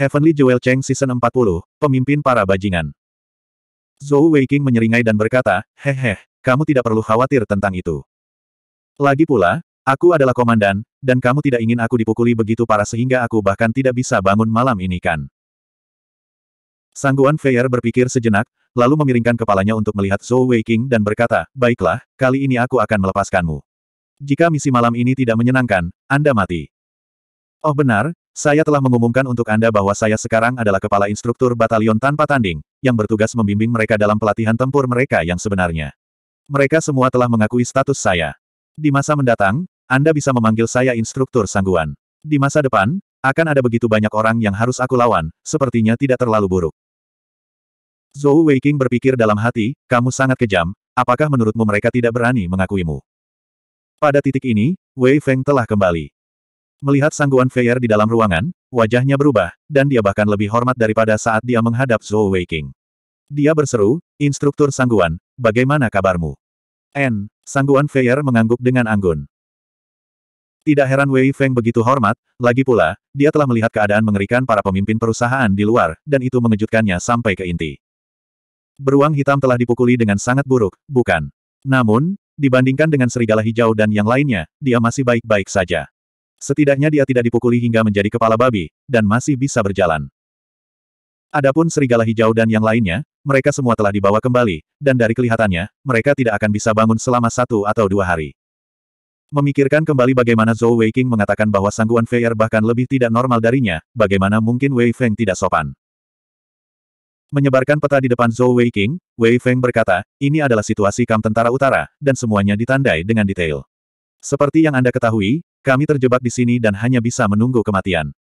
Heavenly Jewel Cheng Season 40, Pemimpin Para Bajingan. Zhou Weiqing menyeringai dan berkata, Hehe, kamu tidak perlu khawatir tentang itu. Lagi pula, aku adalah komandan, dan kamu tidak ingin aku dipukuli begitu parah sehingga aku bahkan tidak bisa bangun malam ini kan. Sangguan Feier berpikir sejenak, lalu memiringkan kepalanya untuk melihat Zhou Weiqing dan berkata, Baiklah, kali ini aku akan melepaskanmu. Jika misi malam ini tidak menyenangkan, Anda mati. Oh benar, saya telah mengumumkan untuk Anda bahwa saya sekarang adalah kepala instruktur batalion tanpa tanding, yang bertugas membimbing mereka dalam pelatihan tempur mereka yang sebenarnya. Mereka semua telah mengakui status saya. Di masa mendatang, Anda bisa memanggil saya instruktur sangguan. Di masa depan, akan ada begitu banyak orang yang harus aku lawan, sepertinya tidak terlalu buruk. Zhou Weiqing berpikir dalam hati, kamu sangat kejam, apakah menurutmu mereka tidak berani mengakuimu? Pada titik ini, Wei Feng telah kembali. Melihat sangguan Feier di dalam ruangan, wajahnya berubah, dan dia bahkan lebih hormat daripada saat dia menghadap Zhou Weiking. Dia berseru, Instruktur Sangguan, bagaimana kabarmu? N. Sangguan Feier mengangguk dengan anggun. Tidak heran Wei Feng begitu hormat, lagi pula, dia telah melihat keadaan mengerikan para pemimpin perusahaan di luar, dan itu mengejutkannya sampai ke inti. Beruang hitam telah dipukuli dengan sangat buruk, bukan? Namun, dibandingkan dengan serigala hijau dan yang lainnya, dia masih baik-baik saja. Setidaknya dia tidak dipukuli hingga menjadi kepala babi, dan masih bisa berjalan. Adapun serigala hijau dan yang lainnya, mereka semua telah dibawa kembali, dan dari kelihatannya, mereka tidak akan bisa bangun selama satu atau dua hari. Memikirkan kembali bagaimana Zhou Weiqing mengatakan bahwa sangguan Feier bahkan lebih tidak normal darinya, bagaimana mungkin Wei Feng tidak sopan. Menyebarkan peta di depan Zhou Weiqing, Wei Feng berkata, ini adalah situasi Kam tentara utara, dan semuanya ditandai dengan detail. Seperti yang Anda ketahui, kami terjebak di sini dan hanya bisa menunggu kematian.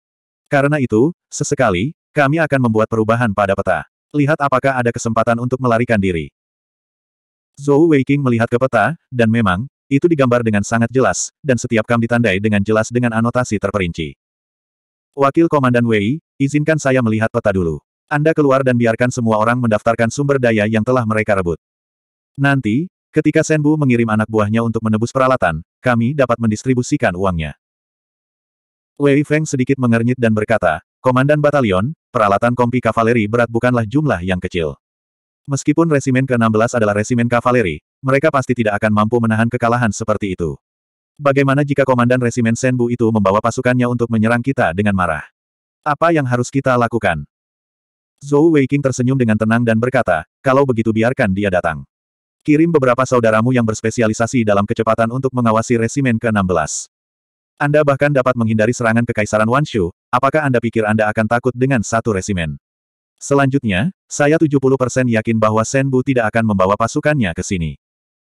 Karena itu, sesekali, kami akan membuat perubahan pada peta. Lihat apakah ada kesempatan untuk melarikan diri. Zhou Weiking melihat ke peta, dan memang, itu digambar dengan sangat jelas, dan setiap kam ditandai dengan jelas dengan anotasi terperinci. Wakil Komandan Wei, izinkan saya melihat peta dulu. Anda keluar dan biarkan semua orang mendaftarkan sumber daya yang telah mereka rebut. Nanti, Ketika Senbu mengirim anak buahnya untuk menebus peralatan, kami dapat mendistribusikan uangnya. Wei Feng sedikit mengernyit dan berkata, Komandan Batalion, peralatan kompi kavaleri berat bukanlah jumlah yang kecil. Meskipun resimen ke-16 adalah resimen kavaleri, mereka pasti tidak akan mampu menahan kekalahan seperti itu. Bagaimana jika Komandan Resimen Senbu itu membawa pasukannya untuk menyerang kita dengan marah? Apa yang harus kita lakukan? Zhou Weiqing tersenyum dengan tenang dan berkata, kalau begitu biarkan dia datang. Kirim beberapa saudaramu yang berspesialisasi dalam kecepatan untuk mengawasi resimen ke-16. Anda bahkan dapat menghindari serangan kekaisaran Wanshu, apakah Anda pikir Anda akan takut dengan satu resimen? Selanjutnya, saya 70% yakin bahwa Senbu tidak akan membawa pasukannya ke sini.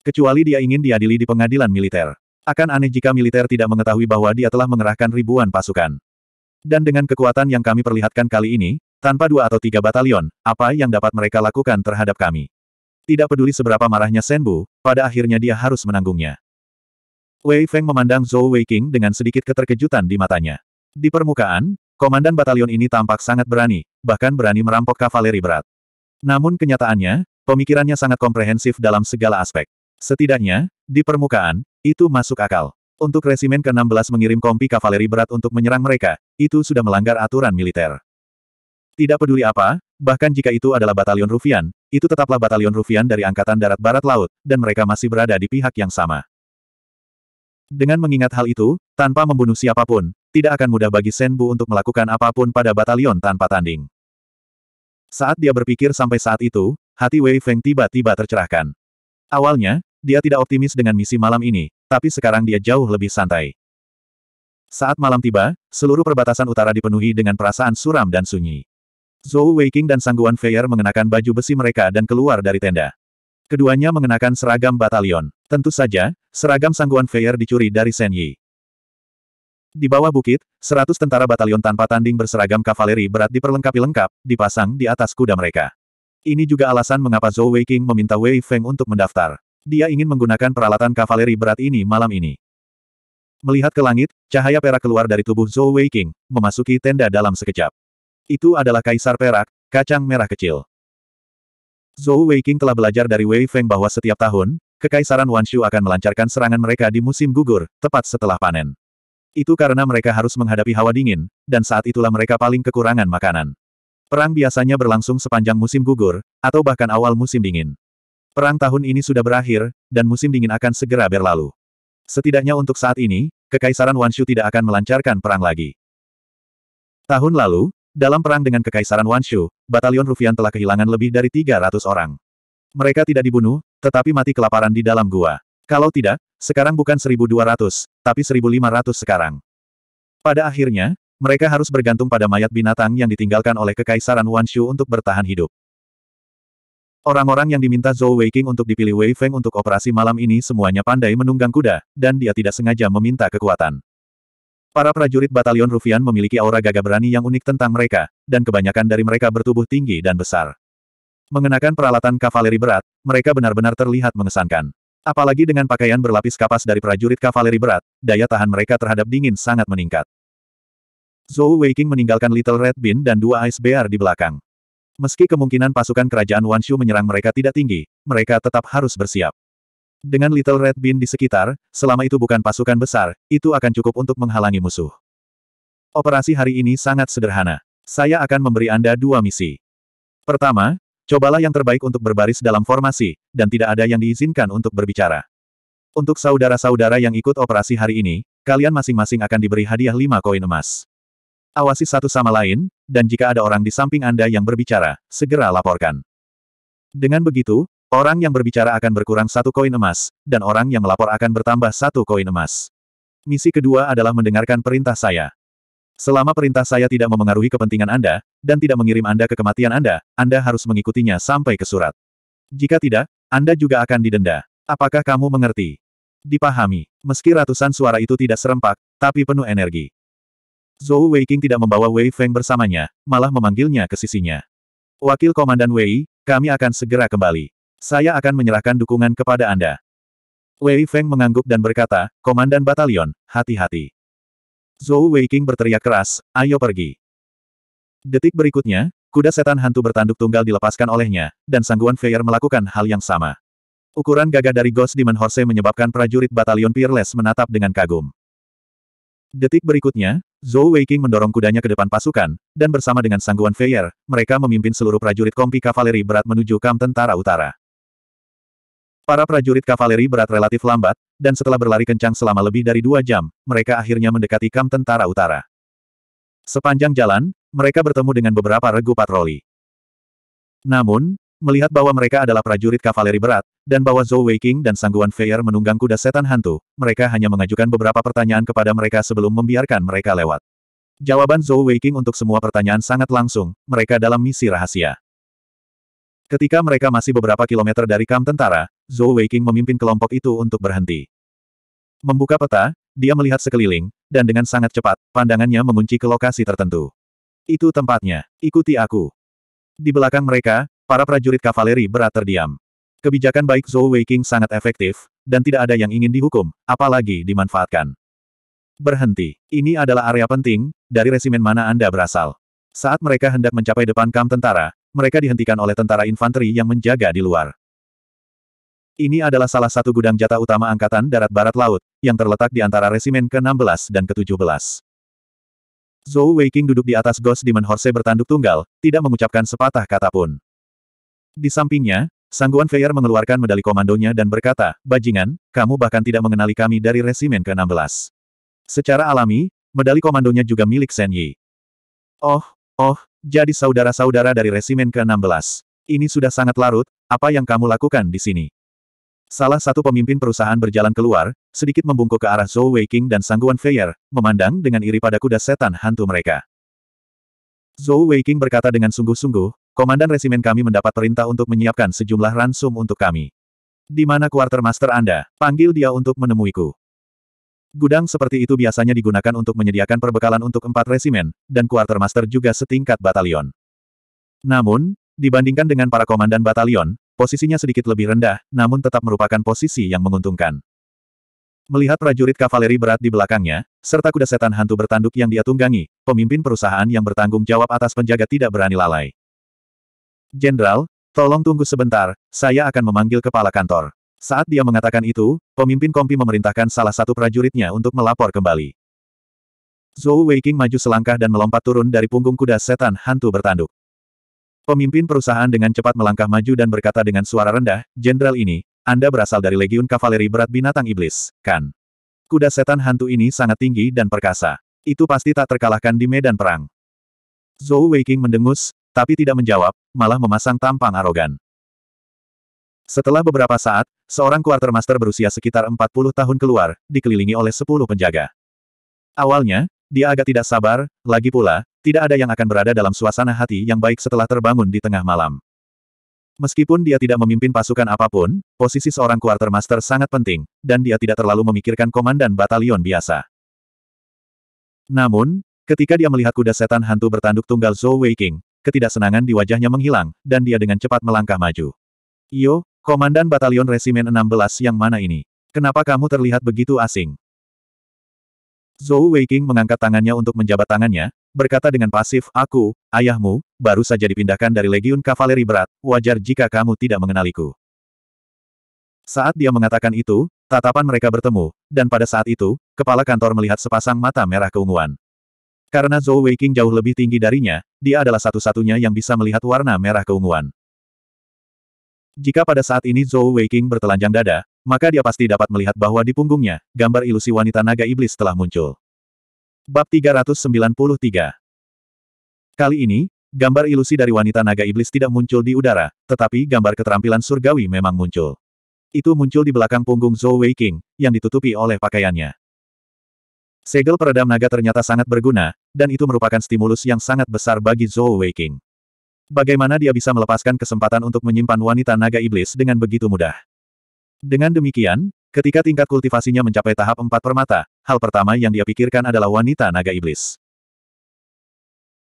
Kecuali dia ingin diadili di pengadilan militer. Akan aneh jika militer tidak mengetahui bahwa dia telah mengerahkan ribuan pasukan. Dan dengan kekuatan yang kami perlihatkan kali ini, tanpa dua atau tiga batalion, apa yang dapat mereka lakukan terhadap kami? Tidak peduli seberapa marahnya Senbu, pada akhirnya dia harus menanggungnya. Wei Feng memandang Zhou Weiqing dengan sedikit keterkejutan di matanya. Di permukaan, komandan batalion ini tampak sangat berani, bahkan berani merampok kavaleri berat. Namun kenyataannya, pemikirannya sangat komprehensif dalam segala aspek. Setidaknya, di permukaan, itu masuk akal. Untuk resimen ke-16 mengirim kompi kavaleri berat untuk menyerang mereka, itu sudah melanggar aturan militer. Tidak peduli apa, bahkan jika itu adalah batalion Rufian, itu tetaplah batalion Rufian dari Angkatan Darat Barat Laut, dan mereka masih berada di pihak yang sama. Dengan mengingat hal itu, tanpa membunuh siapapun, tidak akan mudah bagi Senbu untuk melakukan apapun pada batalion tanpa tanding. Saat dia berpikir sampai saat itu, hati Wei Feng tiba-tiba tercerahkan. Awalnya, dia tidak optimis dengan misi malam ini, tapi sekarang dia jauh lebih santai. Saat malam tiba, seluruh perbatasan utara dipenuhi dengan perasaan suram dan sunyi. Zhou Weiqing dan Sangguan Feier mengenakan baju besi mereka dan keluar dari tenda. Keduanya mengenakan seragam batalion. Tentu saja, seragam Sangguan Feier dicuri dari Shen Yi. Di bawah bukit, seratus tentara batalion tanpa tanding berseragam kavaleri berat diperlengkapi lengkap, dipasang di atas kuda mereka. Ini juga alasan mengapa Zhou Weiqing meminta Wei Feng untuk mendaftar. Dia ingin menggunakan peralatan kavaleri berat ini malam ini. Melihat ke langit, cahaya perak keluar dari tubuh Zhou Weiqing, memasuki tenda dalam sekejap. Itu adalah kaisar perak, kacang merah kecil. Zhou Weiqing telah belajar dari Wei Feng bahwa setiap tahun, Kekaisaran Wanshu akan melancarkan serangan mereka di musim gugur, tepat setelah panen. Itu karena mereka harus menghadapi hawa dingin, dan saat itulah mereka paling kekurangan makanan. Perang biasanya berlangsung sepanjang musim gugur, atau bahkan awal musim dingin. Perang tahun ini sudah berakhir, dan musim dingin akan segera berlalu. Setidaknya untuk saat ini, Kekaisaran Wanshu tidak akan melancarkan perang lagi. Tahun lalu, dalam perang dengan Kekaisaran Wanshu, Batalion Rufian telah kehilangan lebih dari 300 orang. Mereka tidak dibunuh, tetapi mati kelaparan di dalam gua. Kalau tidak, sekarang bukan 1200, tapi 1500 sekarang. Pada akhirnya, mereka harus bergantung pada mayat binatang yang ditinggalkan oleh Kekaisaran Wanshu untuk bertahan hidup. Orang-orang yang diminta Zhou Weiqing untuk dipilih Wei Feng untuk operasi malam ini semuanya pandai menunggang kuda, dan dia tidak sengaja meminta kekuatan. Para prajurit batalion Rufian memiliki aura gagah berani yang unik tentang mereka, dan kebanyakan dari mereka bertubuh tinggi dan besar. Mengenakan peralatan kavaleri berat, mereka benar-benar terlihat mengesankan. Apalagi dengan pakaian berlapis kapas dari prajurit kavaleri berat, daya tahan mereka terhadap dingin sangat meningkat. Zhou Weiqing meninggalkan Little Red Bean dan dua Ice Bear di belakang. Meski kemungkinan pasukan kerajaan Wanshu menyerang mereka tidak tinggi, mereka tetap harus bersiap. Dengan Little Red Bean di sekitar, selama itu bukan pasukan besar, itu akan cukup untuk menghalangi musuh. Operasi hari ini sangat sederhana. Saya akan memberi Anda dua misi. Pertama, cobalah yang terbaik untuk berbaris dalam formasi, dan tidak ada yang diizinkan untuk berbicara. Untuk saudara-saudara yang ikut operasi hari ini, kalian masing-masing akan diberi hadiah lima koin emas. Awasi satu sama lain, dan jika ada orang di samping Anda yang berbicara, segera laporkan. Dengan begitu, Orang yang berbicara akan berkurang satu koin emas, dan orang yang melapor akan bertambah satu koin emas. Misi kedua adalah mendengarkan perintah saya. Selama perintah saya tidak memengaruhi kepentingan Anda, dan tidak mengirim Anda ke kematian Anda, Anda harus mengikutinya sampai ke surat. Jika tidak, Anda juga akan didenda. Apakah kamu mengerti? Dipahami. Meski ratusan suara itu tidak serempak, tapi penuh energi. Zhou Weiqing tidak membawa Wei Feng bersamanya, malah memanggilnya ke sisinya. Wakil Komandan Wei, kami akan segera kembali. Saya akan menyerahkan dukungan kepada Anda. Wei Feng mengangguk dan berkata, Komandan Batalion, hati-hati. Zhou Weiqing berteriak keras, ayo pergi. Detik berikutnya, kuda setan hantu bertanduk tunggal dilepaskan olehnya, dan sangguan Feier melakukan hal yang sama. Ukuran gagah dari Ghost Demon Horse menyebabkan prajurit Batalion Peerless menatap dengan kagum. Detik berikutnya, Zhou Weiqing mendorong kudanya ke depan pasukan, dan bersama dengan sangguan Feier, mereka memimpin seluruh prajurit kompi kavaleri berat menuju kamp tentara utara. Para prajurit kavaleri berat relatif lambat, dan setelah berlari kencang selama lebih dari dua jam, mereka akhirnya mendekati kamp tentara utara. Sepanjang jalan, mereka bertemu dengan beberapa regu patroli. Namun, melihat bahwa mereka adalah prajurit kavaleri berat, dan bahwa Zhou Weiking dan Sangguan Feier menunggang kuda setan hantu, mereka hanya mengajukan beberapa pertanyaan kepada mereka sebelum membiarkan mereka lewat. Jawaban Zhou Weiking untuk semua pertanyaan sangat langsung, mereka dalam misi rahasia. Ketika mereka masih beberapa kilometer dari kamp tentara, Zhou Weiqing memimpin kelompok itu untuk berhenti. Membuka peta, dia melihat sekeliling, dan dengan sangat cepat, pandangannya mengunci ke lokasi tertentu. Itu tempatnya, ikuti aku. Di belakang mereka, para prajurit kavaleri berat terdiam. Kebijakan baik Zhou Weiqing sangat efektif, dan tidak ada yang ingin dihukum, apalagi dimanfaatkan. Berhenti. Ini adalah area penting, dari resimen mana Anda berasal. Saat mereka hendak mencapai depan kamp tentara, mereka dihentikan oleh tentara infanteri yang menjaga di luar. Ini adalah salah satu gudang jatah utama Angkatan Darat Barat Laut, yang terletak di antara Resimen ke-16 dan ke-17. Zhou Weiqing duduk di atas Ghost Demon Horse bertanduk tunggal, tidak mengucapkan sepatah kata pun. Di sampingnya, Sangguan Feier mengeluarkan medali komandonya dan berkata, Bajingan, kamu bahkan tidak mengenali kami dari Resimen ke-16. Secara alami, medali komandonya juga milik Shen Yi. Oh, oh, jadi saudara-saudara dari resimen ke-16. Ini sudah sangat larut, apa yang kamu lakukan di sini? Salah satu pemimpin perusahaan berjalan keluar, sedikit membungkuk ke arah Zhou Weiqing dan Sangguan Feier, memandang dengan iri pada kuda setan hantu mereka. Zhou Weiqing berkata dengan sungguh-sungguh, Komandan Resimen kami mendapat perintah untuk menyiapkan sejumlah ransum untuk kami. Di mana quartermaster Anda? Panggil dia untuk menemuiku. Gudang seperti itu biasanya digunakan untuk menyediakan perbekalan untuk empat resimen, dan quartermaster juga setingkat batalion. Namun, dibandingkan dengan para komandan batalion, posisinya sedikit lebih rendah, namun tetap merupakan posisi yang menguntungkan. Melihat prajurit kavaleri berat di belakangnya, serta kuda setan hantu bertanduk yang dia tunggangi, pemimpin perusahaan yang bertanggung jawab atas penjaga tidak berani lalai. Jenderal, tolong tunggu sebentar, saya akan memanggil kepala kantor. Saat dia mengatakan itu, pemimpin Kompi memerintahkan salah satu prajuritnya untuk melapor kembali. Zhou Weiqing maju selangkah dan melompat turun dari punggung kuda setan hantu bertanduk. Pemimpin perusahaan dengan cepat melangkah maju dan berkata dengan suara rendah, Jenderal ini, Anda berasal dari Legiun Kavaleri Berat Binatang Iblis, kan? Kuda setan hantu ini sangat tinggi dan perkasa. Itu pasti tak terkalahkan di medan perang. Zhou Weiqing mendengus, tapi tidak menjawab, malah memasang tampang arogan. Setelah beberapa saat, seorang quartermaster berusia sekitar 40 tahun keluar, dikelilingi oleh 10 penjaga. Awalnya, dia agak tidak sabar, lagi pula, tidak ada yang akan berada dalam suasana hati yang baik setelah terbangun di tengah malam. Meskipun dia tidak memimpin pasukan apapun, posisi seorang quartermaster sangat penting, dan dia tidak terlalu memikirkan komandan batalion biasa. Namun, ketika dia melihat kuda setan hantu bertanduk tunggal Zhou Weiking, ketidaksenangan di wajahnya menghilang, dan dia dengan cepat melangkah maju. Iyo, Komandan Batalion Resimen 16 yang mana ini? Kenapa kamu terlihat begitu asing? Zhou Weiqing mengangkat tangannya untuk menjabat tangannya, berkata dengan pasif, Aku, ayahmu, baru saja dipindahkan dari Legiun Kavaleri Berat, wajar jika kamu tidak mengenaliku. Saat dia mengatakan itu, tatapan mereka bertemu, dan pada saat itu, kepala kantor melihat sepasang mata merah keunguan. Karena Zhou Weiqing jauh lebih tinggi darinya, dia adalah satu-satunya yang bisa melihat warna merah keunguan. Jika pada saat ini Zhou Weiqing bertelanjang dada, maka dia pasti dapat melihat bahwa di punggungnya, gambar ilusi wanita naga iblis telah muncul. Bab 393 Kali ini, gambar ilusi dari wanita naga iblis tidak muncul di udara, tetapi gambar keterampilan surgawi memang muncul. Itu muncul di belakang punggung Zhou Weiqing, yang ditutupi oleh pakaiannya. Segel peredam naga ternyata sangat berguna, dan itu merupakan stimulus yang sangat besar bagi Zhou Weiqing. Bagaimana dia bisa melepaskan kesempatan untuk menyimpan wanita naga iblis dengan begitu mudah? Dengan demikian, ketika tingkat kultivasinya mencapai tahap empat permata, hal pertama yang dia pikirkan adalah wanita naga iblis.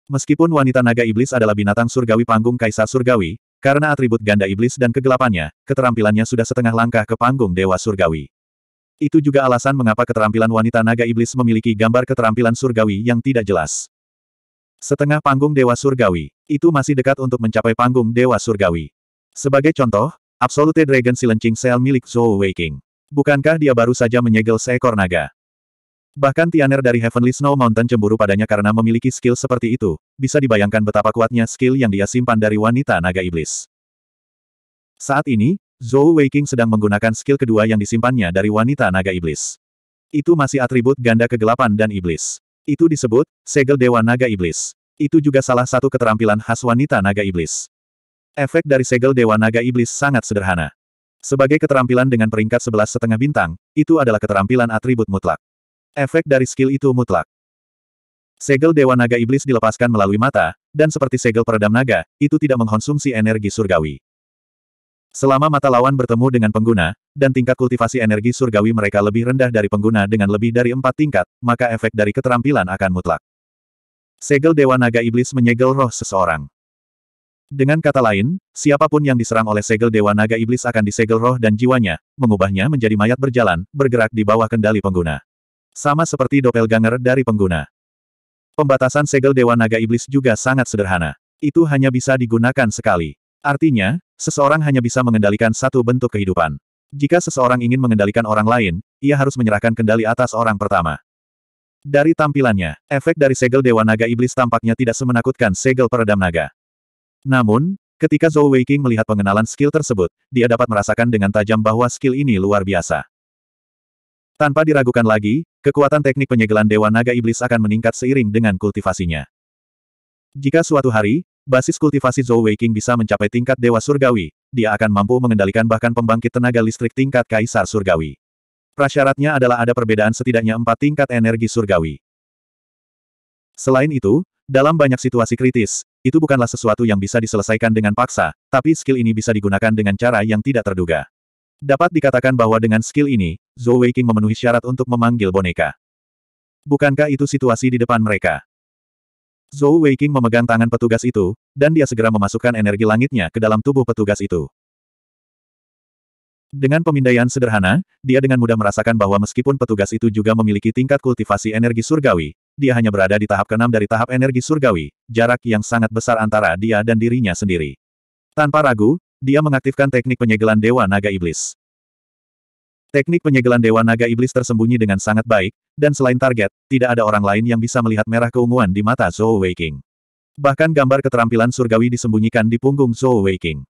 Meskipun wanita naga iblis adalah binatang surgawi panggung kaisar surgawi, karena atribut ganda iblis dan kegelapannya, keterampilannya sudah setengah langkah ke panggung dewa surgawi. Itu juga alasan mengapa keterampilan wanita naga iblis memiliki gambar keterampilan surgawi yang tidak jelas. Setengah panggung Dewa Surgawi. Itu masih dekat untuk mencapai panggung Dewa Surgawi. Sebagai contoh, Absolute Dragon Silencing Cell milik Zhou Weiking. Bukankah dia baru saja menyegel seekor naga? Bahkan Tianer dari Heavenly Snow Mountain cemburu padanya karena memiliki skill seperti itu. Bisa dibayangkan betapa kuatnya skill yang dia simpan dari wanita naga iblis. Saat ini, Zhou Weiking sedang menggunakan skill kedua yang disimpannya dari wanita naga iblis. Itu masih atribut ganda kegelapan dan iblis. Itu disebut, segel Dewa Naga Iblis. Itu juga salah satu keterampilan khas wanita Naga Iblis. Efek dari segel Dewa Naga Iblis sangat sederhana. Sebagai keterampilan dengan peringkat sebelas setengah bintang, itu adalah keterampilan atribut mutlak. Efek dari skill itu mutlak. Segel Dewa Naga Iblis dilepaskan melalui mata, dan seperti segel peredam naga, itu tidak mengkonsumsi energi surgawi. Selama mata lawan bertemu dengan pengguna, dan tingkat kultivasi energi surgawi mereka lebih rendah dari pengguna dengan lebih dari empat tingkat, maka efek dari keterampilan akan mutlak. Segel Dewa Naga Iblis menyegel roh seseorang. Dengan kata lain, siapapun yang diserang oleh segel Dewa Naga Iblis akan disegel roh dan jiwanya, mengubahnya menjadi mayat berjalan, bergerak di bawah kendali pengguna. Sama seperti doppelganger dari pengguna. Pembatasan segel Dewa Naga Iblis juga sangat sederhana. Itu hanya bisa digunakan sekali. Artinya, seseorang hanya bisa mengendalikan satu bentuk kehidupan. Jika seseorang ingin mengendalikan orang lain, ia harus menyerahkan kendali atas orang pertama. Dari tampilannya, efek dari segel Dewa Naga Iblis tampaknya tidak semenakutkan segel peredam naga. Namun, ketika Zhou Weiqing melihat pengenalan skill tersebut, dia dapat merasakan dengan tajam bahwa skill ini luar biasa. Tanpa diragukan lagi, kekuatan teknik penyegelan Dewa Naga Iblis akan meningkat seiring dengan kultivasinya. Jika suatu hari, basis kultivasi Zhou Weiqing bisa mencapai tingkat Dewa Surgawi, dia akan mampu mengendalikan bahkan pembangkit tenaga listrik tingkat Kaisar Surgawi. Prasyaratnya adalah ada perbedaan setidaknya empat tingkat energi surgawi. Selain itu, dalam banyak situasi kritis, itu bukanlah sesuatu yang bisa diselesaikan dengan paksa, tapi skill ini bisa digunakan dengan cara yang tidak terduga. Dapat dikatakan bahwa dengan skill ini, Zhou Weiqing memenuhi syarat untuk memanggil boneka. Bukankah itu situasi di depan mereka? Zhou Weiqing memegang tangan petugas itu, dan dia segera memasukkan energi langitnya ke dalam tubuh petugas itu. Dengan pemindaian sederhana, dia dengan mudah merasakan bahwa meskipun petugas itu juga memiliki tingkat kultivasi energi surgawi, dia hanya berada di tahap keenam dari tahap energi surgawi, jarak yang sangat besar antara dia dan dirinya sendiri. Tanpa ragu, dia mengaktifkan teknik penyegelan Dewa Naga Iblis. Teknik penyegelan Dewa Naga Iblis tersembunyi dengan sangat baik, dan selain target, tidak ada orang lain yang bisa melihat merah keunguan di mata Zhou Weiking. Bahkan gambar keterampilan surgawi disembunyikan di punggung Zhou Weiking.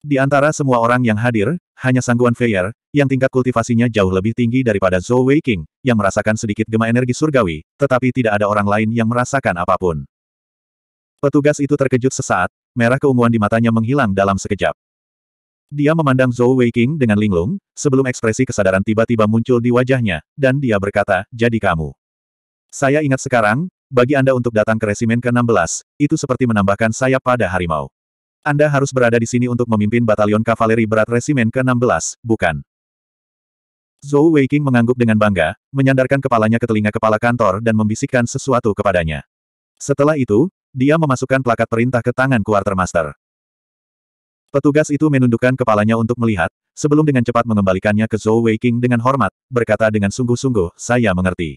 Di antara semua orang yang hadir, hanya Sangguan Feier, yang tingkat kultivasinya jauh lebih tinggi daripada Zhou Weiking, yang merasakan sedikit gema energi surgawi, tetapi tidak ada orang lain yang merasakan apapun. Petugas itu terkejut sesaat, merah keunguan di matanya menghilang dalam sekejap. Dia memandang Zhou Weiqing dengan linglung, sebelum ekspresi kesadaran tiba-tiba muncul di wajahnya, dan dia berkata, jadi kamu. Saya ingat sekarang, bagi Anda untuk datang ke resimen ke-16, itu seperti menambahkan saya pada harimau. Anda harus berada di sini untuk memimpin batalion kavaleri berat resimen ke-16, bukan? Zhou Weiqing mengangguk dengan bangga, menyandarkan kepalanya ke telinga kepala kantor dan membisikkan sesuatu kepadanya. Setelah itu, dia memasukkan plakat perintah ke tangan Quartermaster. Petugas itu menundukkan kepalanya untuk melihat, sebelum dengan cepat mengembalikannya ke Zhou Weiqing dengan hormat, berkata dengan sungguh-sungguh, saya mengerti.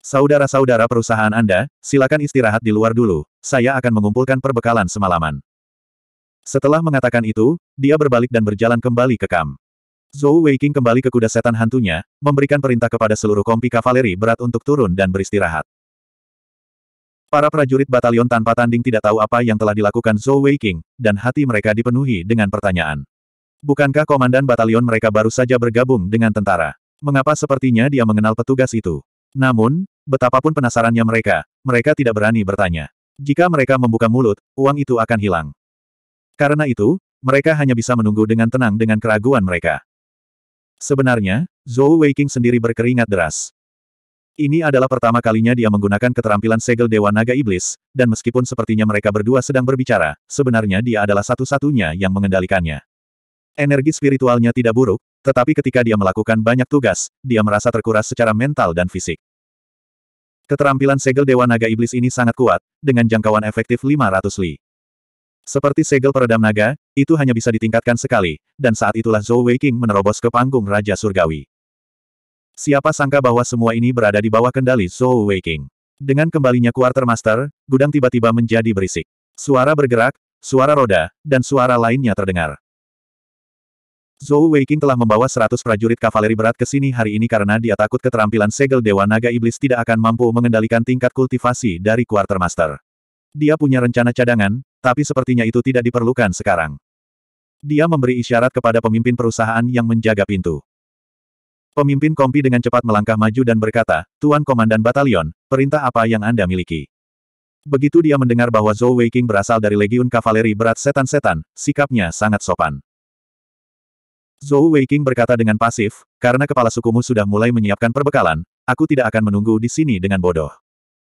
Saudara-saudara perusahaan Anda, silakan istirahat di luar dulu, saya akan mengumpulkan perbekalan semalaman. Setelah mengatakan itu, dia berbalik dan berjalan kembali ke kam. Zhou Weiqing kembali ke kuda setan hantunya, memberikan perintah kepada seluruh kompi kavaleri berat untuk turun dan beristirahat. Para prajurit batalion tanpa tanding tidak tahu apa yang telah dilakukan Zhou Weiqing, dan hati mereka dipenuhi dengan pertanyaan. Bukankah komandan batalion mereka baru saja bergabung dengan tentara? Mengapa sepertinya dia mengenal petugas itu? Namun, betapapun penasarannya mereka, mereka tidak berani bertanya. Jika mereka membuka mulut, uang itu akan hilang. Karena itu, mereka hanya bisa menunggu dengan tenang dengan keraguan mereka. Sebenarnya, Zhou Weiqing sendiri berkeringat deras. Ini adalah pertama kalinya dia menggunakan keterampilan segel Dewa Naga Iblis, dan meskipun sepertinya mereka berdua sedang berbicara, sebenarnya dia adalah satu-satunya yang mengendalikannya. Energi spiritualnya tidak buruk, tetapi ketika dia melakukan banyak tugas, dia merasa terkuras secara mental dan fisik. Keterampilan segel Dewa Naga Iblis ini sangat kuat, dengan jangkauan efektif 500 li. Seperti segel peredam naga, itu hanya bisa ditingkatkan sekali, dan saat itulah Zhou Weiqing menerobos ke panggung Raja Surgawi. Siapa sangka bahwa semua ini berada di bawah kendali Zhou Weiqing. Dengan kembalinya Quartermaster, gudang tiba-tiba menjadi berisik. Suara bergerak, suara roda, dan suara lainnya terdengar. Zhou Weiqing telah membawa 100 prajurit kavaleri berat ke sini hari ini karena dia takut keterampilan segel Dewa Naga Iblis tidak akan mampu mengendalikan tingkat kultivasi dari Quartermaster. Dia punya rencana cadangan, tapi sepertinya itu tidak diperlukan sekarang. Dia memberi isyarat kepada pemimpin perusahaan yang menjaga pintu. Pemimpin kompi dengan cepat melangkah maju dan berkata, Tuan Komandan Batalion, perintah apa yang Anda miliki? Begitu dia mendengar bahwa Zhou Weiqing berasal dari Legiun Kavaleri Berat Setan-Setan, sikapnya sangat sopan. Zhou Weiqing berkata dengan pasif, karena kepala sukumu sudah mulai menyiapkan perbekalan, aku tidak akan menunggu di sini dengan bodoh.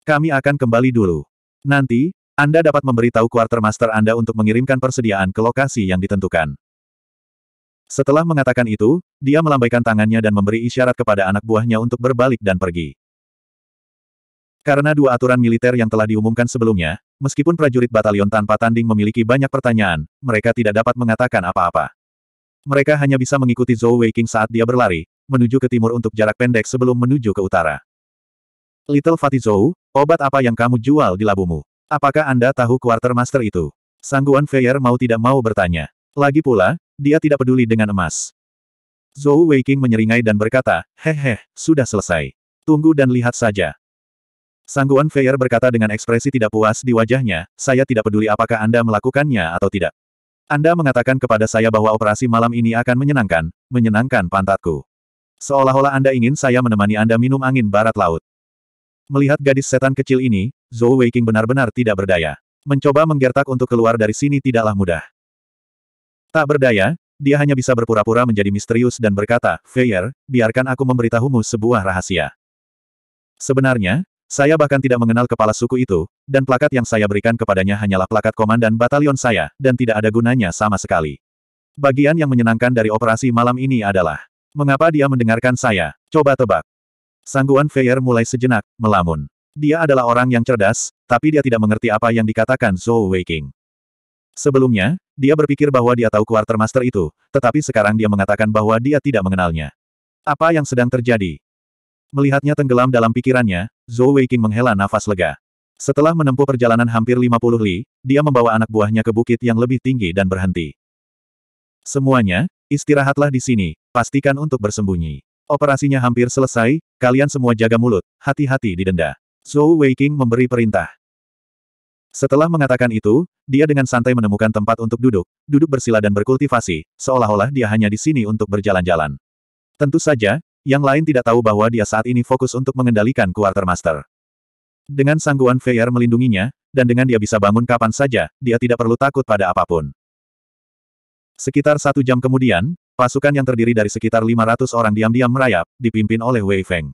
Kami akan kembali dulu. Nanti, Anda dapat memberitahu Quartermaster Anda untuk mengirimkan persediaan ke lokasi yang ditentukan. Setelah mengatakan itu, dia melambaikan tangannya dan memberi isyarat kepada anak buahnya untuk berbalik dan pergi. Karena dua aturan militer yang telah diumumkan sebelumnya, meskipun prajurit batalion tanpa tanding memiliki banyak pertanyaan, mereka tidak dapat mengatakan apa-apa. Mereka hanya bisa mengikuti Zhou Weiqing saat dia berlari, menuju ke timur untuk jarak pendek sebelum menuju ke utara. Little Fatty Zhou, obat apa yang kamu jual di labumu? Apakah Anda tahu quartermaster itu? Sangguan Feyer mau tidak mau bertanya. Lagi pula, dia tidak peduli dengan emas. Zhou Weiking menyeringai dan berkata, Hehe, sudah selesai. Tunggu dan lihat saja. Sangguan Feier berkata dengan ekspresi tidak puas di wajahnya, saya tidak peduli apakah Anda melakukannya atau tidak. Anda mengatakan kepada saya bahwa operasi malam ini akan menyenangkan, menyenangkan pantatku. Seolah-olah Anda ingin saya menemani Anda minum angin barat laut. Melihat gadis setan kecil ini, Zhou Weiking benar-benar tidak berdaya. Mencoba menggertak untuk keluar dari sini tidaklah mudah. Tak berdaya, dia hanya bisa berpura-pura menjadi misterius dan berkata, Feyer, biarkan aku memberitahumu sebuah rahasia. Sebenarnya, saya bahkan tidak mengenal kepala suku itu, dan plakat yang saya berikan kepadanya hanyalah plakat komandan batalion saya, dan tidak ada gunanya sama sekali. Bagian yang menyenangkan dari operasi malam ini adalah, mengapa dia mendengarkan saya, coba tebak. Sangguan Feyer mulai sejenak, melamun. Dia adalah orang yang cerdas, tapi dia tidak mengerti apa yang dikatakan Zhou Weiqing. Sebelumnya, dia berpikir bahwa dia tahu Quartermaster itu, tetapi sekarang dia mengatakan bahwa dia tidak mengenalnya. Apa yang sedang terjadi? Melihatnya tenggelam dalam pikirannya, Zhou Weiqing menghela nafas lega. Setelah menempuh perjalanan hampir 50 li, dia membawa anak buahnya ke bukit yang lebih tinggi dan berhenti. Semuanya, istirahatlah di sini, pastikan untuk bersembunyi. Operasinya hampir selesai, kalian semua jaga mulut, hati-hati di denda. Zhou Weiqing memberi perintah. Setelah mengatakan itu, dia dengan santai menemukan tempat untuk duduk, duduk bersila dan berkultivasi, seolah-olah dia hanya di sini untuk berjalan-jalan. Tentu saja, yang lain tidak tahu bahwa dia saat ini fokus untuk mengendalikan Quartermaster. Dengan sangguan Feier melindunginya, dan dengan dia bisa bangun kapan saja, dia tidak perlu takut pada apapun. Sekitar satu jam kemudian, pasukan yang terdiri dari sekitar 500 orang diam-diam merayap, dipimpin oleh Wei Feng.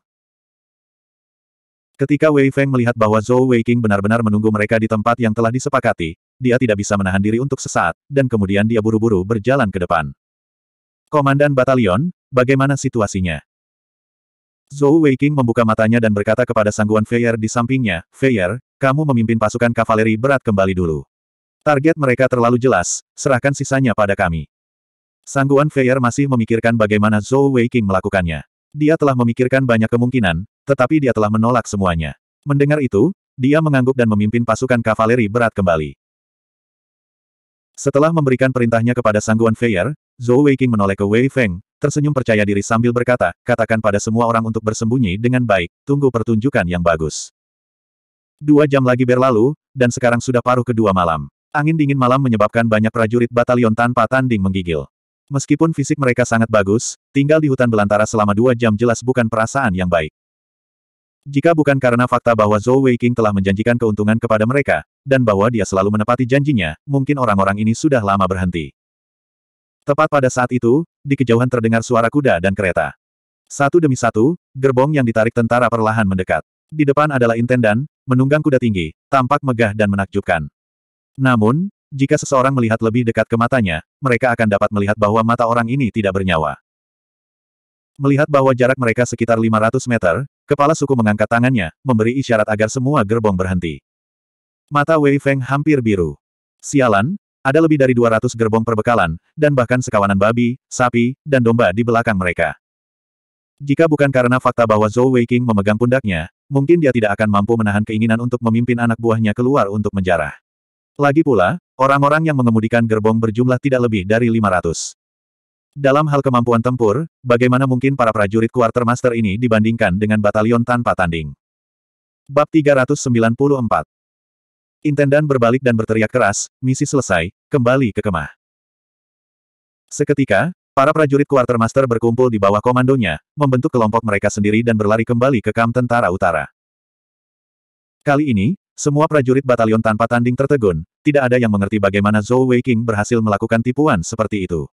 Ketika Wei Feng melihat bahwa Zhou Weiqing benar-benar menunggu mereka di tempat yang telah disepakati, dia tidak bisa menahan diri untuk sesaat, dan kemudian dia buru-buru berjalan ke depan. Komandan Batalion, bagaimana situasinya? Zhou Weiqing membuka matanya dan berkata kepada sangguan Feier di sampingnya, Feier, kamu memimpin pasukan kavaleri berat kembali dulu. Target mereka terlalu jelas, serahkan sisanya pada kami. Sangguan Feier masih memikirkan bagaimana Zhou Weiqing melakukannya. Dia telah memikirkan banyak kemungkinan, tetapi dia telah menolak semuanya. Mendengar itu, dia mengangguk dan memimpin pasukan kavaleri berat kembali. Setelah memberikan perintahnya kepada Sangguan Feier, Zhou Weiqing menoleh ke Wei Feng, tersenyum percaya diri sambil berkata, katakan pada semua orang untuk bersembunyi dengan baik, tunggu pertunjukan yang bagus. Dua jam lagi berlalu, dan sekarang sudah paruh kedua malam. Angin dingin malam menyebabkan banyak prajurit batalion tanpa tanding menggigil. Meskipun fisik mereka sangat bagus, tinggal di hutan belantara selama dua jam jelas bukan perasaan yang baik. Jika bukan karena fakta bahwa Zhou Weiqing telah menjanjikan keuntungan kepada mereka, dan bahwa dia selalu menepati janjinya, mungkin orang-orang ini sudah lama berhenti. Tepat pada saat itu, di kejauhan terdengar suara kuda dan kereta. Satu demi satu, gerbong yang ditarik tentara perlahan mendekat. Di depan adalah intendan, menunggang kuda tinggi, tampak megah dan menakjubkan. Namun, jika seseorang melihat lebih dekat ke matanya, mereka akan dapat melihat bahwa mata orang ini tidak bernyawa. Melihat bahwa jarak mereka sekitar 500 meter, Kepala suku mengangkat tangannya, memberi isyarat agar semua gerbong berhenti. Mata Wei Feng hampir biru. Sialan, ada lebih dari 200 gerbong perbekalan, dan bahkan sekawanan babi, sapi, dan domba di belakang mereka. Jika bukan karena fakta bahwa Zhou Weiqing memegang pundaknya, mungkin dia tidak akan mampu menahan keinginan untuk memimpin anak buahnya keluar untuk menjarah. Lagi pula, orang-orang yang mengemudikan gerbong berjumlah tidak lebih dari 500. Dalam hal kemampuan tempur, bagaimana mungkin para prajurit Quartermaster ini dibandingkan dengan batalion tanpa tanding? Bab 394 Intendan berbalik dan berteriak keras, misi selesai, kembali ke kemah. Seketika, para prajurit Quartermaster berkumpul di bawah komandonya, membentuk kelompok mereka sendiri dan berlari kembali ke kamp tentara utara. Kali ini, semua prajurit batalion tanpa tanding tertegun, tidak ada yang mengerti bagaimana Zhou Weiqing berhasil melakukan tipuan seperti itu.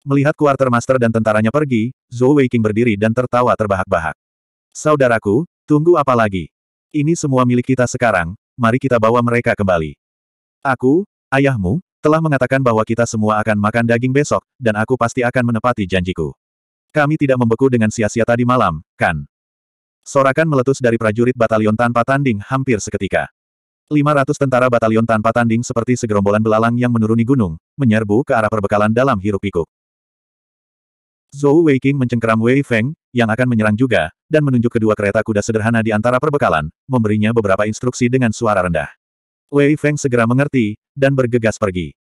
Melihat Quartermaster dan tentaranya pergi, Zhou Weiqing berdiri dan tertawa terbahak-bahak. Saudaraku, tunggu apa lagi? Ini semua milik kita sekarang, mari kita bawa mereka kembali. Aku, ayahmu, telah mengatakan bahwa kita semua akan makan daging besok, dan aku pasti akan menepati janjiku. Kami tidak membeku dengan sia-sia tadi malam, kan? Sorakan meletus dari prajurit batalion tanpa tanding hampir seketika. 500 tentara batalion tanpa tanding seperti segerombolan belalang yang menuruni gunung, menyerbu ke arah perbekalan dalam hiruk-pikuk. Zhou Weiqing mencengkeram Wei Feng, yang akan menyerang juga, dan menunjuk kedua kereta kuda sederhana di antara perbekalan, memberinya beberapa instruksi dengan suara rendah. Wei Feng segera mengerti, dan bergegas pergi.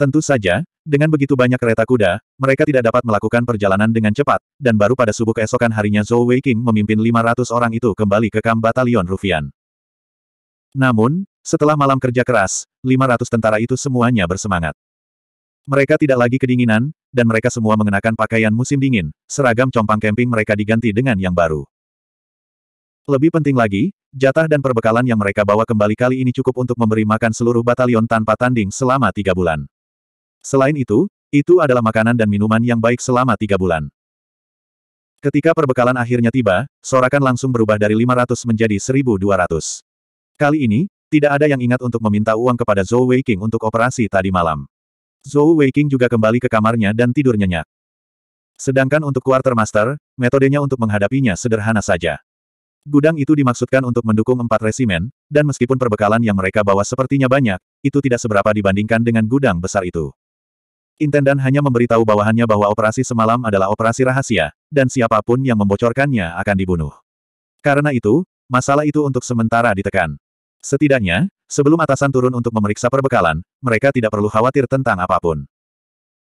Tentu saja, dengan begitu banyak kereta kuda, mereka tidak dapat melakukan perjalanan dengan cepat, dan baru pada subuh keesokan harinya Zhou Weiqing memimpin 500 orang itu kembali ke kamp batalion Rufian. Namun, setelah malam kerja keras, 500 tentara itu semuanya bersemangat. Mereka tidak lagi kedinginan, dan mereka semua mengenakan pakaian musim dingin, seragam compang camping mereka diganti dengan yang baru. Lebih penting lagi, jatah dan perbekalan yang mereka bawa kembali kali ini cukup untuk memberi makan seluruh batalion tanpa tanding selama tiga bulan. Selain itu, itu adalah makanan dan minuman yang baik selama tiga bulan. Ketika perbekalan akhirnya tiba, sorakan langsung berubah dari 500 menjadi 1200. Kali ini, tidak ada yang ingat untuk meminta uang kepada Zhou Weiqing untuk operasi tadi malam. Zhou Weiqing juga kembali ke kamarnya dan tidur nyenyak. Sedangkan untuk Quartermaster, metodenya untuk menghadapinya sederhana saja. Gudang itu dimaksudkan untuk mendukung empat resimen, dan meskipun perbekalan yang mereka bawa sepertinya banyak, itu tidak seberapa dibandingkan dengan gudang besar itu. Intendan hanya memberitahu bawahannya bahwa operasi semalam adalah operasi rahasia, dan siapapun yang membocorkannya akan dibunuh. Karena itu, masalah itu untuk sementara ditekan. Setidaknya, sebelum atasan turun untuk memeriksa perbekalan, mereka tidak perlu khawatir tentang apapun.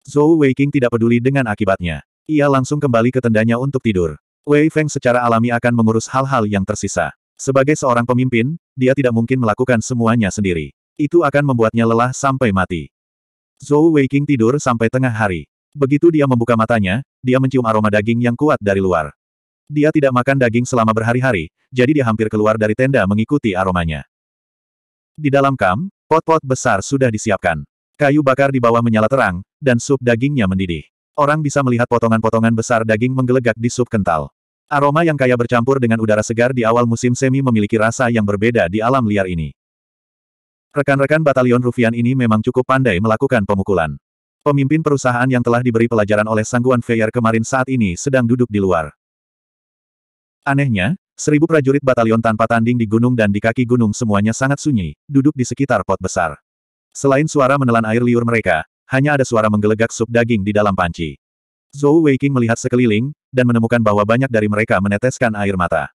Zhou Weiqing tidak peduli dengan akibatnya. Ia langsung kembali ke tendanya untuk tidur. Wei Feng secara alami akan mengurus hal-hal yang tersisa. Sebagai seorang pemimpin, dia tidak mungkin melakukan semuanya sendiri. Itu akan membuatnya lelah sampai mati. Zhou Weiqing tidur sampai tengah hari. Begitu dia membuka matanya, dia mencium aroma daging yang kuat dari luar. Dia tidak makan daging selama berhari-hari, jadi dia hampir keluar dari tenda mengikuti aromanya. Di dalam kam, pot-pot besar sudah disiapkan. Kayu bakar di bawah menyala terang, dan sup dagingnya mendidih. Orang bisa melihat potongan-potongan besar daging menggelegak di sup kental. Aroma yang kaya bercampur dengan udara segar di awal musim semi memiliki rasa yang berbeda di alam liar ini. Rekan-rekan batalion Rufian ini memang cukup pandai melakukan pemukulan. Pemimpin perusahaan yang telah diberi pelajaran oleh Sangguan Feyer kemarin saat ini sedang duduk di luar. Anehnya, Seribu prajurit batalion tanpa tanding di gunung dan di kaki gunung semuanya sangat sunyi, duduk di sekitar pot besar. Selain suara menelan air liur mereka, hanya ada suara menggelegak sup daging di dalam panci. Zhou Weiqing melihat sekeliling, dan menemukan bahwa banyak dari mereka meneteskan air mata.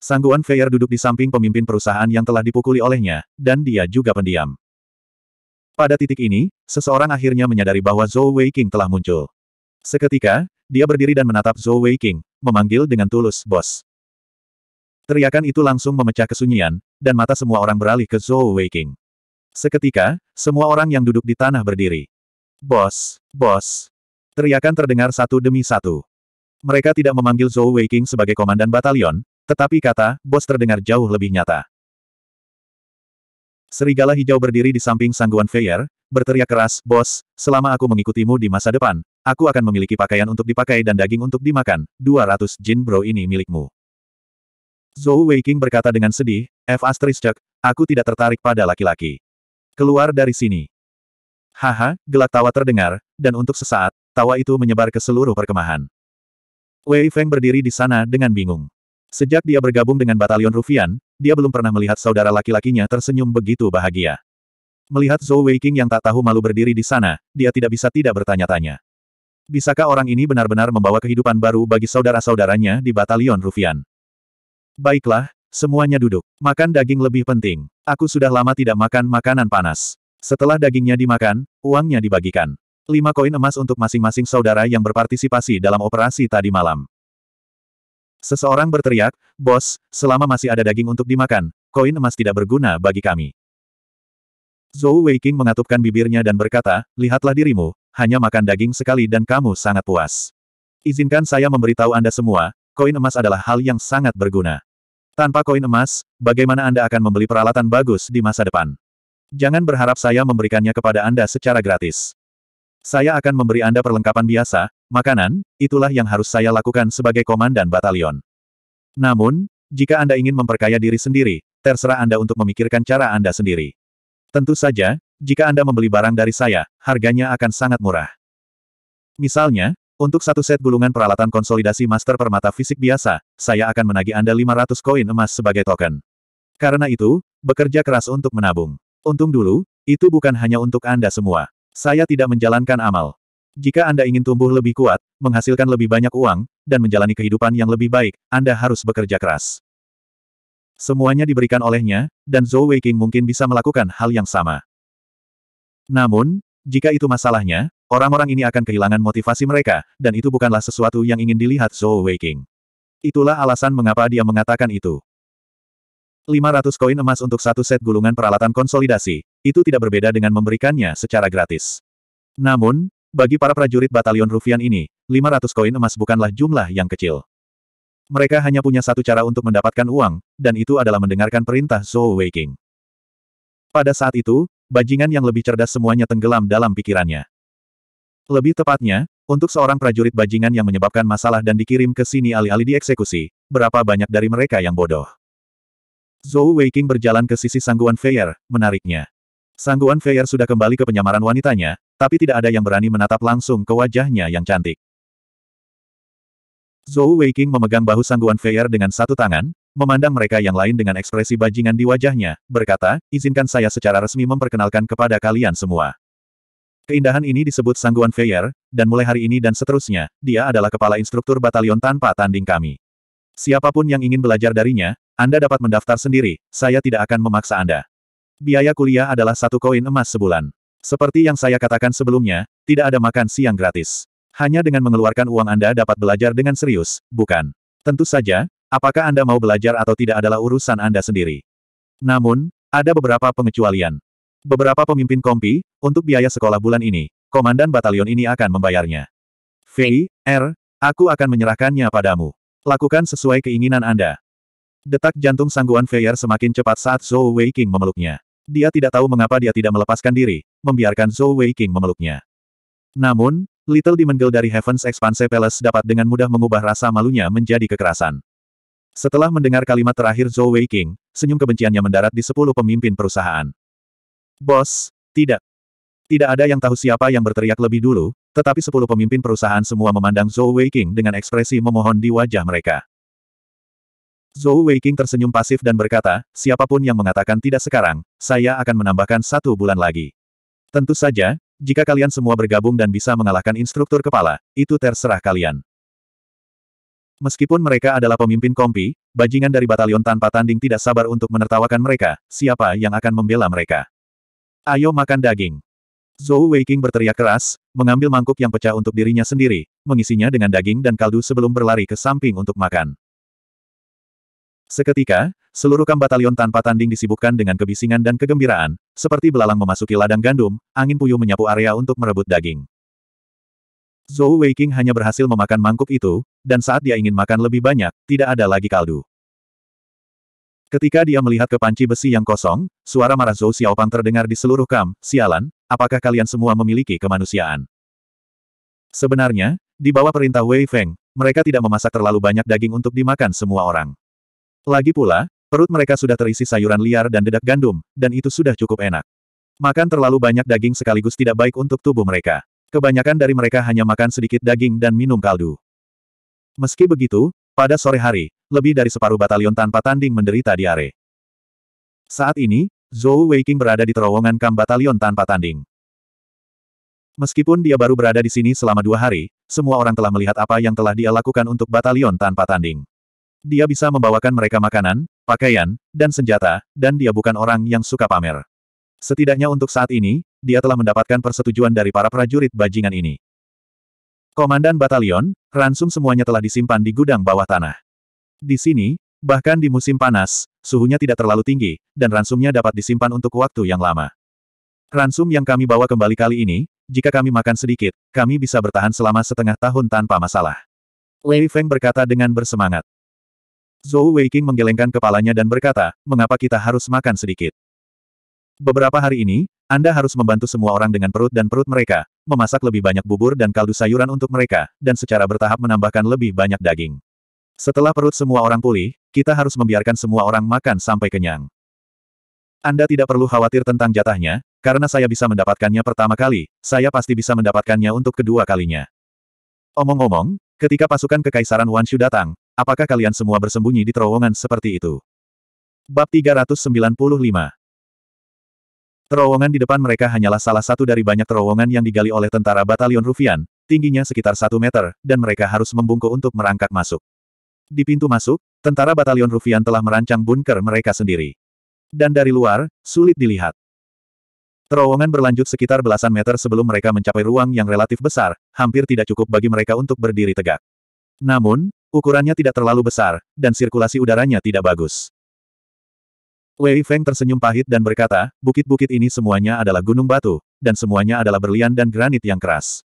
Sangguan Feier duduk di samping pemimpin perusahaan yang telah dipukuli olehnya, dan dia juga pendiam. Pada titik ini, seseorang akhirnya menyadari bahwa Zhou Weiqing telah muncul. Seketika, dia berdiri dan menatap Zhou Weiqing, memanggil dengan tulus, bos. Teriakan itu langsung memecah kesunyian, dan mata semua orang beralih ke Zhou Weiqing. Seketika, semua orang yang duduk di tanah berdiri. Bos, bos. Teriakan terdengar satu demi satu. Mereka tidak memanggil Zhou Weiqing sebagai komandan batalion, tetapi kata, bos terdengar jauh lebih nyata. Serigala hijau berdiri di samping sangguan Feier berteriak keras, Bos, selama aku mengikutimu di masa depan, aku akan memiliki pakaian untuk dipakai dan daging untuk dimakan, 200 jin bro ini milikmu. Zhou Weiking berkata dengan sedih, F asterisk, aku tidak tertarik pada laki-laki. Keluar dari sini. Haha, gelak tawa terdengar, dan untuk sesaat, tawa itu menyebar ke seluruh perkemahan. Wei Feng berdiri di sana dengan bingung. Sejak dia bergabung dengan batalion Rufian, dia belum pernah melihat saudara laki-lakinya tersenyum begitu bahagia. Melihat Zhou Weiqing yang tak tahu malu berdiri di sana, dia tidak bisa tidak bertanya-tanya. Bisakah orang ini benar-benar membawa kehidupan baru bagi saudara-saudaranya di Batalion Rufian? Baiklah, semuanya duduk. Makan daging lebih penting. Aku sudah lama tidak makan makanan panas. Setelah dagingnya dimakan, uangnya dibagikan. Lima koin emas untuk masing-masing saudara yang berpartisipasi dalam operasi tadi malam. Seseorang berteriak, Bos, selama masih ada daging untuk dimakan, koin emas tidak berguna bagi kami. Zhou Weiqing mengatupkan bibirnya dan berkata, lihatlah dirimu, hanya makan daging sekali dan kamu sangat puas. Izinkan saya memberitahu Anda semua, koin emas adalah hal yang sangat berguna. Tanpa koin emas, bagaimana Anda akan membeli peralatan bagus di masa depan? Jangan berharap saya memberikannya kepada Anda secara gratis. Saya akan memberi Anda perlengkapan biasa, makanan, itulah yang harus saya lakukan sebagai komandan batalion. Namun, jika Anda ingin memperkaya diri sendiri, terserah Anda untuk memikirkan cara Anda sendiri. Tentu saja, jika Anda membeli barang dari saya, harganya akan sangat murah. Misalnya, untuk satu set gulungan peralatan konsolidasi master permata fisik biasa, saya akan menagih Anda 500 koin emas sebagai token. Karena itu, bekerja keras untuk menabung. Untung dulu, itu bukan hanya untuk Anda semua. Saya tidak menjalankan amal. Jika Anda ingin tumbuh lebih kuat, menghasilkan lebih banyak uang, dan menjalani kehidupan yang lebih baik, Anda harus bekerja keras. Semuanya diberikan olehnya, dan Zhou Weiqing mungkin bisa melakukan hal yang sama. Namun, jika itu masalahnya, orang-orang ini akan kehilangan motivasi mereka, dan itu bukanlah sesuatu yang ingin dilihat Zhou Weiqing. Itulah alasan mengapa dia mengatakan itu. 500 koin emas untuk satu set gulungan peralatan konsolidasi, itu tidak berbeda dengan memberikannya secara gratis. Namun, bagi para prajurit batalion Rufian ini, 500 koin emas bukanlah jumlah yang kecil. Mereka hanya punya satu cara untuk mendapatkan uang, dan itu adalah mendengarkan perintah Zhou Weiqing. Pada saat itu, bajingan yang lebih cerdas semuanya tenggelam dalam pikirannya. Lebih tepatnya, untuk seorang prajurit bajingan yang menyebabkan masalah dan dikirim ke sini alih-alih dieksekusi, berapa banyak dari mereka yang bodoh. Zhou Weiqing berjalan ke sisi sangguan Feier, menariknya. Sangguan Feier sudah kembali ke penyamaran wanitanya, tapi tidak ada yang berani menatap langsung ke wajahnya yang cantik. Zhou Weiqing memegang bahu Sangguan Feier dengan satu tangan, memandang mereka yang lain dengan ekspresi bajingan di wajahnya, berkata, izinkan saya secara resmi memperkenalkan kepada kalian semua. Keindahan ini disebut Sangguan Feier, dan mulai hari ini dan seterusnya, dia adalah kepala instruktur batalion tanpa tanding kami. Siapapun yang ingin belajar darinya, Anda dapat mendaftar sendiri, saya tidak akan memaksa Anda. Biaya kuliah adalah satu koin emas sebulan. Seperti yang saya katakan sebelumnya, tidak ada makan siang gratis. Hanya dengan mengeluarkan uang Anda dapat belajar dengan serius, bukan? Tentu saja, apakah Anda mau belajar atau tidak adalah urusan Anda sendiri. Namun, ada beberapa pengecualian. Beberapa pemimpin kompi, untuk biaya sekolah bulan ini, komandan batalion ini akan membayarnya. V, R, aku akan menyerahkannya padamu. Lakukan sesuai keinginan Anda. Detak jantung sangguan Feyer semakin cepat saat Zhou Weiqing memeluknya. Dia tidak tahu mengapa dia tidak melepaskan diri, membiarkan Zhou Weiqing memeluknya. Namun, Little Demon dari Heaven's Expanse Palace dapat dengan mudah mengubah rasa malunya menjadi kekerasan. Setelah mendengar kalimat terakhir Zhou Wei King, senyum kebenciannya mendarat di sepuluh pemimpin perusahaan. Bos, tidak. Tidak ada yang tahu siapa yang berteriak lebih dulu, tetapi sepuluh pemimpin perusahaan semua memandang Zhou Wei King dengan ekspresi memohon di wajah mereka. Zhou Weiqing tersenyum pasif dan berkata, siapapun yang mengatakan tidak sekarang, saya akan menambahkan satu bulan lagi. Tentu saja, jika kalian semua bergabung dan bisa mengalahkan instruktur kepala, itu terserah kalian. Meskipun mereka adalah pemimpin kompi, bajingan dari batalion tanpa tanding tidak sabar untuk menertawakan mereka, siapa yang akan membela mereka. Ayo makan daging. Zhou Weiking berteriak keras, mengambil mangkuk yang pecah untuk dirinya sendiri, mengisinya dengan daging dan kaldu sebelum berlari ke samping untuk makan. Seketika, Seluruh kam batalion tanpa tanding disibukkan dengan kebisingan dan kegembiraan, seperti belalang memasuki ladang gandum, angin puyuh menyapu area untuk merebut daging. Zhou Weiking hanya berhasil memakan mangkuk itu, dan saat dia ingin makan lebih banyak, tidak ada lagi kaldu. Ketika dia melihat ke panci besi yang kosong, suara marah Zhou Xiaopang terdengar di seluruh kam, sialan, apakah kalian semua memiliki kemanusiaan? Sebenarnya, di bawah perintah Wei Feng, mereka tidak memasak terlalu banyak daging untuk dimakan semua orang. Lagi pula, Perut mereka sudah terisi sayuran liar dan dedak gandum, dan itu sudah cukup enak. Makan terlalu banyak daging sekaligus tidak baik untuk tubuh mereka. Kebanyakan dari mereka hanya makan sedikit daging dan minum kaldu. Meski begitu, pada sore hari, lebih dari separuh batalion tanpa tanding menderita diare. Saat ini, Zhou Weiqing berada di terowongan kam batalion tanpa tanding. Meskipun dia baru berada di sini selama dua hari, semua orang telah melihat apa yang telah dia lakukan untuk batalion tanpa tanding. Dia bisa membawakan mereka makanan, pakaian, dan senjata, dan dia bukan orang yang suka pamer. Setidaknya untuk saat ini, dia telah mendapatkan persetujuan dari para prajurit bajingan ini. Komandan batalion, ransum semuanya telah disimpan di gudang bawah tanah. Di sini, bahkan di musim panas, suhunya tidak terlalu tinggi, dan ransumnya dapat disimpan untuk waktu yang lama. Ransum yang kami bawa kembali kali ini, jika kami makan sedikit, kami bisa bertahan selama setengah tahun tanpa masalah. Lei Feng berkata dengan bersemangat. Zhou Weiqing menggelengkan kepalanya dan berkata, mengapa kita harus makan sedikit? Beberapa hari ini, Anda harus membantu semua orang dengan perut dan perut mereka, memasak lebih banyak bubur dan kaldu sayuran untuk mereka, dan secara bertahap menambahkan lebih banyak daging. Setelah perut semua orang pulih, kita harus membiarkan semua orang makan sampai kenyang. Anda tidak perlu khawatir tentang jatahnya, karena saya bisa mendapatkannya pertama kali, saya pasti bisa mendapatkannya untuk kedua kalinya. Omong-omong, ketika pasukan Kekaisaran Wanshu datang, Apakah kalian semua bersembunyi di terowongan seperti itu? Bab 395 Terowongan di depan mereka hanyalah salah satu dari banyak terowongan yang digali oleh tentara batalion Rufian, tingginya sekitar satu meter, dan mereka harus membungkuk untuk merangkak masuk. Di pintu masuk, tentara batalion Rufian telah merancang bunker mereka sendiri. Dan dari luar, sulit dilihat. Terowongan berlanjut sekitar belasan meter sebelum mereka mencapai ruang yang relatif besar, hampir tidak cukup bagi mereka untuk berdiri tegak. Namun, Ukurannya tidak terlalu besar, dan sirkulasi udaranya tidak bagus. Wei Feng tersenyum pahit dan berkata, bukit-bukit ini semuanya adalah gunung batu, dan semuanya adalah berlian dan granit yang keras.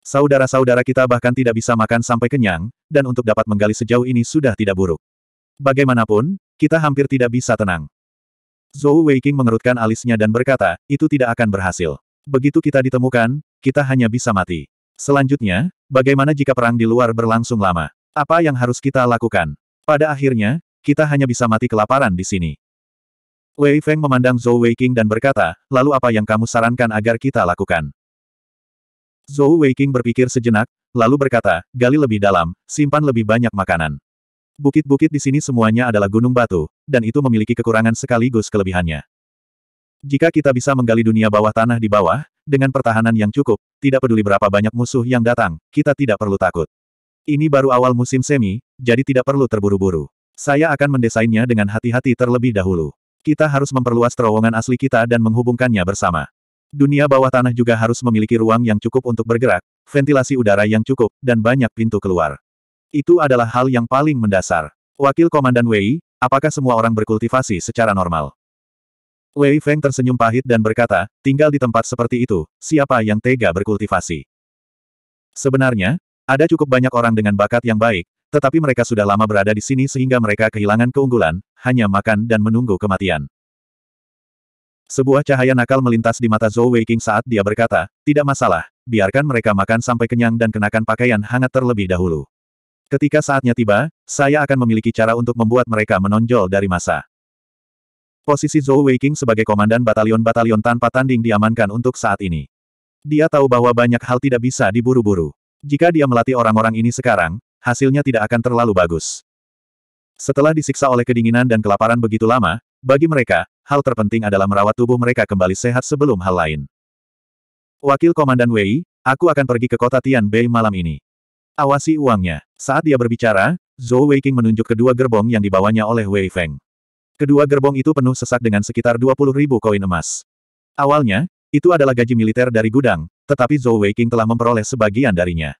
Saudara-saudara kita bahkan tidak bisa makan sampai kenyang, dan untuk dapat menggali sejauh ini sudah tidak buruk. Bagaimanapun, kita hampir tidak bisa tenang. Zhou Weiqing mengerutkan alisnya dan berkata, itu tidak akan berhasil. Begitu kita ditemukan, kita hanya bisa mati. Selanjutnya, bagaimana jika perang di luar berlangsung lama? Apa yang harus kita lakukan? Pada akhirnya, kita hanya bisa mati kelaparan di sini. Wei Feng memandang Zhou Weiqing dan berkata, lalu apa yang kamu sarankan agar kita lakukan? Zhou Weiqing berpikir sejenak, lalu berkata, gali lebih dalam, simpan lebih banyak makanan. Bukit-bukit di sini semuanya adalah gunung batu, dan itu memiliki kekurangan sekaligus kelebihannya. Jika kita bisa menggali dunia bawah tanah di bawah, dengan pertahanan yang cukup, tidak peduli berapa banyak musuh yang datang, kita tidak perlu takut. Ini baru awal musim semi, jadi tidak perlu terburu-buru. Saya akan mendesainnya dengan hati-hati terlebih dahulu. Kita harus memperluas terowongan asli kita dan menghubungkannya bersama. Dunia bawah tanah juga harus memiliki ruang yang cukup untuk bergerak, ventilasi udara yang cukup, dan banyak pintu keluar. Itu adalah hal yang paling mendasar. Wakil Komandan Wei, apakah semua orang berkultivasi secara normal? Wei Feng tersenyum pahit dan berkata, tinggal di tempat seperti itu, siapa yang tega berkultivasi? Sebenarnya, ada cukup banyak orang dengan bakat yang baik, tetapi mereka sudah lama berada di sini sehingga mereka kehilangan keunggulan, hanya makan dan menunggu kematian. Sebuah cahaya nakal melintas di mata Zhou Weiqing saat dia berkata, tidak masalah, biarkan mereka makan sampai kenyang dan kenakan pakaian hangat terlebih dahulu. Ketika saatnya tiba, saya akan memiliki cara untuk membuat mereka menonjol dari masa. Posisi Zhou Weiqing sebagai komandan batalion-batalion tanpa tanding diamankan untuk saat ini. Dia tahu bahwa banyak hal tidak bisa diburu-buru. Jika dia melatih orang-orang ini sekarang, hasilnya tidak akan terlalu bagus. Setelah disiksa oleh kedinginan dan kelaparan begitu lama, bagi mereka, hal terpenting adalah merawat tubuh mereka kembali sehat sebelum hal lain. Wakil Komandan Wei, aku akan pergi ke kota Tianbei malam ini. Awasi uangnya. Saat dia berbicara, Zhou Weiqing menunjuk kedua gerbong yang dibawanya oleh Wei Feng. Kedua gerbong itu penuh sesak dengan sekitar 20 ribu koin emas. Awalnya, itu adalah gaji militer dari gudang, tetapi Zhou Weiqing telah memperoleh sebagian darinya.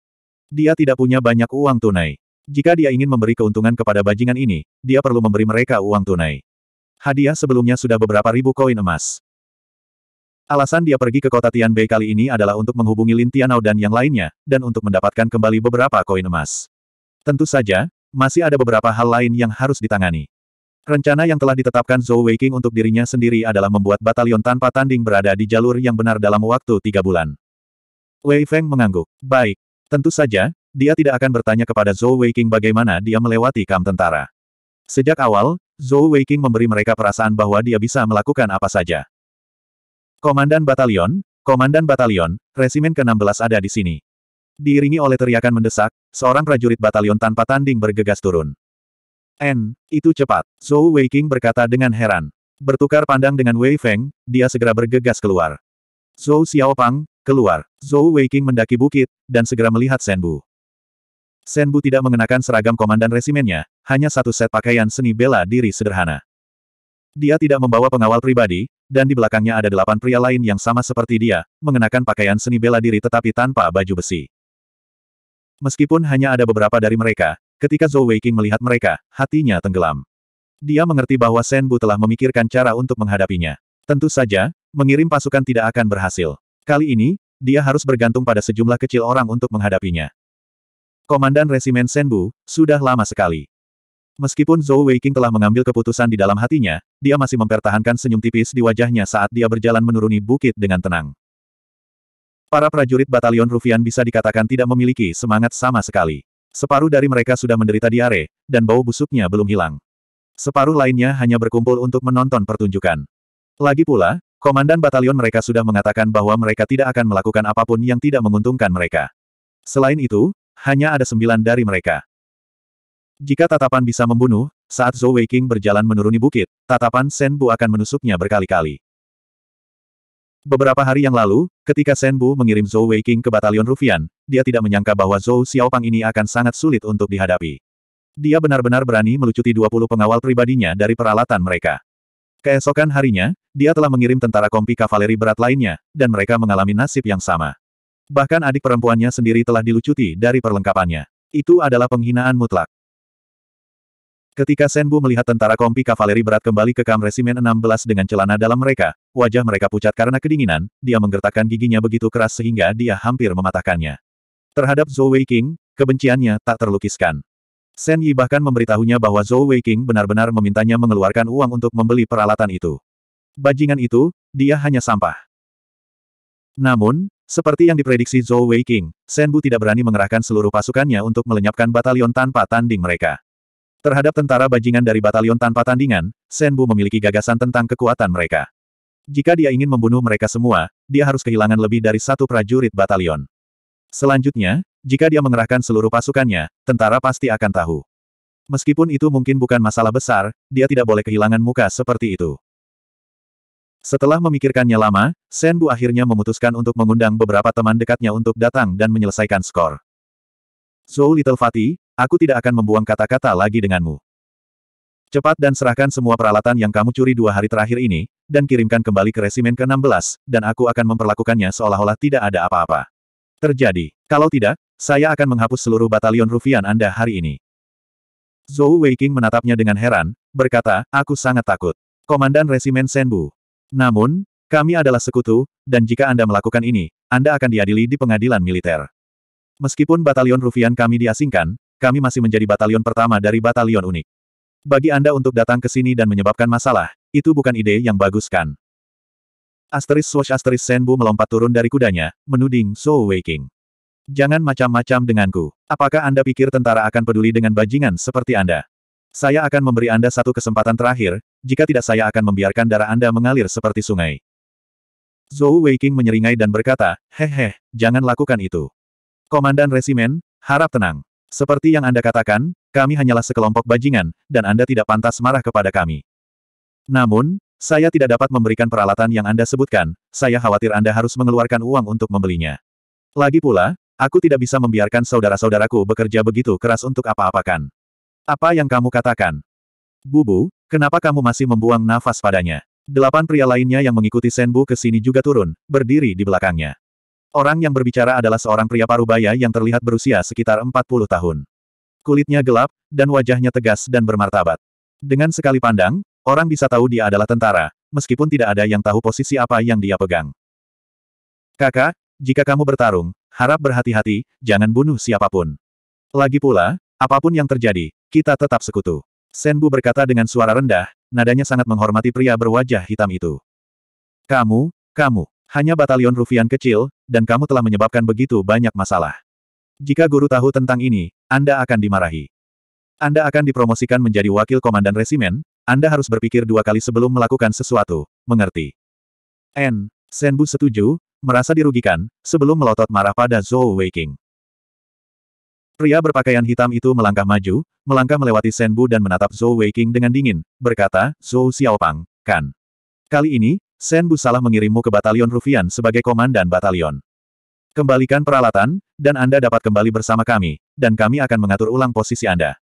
Dia tidak punya banyak uang tunai. Jika dia ingin memberi keuntungan kepada bajingan ini, dia perlu memberi mereka uang tunai. Hadiah sebelumnya sudah beberapa ribu koin emas. Alasan dia pergi ke kota Tianbei kali ini adalah untuk menghubungi Lin Tianao dan yang lainnya, dan untuk mendapatkan kembali beberapa koin emas. Tentu saja, masih ada beberapa hal lain yang harus ditangani. Rencana yang telah ditetapkan Zhou Weiqing untuk dirinya sendiri adalah membuat batalion tanpa tanding berada di jalur yang benar dalam waktu tiga bulan. Wei Feng mengangguk. Baik. Tentu saja, dia tidak akan bertanya kepada Zhou Weiqing bagaimana dia melewati kam tentara. Sejak awal, Zhou Weiqing memberi mereka perasaan bahwa dia bisa melakukan apa saja. Komandan Batalion, Komandan Batalion, Resimen ke-16 ada di sini. Diiringi oleh teriakan mendesak, seorang prajurit batalion tanpa tanding bergegas turun. N, itu cepat. Zhou Weiqing berkata dengan heran. Bertukar pandang dengan Wei Feng, dia segera bergegas keluar. Zhou Xiaopang, keluar. Zhou Weiqing mendaki bukit, dan segera melihat Shen Bu. Shen Bu tidak mengenakan seragam komandan resimennya, hanya satu set pakaian seni bela diri sederhana. Dia tidak membawa pengawal pribadi, dan di belakangnya ada delapan pria lain yang sama seperti dia, mengenakan pakaian seni bela diri tetapi tanpa baju besi. Meskipun hanya ada beberapa dari mereka, Ketika Zhou Weiqing melihat mereka, hatinya tenggelam. Dia mengerti bahwa Shen Bu telah memikirkan cara untuk menghadapinya. Tentu saja, mengirim pasukan tidak akan berhasil. Kali ini, dia harus bergantung pada sejumlah kecil orang untuk menghadapinya. Komandan Resimen Senbu, sudah lama sekali. Meskipun Zhou Weiqing telah mengambil keputusan di dalam hatinya, dia masih mempertahankan senyum tipis di wajahnya saat dia berjalan menuruni bukit dengan tenang. Para prajurit batalion Rufian bisa dikatakan tidak memiliki semangat sama sekali. Separuh dari mereka sudah menderita diare, dan bau busuknya belum hilang. Separuh lainnya hanya berkumpul untuk menonton pertunjukan. Lagi pula, komandan batalion mereka sudah mengatakan bahwa mereka tidak akan melakukan apapun yang tidak menguntungkan mereka. Selain itu, hanya ada sembilan dari mereka. Jika tatapan bisa membunuh, saat Zhou Weiqing berjalan menuruni bukit, tatapan Shen Bu akan menusuknya berkali-kali. Beberapa hari yang lalu, ketika Bu mengirim Zhou Weiqing ke Batalion Rufian, dia tidak menyangka bahwa Zhou Xiaopang ini akan sangat sulit untuk dihadapi. Dia benar-benar berani melucuti 20 pengawal pribadinya dari peralatan mereka. Keesokan harinya, dia telah mengirim tentara kompi kavaleri berat lainnya, dan mereka mengalami nasib yang sama. Bahkan adik perempuannya sendiri telah dilucuti dari perlengkapannya. Itu adalah penghinaan mutlak. Ketika Senbu melihat tentara kompi kavaleri berat kembali ke kam resimen 16 dengan celana dalam mereka, wajah mereka pucat karena kedinginan, dia menggertakkan giginya begitu keras sehingga dia hampir mematahkannya. Terhadap Zhou Weiqing, kebenciannya tak terlukiskan. Sen Yi bahkan memberitahunya bahwa Zhou Weiqing benar-benar memintanya mengeluarkan uang untuk membeli peralatan itu. Bajingan itu, dia hanya sampah. Namun, seperti yang diprediksi Zhou Weiqing, Senbu tidak berani mengerahkan seluruh pasukannya untuk melenyapkan batalion tanpa tanding mereka. Terhadap tentara bajingan dari batalion tanpa tandingan, Senbu memiliki gagasan tentang kekuatan mereka. Jika dia ingin membunuh mereka semua, dia harus kehilangan lebih dari satu prajurit batalion. Selanjutnya, jika dia mengerahkan seluruh pasukannya, tentara pasti akan tahu. Meskipun itu mungkin bukan masalah besar, dia tidak boleh kehilangan muka seperti itu. Setelah memikirkannya lama, Senbu akhirnya memutuskan untuk mengundang beberapa teman dekatnya untuk datang dan menyelesaikan skor. Zhou Little Fatih, Aku tidak akan membuang kata-kata lagi denganmu. Cepat dan serahkan semua peralatan yang kamu curi dua hari terakhir ini, dan kirimkan kembali ke resimen ke-16, dan aku akan memperlakukannya seolah-olah tidak ada apa-apa. Terjadi. Kalau tidak, saya akan menghapus seluruh batalion rufian Anda hari ini. Zhou Weiqing menatapnya dengan heran, berkata, aku sangat takut. Komandan Resimen Senbu. Namun, kami adalah sekutu, dan jika Anda melakukan ini, Anda akan diadili di pengadilan militer. Meskipun batalion Rufian kami diasingkan, kami masih menjadi batalion pertama dari batalion unik. Bagi Anda untuk datang ke sini dan menyebabkan masalah, itu bukan ide yang bagus kan? Asteris Swash Asteris Senbu melompat turun dari kudanya, menuding So Waking. Jangan macam-macam denganku. Apakah Anda pikir tentara akan peduli dengan bajingan seperti Anda? Saya akan memberi Anda satu kesempatan terakhir, jika tidak saya akan membiarkan darah Anda mengalir seperti sungai. Zhou Weiking menyeringai dan berkata, Hehe, jangan lakukan itu. Komandan Resimen, harap tenang. Seperti yang Anda katakan, kami hanyalah sekelompok bajingan, dan Anda tidak pantas marah kepada kami. Namun, saya tidak dapat memberikan peralatan yang Anda sebutkan, saya khawatir Anda harus mengeluarkan uang untuk membelinya. Lagi pula, aku tidak bisa membiarkan saudara-saudaraku bekerja begitu keras untuk apa-apakan. Apa yang kamu katakan? Bubu, kenapa kamu masih membuang nafas padanya? Delapan pria lainnya yang mengikuti Senbu ke sini juga turun, berdiri di belakangnya. Orang yang berbicara adalah seorang pria parubaya yang terlihat berusia sekitar 40 tahun. Kulitnya gelap, dan wajahnya tegas dan bermartabat. Dengan sekali pandang, orang bisa tahu dia adalah tentara, meskipun tidak ada yang tahu posisi apa yang dia pegang. Kakak, jika kamu bertarung, harap berhati-hati, jangan bunuh siapapun. Lagi pula, apapun yang terjadi, kita tetap sekutu. Senbu berkata dengan suara rendah, nadanya sangat menghormati pria berwajah hitam itu. Kamu, kamu. Hanya batalion Rufian kecil, dan kamu telah menyebabkan begitu banyak masalah. Jika guru tahu tentang ini, Anda akan dimarahi. Anda akan dipromosikan menjadi wakil komandan resimen, Anda harus berpikir dua kali sebelum melakukan sesuatu, mengerti? N. Senbu setuju, merasa dirugikan, sebelum melotot marah pada Zhou Weiking. Pria berpakaian hitam itu melangkah maju, melangkah melewati Senbu dan menatap Zhou Weiking dengan dingin, berkata, Zhou Xiaopang, kan? Kali ini, Sen Bu salah mengirimmu ke Batalion Rufian sebagai komandan batalion. Kembalikan peralatan, dan Anda dapat kembali bersama kami, dan kami akan mengatur ulang posisi Anda.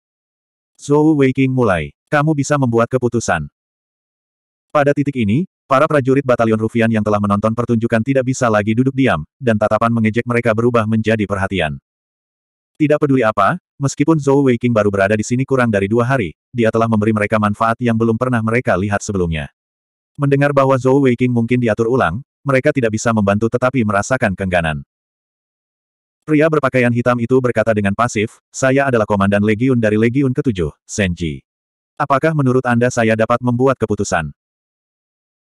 Zhou Weiqing mulai. Kamu bisa membuat keputusan. Pada titik ini, para prajurit Batalion Rufian yang telah menonton pertunjukan tidak bisa lagi duduk diam, dan tatapan mengejek mereka berubah menjadi perhatian. Tidak peduli apa, meskipun Zhou Weiqing baru berada di sini kurang dari dua hari, dia telah memberi mereka manfaat yang belum pernah mereka lihat sebelumnya. Mendengar bahwa Zhou Weiqing mungkin diatur ulang, mereka tidak bisa membantu tetapi merasakan kengganan. Pria berpakaian hitam itu berkata dengan pasif, saya adalah komandan legiun dari legiun ketujuh, Senji. Apakah menurut Anda saya dapat membuat keputusan?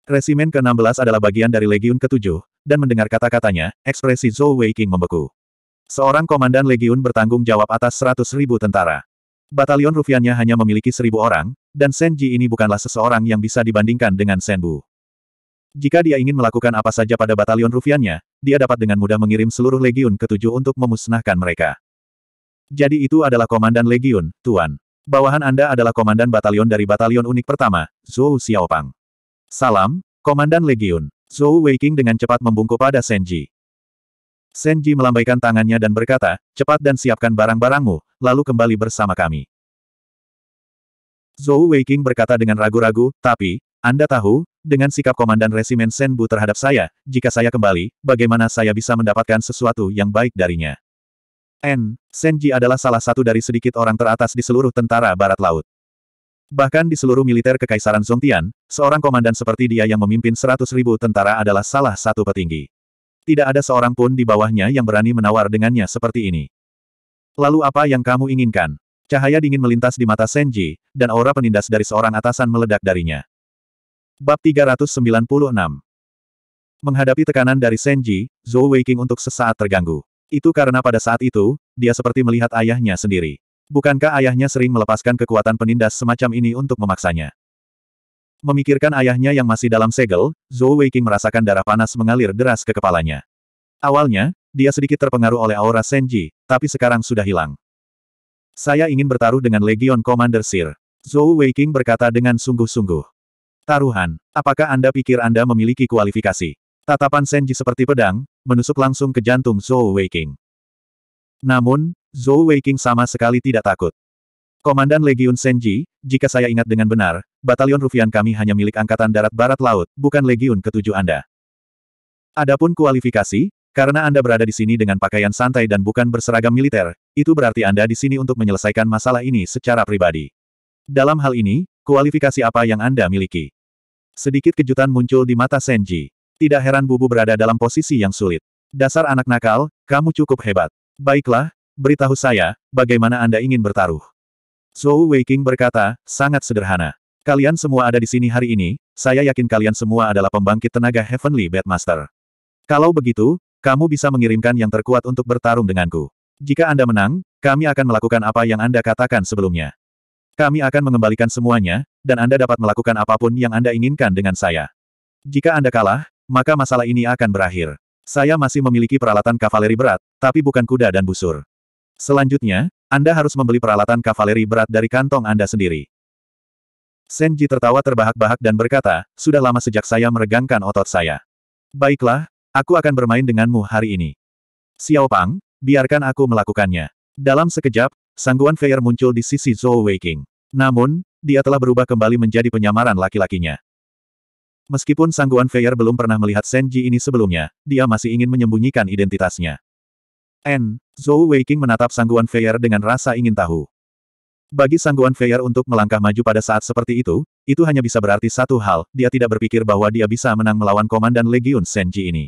Resimen ke-16 adalah bagian dari legiun ketujuh, dan mendengar kata-katanya, ekspresi Zhou Weiqing membeku. Seorang komandan legiun bertanggung jawab atas 100.000 tentara. Batalion rufiannya hanya memiliki seribu orang, dan Senji ini bukanlah seseorang yang bisa dibandingkan dengan Senbu. Jika dia ingin melakukan apa saja pada batalion rufiannya, dia dapat dengan mudah mengirim seluruh legiun tujuh untuk memusnahkan mereka. Jadi itu adalah komandan legiun, Tuan. Bawahan Anda adalah komandan batalion dari batalion unik pertama, Zhou Xiaopang. Salam, komandan legiun. Zhou Weiking dengan cepat membungkuk pada Senji. Senji melambaikan tangannya dan berkata, cepat dan siapkan barang-barangmu, lalu kembali bersama kami. Zhou Weiqing berkata dengan ragu-ragu, tapi, Anda tahu, dengan sikap Komandan Resimen Senbu terhadap saya, jika saya kembali, bagaimana saya bisa mendapatkan sesuatu yang baik darinya? N. Senji adalah salah satu dari sedikit orang teratas di seluruh tentara Barat Laut. Bahkan di seluruh militer Kekaisaran Zongtian, seorang komandan seperti dia yang memimpin seratus ribu tentara adalah salah satu petinggi. Tidak ada seorang pun di bawahnya yang berani menawar dengannya seperti ini. Lalu apa yang kamu inginkan? Cahaya dingin melintas di mata Senji, dan aura penindas dari seorang atasan meledak darinya. Bab 396 Menghadapi tekanan dari Senji, Zhou Weiqing untuk sesaat terganggu. Itu karena pada saat itu, dia seperti melihat ayahnya sendiri. Bukankah ayahnya sering melepaskan kekuatan penindas semacam ini untuk memaksanya? Memikirkan ayahnya yang masih dalam segel, Zhou Weiqing merasakan darah panas mengalir deras ke kepalanya. Awalnya, dia sedikit terpengaruh oleh aura Senji, tapi sekarang sudah hilang. Saya ingin bertaruh dengan Legion Commander Sir. Zhou Weiking berkata dengan sungguh-sungguh. Taruhan, apakah Anda pikir Anda memiliki kualifikasi? Tatapan Senji seperti pedang, menusuk langsung ke jantung Zhou Weiking. Namun, Zhou Weiking sama sekali tidak takut. Komandan Legion Senji, jika saya ingat dengan benar, batalion rufian kami hanya milik Angkatan Darat Barat Laut, bukan Legion ketujuh Anda. Adapun kualifikasi, karena Anda berada di sini dengan pakaian santai dan bukan berseragam militer, itu berarti Anda di sini untuk menyelesaikan masalah ini secara pribadi. Dalam hal ini, kualifikasi apa yang Anda miliki? Sedikit kejutan muncul di mata Senji. Tidak heran Bubu berada dalam posisi yang sulit. Dasar anak nakal, kamu cukup hebat. Baiklah, beritahu saya, bagaimana Anda ingin bertaruh. Zhou Weiking berkata, sangat sederhana. Kalian semua ada di sini hari ini, saya yakin kalian semua adalah pembangkit tenaga Heavenly Bedmaster. Kalau begitu, kamu bisa mengirimkan yang terkuat untuk bertarung denganku. Jika Anda menang, kami akan melakukan apa yang Anda katakan sebelumnya. Kami akan mengembalikan semuanya, dan Anda dapat melakukan apapun yang Anda inginkan dengan saya. Jika Anda kalah, maka masalah ini akan berakhir. Saya masih memiliki peralatan kavaleri berat, tapi bukan kuda dan busur. Selanjutnya, Anda harus membeli peralatan kavaleri berat dari kantong Anda sendiri. Senji tertawa terbahak-bahak dan berkata, sudah lama sejak saya meregangkan otot saya. Baiklah, Aku akan bermain denganmu hari ini. Xiao Pang, biarkan aku melakukannya. Dalam sekejap, sangguan Feier muncul di sisi Zhou Weiqing. Namun, dia telah berubah kembali menjadi penyamaran laki-lakinya. Meskipun sangguan Feier belum pernah melihat Senji ini sebelumnya, dia masih ingin menyembunyikan identitasnya. N. Zhou Weiqing menatap sangguan Feier dengan rasa ingin tahu. Bagi sangguan Feier untuk melangkah maju pada saat seperti itu, itu hanya bisa berarti satu hal, dia tidak berpikir bahwa dia bisa menang melawan komandan Legion Senji ini.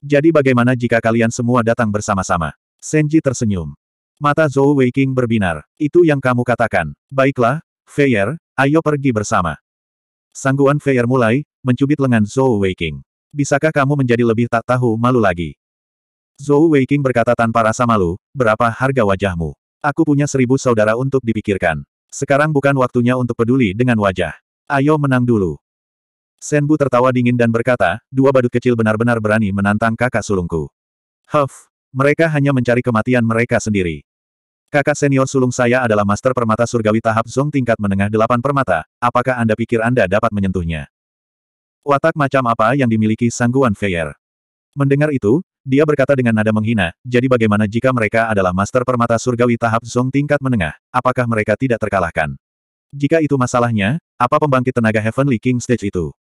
Jadi bagaimana jika kalian semua datang bersama-sama? Senji tersenyum. Mata Zhou Weiqing berbinar. Itu yang kamu katakan. Baiklah, Feier, ayo pergi bersama. Sangguan Feier mulai, mencubit lengan Zhou Weiqing. Bisakah kamu menjadi lebih tak tahu malu lagi? Zhou Weiqing berkata tanpa rasa malu, berapa harga wajahmu? Aku punya seribu saudara untuk dipikirkan. Sekarang bukan waktunya untuk peduli dengan wajah. Ayo menang dulu. Senbu tertawa dingin dan berkata, dua badut kecil benar-benar berani menantang kakak sulungku. Huff, mereka hanya mencari kematian mereka sendiri. Kakak senior sulung saya adalah master permata surgawi tahap zong tingkat menengah delapan permata, apakah Anda pikir Anda dapat menyentuhnya? Watak macam apa yang dimiliki sangguan Feyer? Mendengar itu, dia berkata dengan nada menghina, jadi bagaimana jika mereka adalah master permata surgawi tahap zong tingkat menengah, apakah mereka tidak terkalahkan? Jika itu masalahnya, apa pembangkit tenaga Heavenly King Stage itu?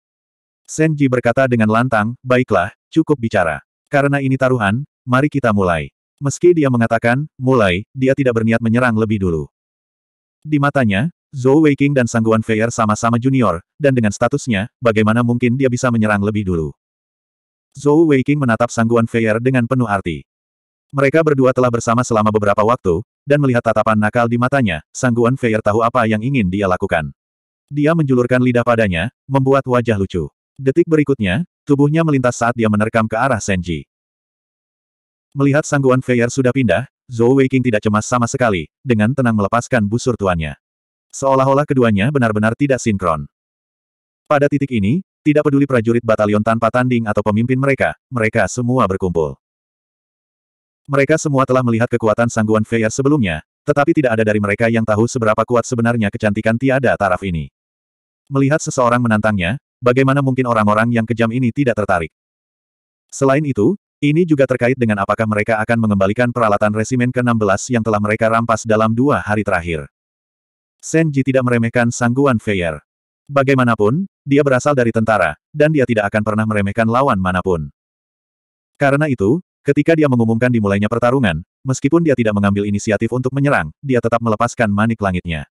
Senji berkata dengan lantang, baiklah, cukup bicara. Karena ini taruhan, mari kita mulai. Meski dia mengatakan, mulai, dia tidak berniat menyerang lebih dulu. Di matanya, Zhou Weiqing dan Sangguan Feier sama-sama junior, dan dengan statusnya, bagaimana mungkin dia bisa menyerang lebih dulu. Zhou Weiqing menatap Sangguan Feier dengan penuh arti. Mereka berdua telah bersama selama beberapa waktu, dan melihat tatapan nakal di matanya, Sangguan Feier tahu apa yang ingin dia lakukan. Dia menjulurkan lidah padanya, membuat wajah lucu. Detik berikutnya, tubuhnya melintas saat dia menerkam ke arah Senji. Melihat sangguan Feier sudah pindah, Zhou Weiqing tidak cemas sama sekali, dengan tenang melepaskan busur tuannya. Seolah-olah keduanya benar-benar tidak sinkron. Pada titik ini, tidak peduli prajurit batalion tanpa tanding atau pemimpin mereka, mereka semua berkumpul. Mereka semua telah melihat kekuatan sangguan Feier sebelumnya, tetapi tidak ada dari mereka yang tahu seberapa kuat sebenarnya kecantikan tiada taraf ini. Melihat seseorang menantangnya, Bagaimana mungkin orang-orang yang kejam ini tidak tertarik? Selain itu, ini juga terkait dengan apakah mereka akan mengembalikan peralatan resimen ke-16 yang telah mereka rampas dalam dua hari terakhir. Senji tidak meremehkan sangguan Feyer. Bagaimanapun, dia berasal dari tentara, dan dia tidak akan pernah meremehkan lawan manapun. Karena itu, Ketika dia mengumumkan dimulainya pertarungan, meskipun dia tidak mengambil inisiatif untuk menyerang, dia tetap melepaskan manik langitnya.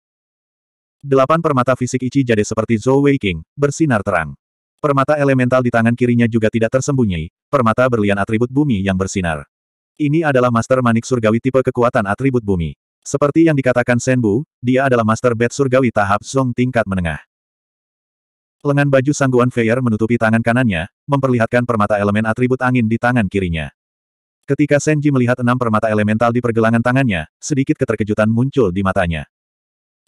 Delapan permata fisik Ichi jadi seperti Zhou King bersinar terang. Permata elemental di tangan kirinya juga tidak tersembunyi, permata berlian atribut bumi yang bersinar. Ini adalah master manik surgawi tipe kekuatan atribut bumi. Seperti yang dikatakan Senbu, dia adalah master bed surgawi tahap Zong tingkat menengah. Lengan baju sangguan Feier menutupi tangan kanannya, memperlihatkan permata elemen atribut angin di tangan kirinya. Ketika Senji melihat enam permata elemental di pergelangan tangannya, sedikit keterkejutan muncul di matanya.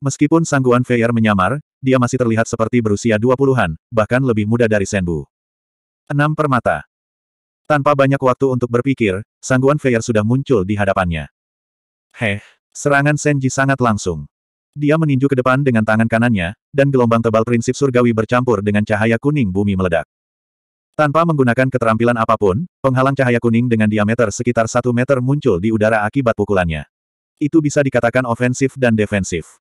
Meskipun Sangguan Feier menyamar, dia masih terlihat seperti berusia 20-an, bahkan lebih muda dari Senbu. Enam permata. Tanpa banyak waktu untuk berpikir, Sangguan Feier sudah muncul di hadapannya. Heh, serangan Senji sangat langsung. Dia meninju ke depan dengan tangan kanannya, dan gelombang tebal prinsip surgawi bercampur dengan cahaya kuning bumi meledak. Tanpa menggunakan keterampilan apapun, penghalang cahaya kuning dengan diameter sekitar satu meter muncul di udara akibat pukulannya. Itu bisa dikatakan ofensif dan defensif.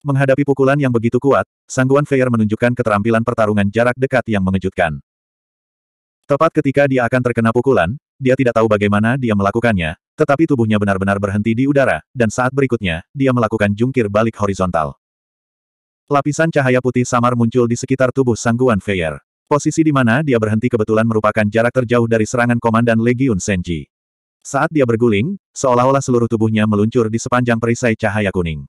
Menghadapi pukulan yang begitu kuat, Sangguan Feier menunjukkan keterampilan pertarungan jarak dekat yang mengejutkan. Tepat ketika dia akan terkena pukulan, dia tidak tahu bagaimana dia melakukannya, tetapi tubuhnya benar-benar berhenti di udara, dan saat berikutnya, dia melakukan jungkir balik horizontal. Lapisan cahaya putih samar muncul di sekitar tubuh Sangguan Feier. Posisi di mana dia berhenti kebetulan merupakan jarak terjauh dari serangan Komandan Legiun Senji. Saat dia berguling, seolah-olah seluruh tubuhnya meluncur di sepanjang perisai cahaya kuning.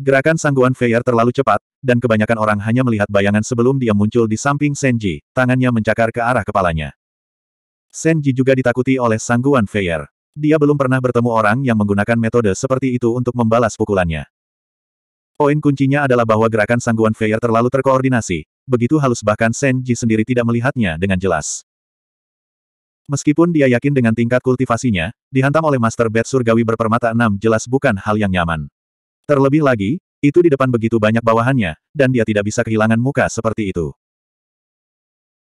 Gerakan sangguan Feier terlalu cepat, dan kebanyakan orang hanya melihat bayangan sebelum dia muncul di samping Senji, tangannya mencakar ke arah kepalanya. Senji juga ditakuti oleh sangguan Feier. Dia belum pernah bertemu orang yang menggunakan metode seperti itu untuk membalas pukulannya. Poin kuncinya adalah bahwa gerakan sangguan Feier terlalu terkoordinasi, begitu halus bahkan Senji sendiri tidak melihatnya dengan jelas. Meskipun dia yakin dengan tingkat kultivasinya, dihantam oleh Master Bed Surgawi berpermata enam jelas bukan hal yang nyaman. Terlebih lagi, itu di depan begitu banyak bawahannya, dan dia tidak bisa kehilangan muka seperti itu.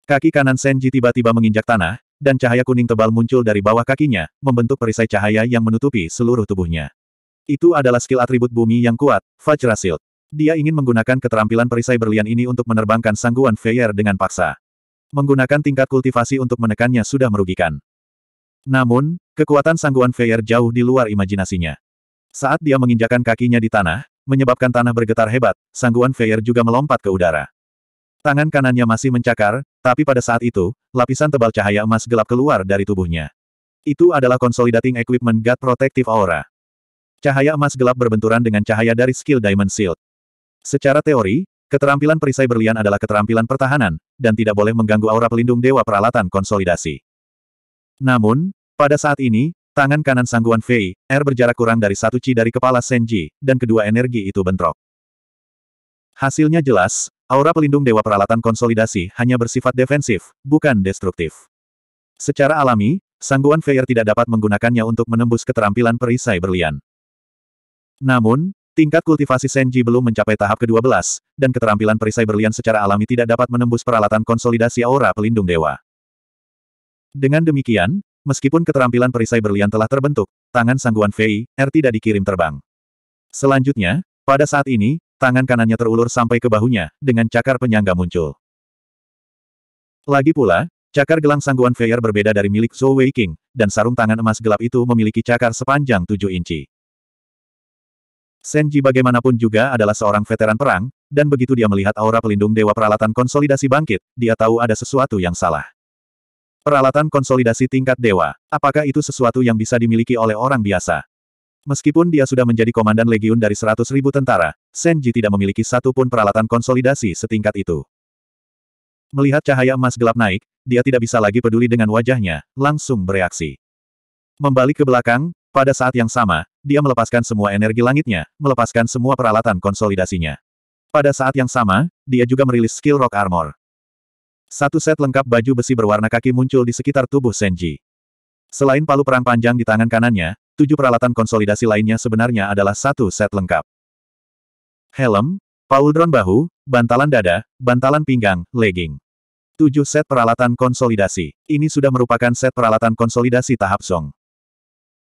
Kaki kanan Senji tiba-tiba menginjak tanah, dan cahaya kuning tebal muncul dari bawah kakinya, membentuk perisai cahaya yang menutupi seluruh tubuhnya. Itu adalah skill atribut bumi yang kuat, Vajra Shield. Dia ingin menggunakan keterampilan perisai berlian ini untuk menerbangkan sangguan Feyer dengan paksa. Menggunakan tingkat kultivasi untuk menekannya sudah merugikan. Namun, kekuatan sangguan Feyer jauh di luar imajinasinya. Saat dia menginjakan kakinya di tanah, menyebabkan tanah bergetar hebat, sangguan Feier juga melompat ke udara. Tangan kanannya masih mencakar, tapi pada saat itu, lapisan tebal cahaya emas gelap keluar dari tubuhnya. Itu adalah Consolidating Equipment God Protective Aura. Cahaya emas gelap berbenturan dengan cahaya dari skill Diamond Shield. Secara teori, keterampilan perisai berlian adalah keterampilan pertahanan, dan tidak boleh mengganggu aura pelindung dewa peralatan konsolidasi. Namun, pada saat ini, Tangan kanan sangguan Fei, air berjarak kurang dari satu chi dari kepala Senji, dan kedua energi itu bentrok. Hasilnya jelas, aura pelindung Dewa Peralatan Konsolidasi hanya bersifat defensif, bukan destruktif. Secara alami, sangguan Feier tidak dapat menggunakannya untuk menembus keterampilan perisai berlian. Namun, Tingkat kultivasi Senji belum mencapai tahap ke-12, dan keterampilan perisai berlian secara alami tidak dapat menembus peralatan konsolidasi aura pelindung dewa. Dengan demikian, Meskipun keterampilan perisai berlian telah terbentuk, tangan sangguan Fei, R tidak dikirim terbang. Selanjutnya, pada saat ini, tangan kanannya terulur sampai ke bahunya, dengan cakar penyangga muncul. Lagi pula, cakar gelang sangguan Fei'er berbeda dari milik Zhou Wei King, dan sarung tangan emas gelap itu memiliki cakar sepanjang 7 inci. Senji bagaimanapun juga adalah seorang veteran perang, dan begitu dia melihat aura pelindung Dewa Peralatan Konsolidasi Bangkit, dia tahu ada sesuatu yang salah. Peralatan konsolidasi tingkat dewa. Apakah itu sesuatu yang bisa dimiliki oleh orang biasa? Meskipun dia sudah menjadi komandan legiun dari seratus ribu tentara, Senji tidak memiliki satu pun peralatan konsolidasi setingkat itu. Melihat cahaya emas gelap naik, dia tidak bisa lagi peduli dengan wajahnya, langsung bereaksi. Membalik ke belakang, pada saat yang sama, dia melepaskan semua energi langitnya, melepaskan semua peralatan konsolidasinya. Pada saat yang sama, dia juga merilis skill Rock Armor. Satu set lengkap baju besi berwarna kaki muncul di sekitar tubuh Senji. Selain palu perang panjang di tangan kanannya, tujuh peralatan konsolidasi lainnya sebenarnya adalah satu set lengkap. Helm, pauldron bahu, bantalan dada, bantalan pinggang, legging. Tujuh set peralatan konsolidasi. Ini sudah merupakan set peralatan konsolidasi tahap Song.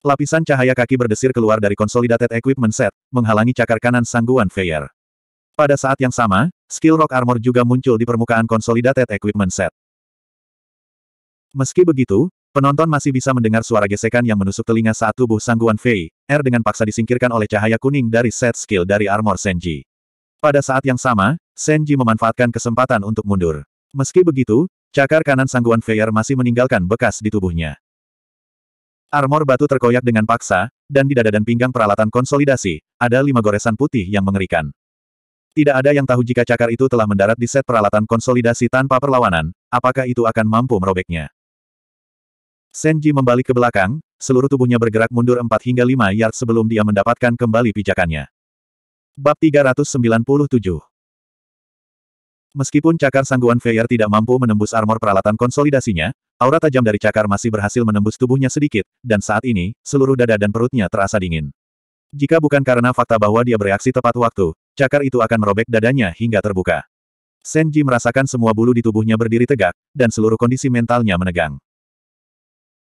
Lapisan cahaya kaki berdesir keluar dari Consolidated Equipment Set, menghalangi cakar kanan sangguan Feyer. Pada saat yang sama, skill Rock Armor juga muncul di permukaan Consolidated Equipment Set. Meski begitu, penonton masih bisa mendengar suara gesekan yang menusuk telinga saat tubuh sangguan Fei, R er dengan paksa disingkirkan oleh cahaya kuning dari set skill dari Armor Senji. Pada saat yang sama, Senji memanfaatkan kesempatan untuk mundur. Meski begitu, cakar kanan sangguan Fei R er masih meninggalkan bekas di tubuhnya. Armor batu terkoyak dengan paksa, dan di dada dan pinggang peralatan konsolidasi, ada lima goresan putih yang mengerikan. Tidak ada yang tahu jika cakar itu telah mendarat di set peralatan konsolidasi tanpa perlawanan, apakah itu akan mampu merobeknya. Senji membalik ke belakang, seluruh tubuhnya bergerak mundur 4 hingga 5 yard sebelum dia mendapatkan kembali pijakannya. Bab 397 Meskipun cakar sangguan Feyer tidak mampu menembus armor peralatan konsolidasinya, aura tajam dari cakar masih berhasil menembus tubuhnya sedikit, dan saat ini, seluruh dada dan perutnya terasa dingin. Jika bukan karena fakta bahwa dia bereaksi tepat waktu, cakar itu akan merobek dadanya hingga terbuka. Senji merasakan semua bulu di tubuhnya berdiri tegak, dan seluruh kondisi mentalnya menegang.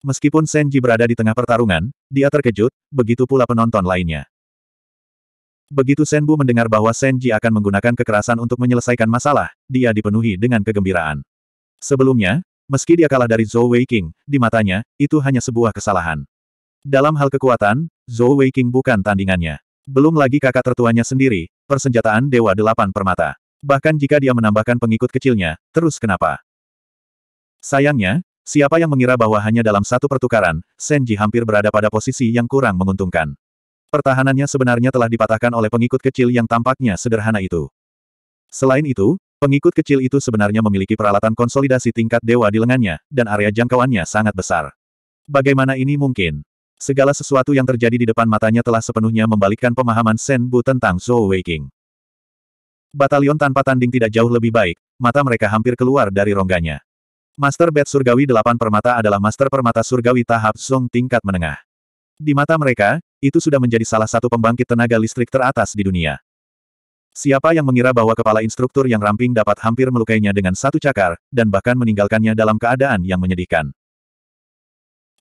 Meskipun Senji berada di tengah pertarungan, dia terkejut, begitu pula penonton lainnya. Begitu Senbu mendengar bahwa Senji akan menggunakan kekerasan untuk menyelesaikan masalah, dia dipenuhi dengan kegembiraan. Sebelumnya, meski dia kalah dari Zhou Weiqing, di matanya, itu hanya sebuah kesalahan. Dalam hal kekuatan, Zhou Weiqing bukan tandingannya. Belum lagi kakak tertuanya sendiri, persenjataan Dewa Delapan Permata. Bahkan jika dia menambahkan pengikut kecilnya, terus kenapa? Sayangnya, siapa yang mengira bahwa hanya dalam satu pertukaran, Senji hampir berada pada posisi yang kurang menguntungkan. Pertahanannya sebenarnya telah dipatahkan oleh pengikut kecil yang tampaknya sederhana itu. Selain itu, pengikut kecil itu sebenarnya memiliki peralatan konsolidasi tingkat dewa di lengannya, dan area jangkauannya sangat besar. Bagaimana ini mungkin? Segala sesuatu yang terjadi di depan matanya telah sepenuhnya membalikkan pemahaman Sen Bu tentang Zhou Weiqing. Batalion tanpa tanding tidak jauh lebih baik, mata mereka hampir keluar dari rongganya. Master Bed Surgawi Delapan Permata adalah Master Permata Surgawi tahap Song tingkat menengah. Di mata mereka, itu sudah menjadi salah satu pembangkit tenaga listrik teratas di dunia. Siapa yang mengira bahwa kepala instruktur yang ramping dapat hampir melukainya dengan satu cakar, dan bahkan meninggalkannya dalam keadaan yang menyedihkan.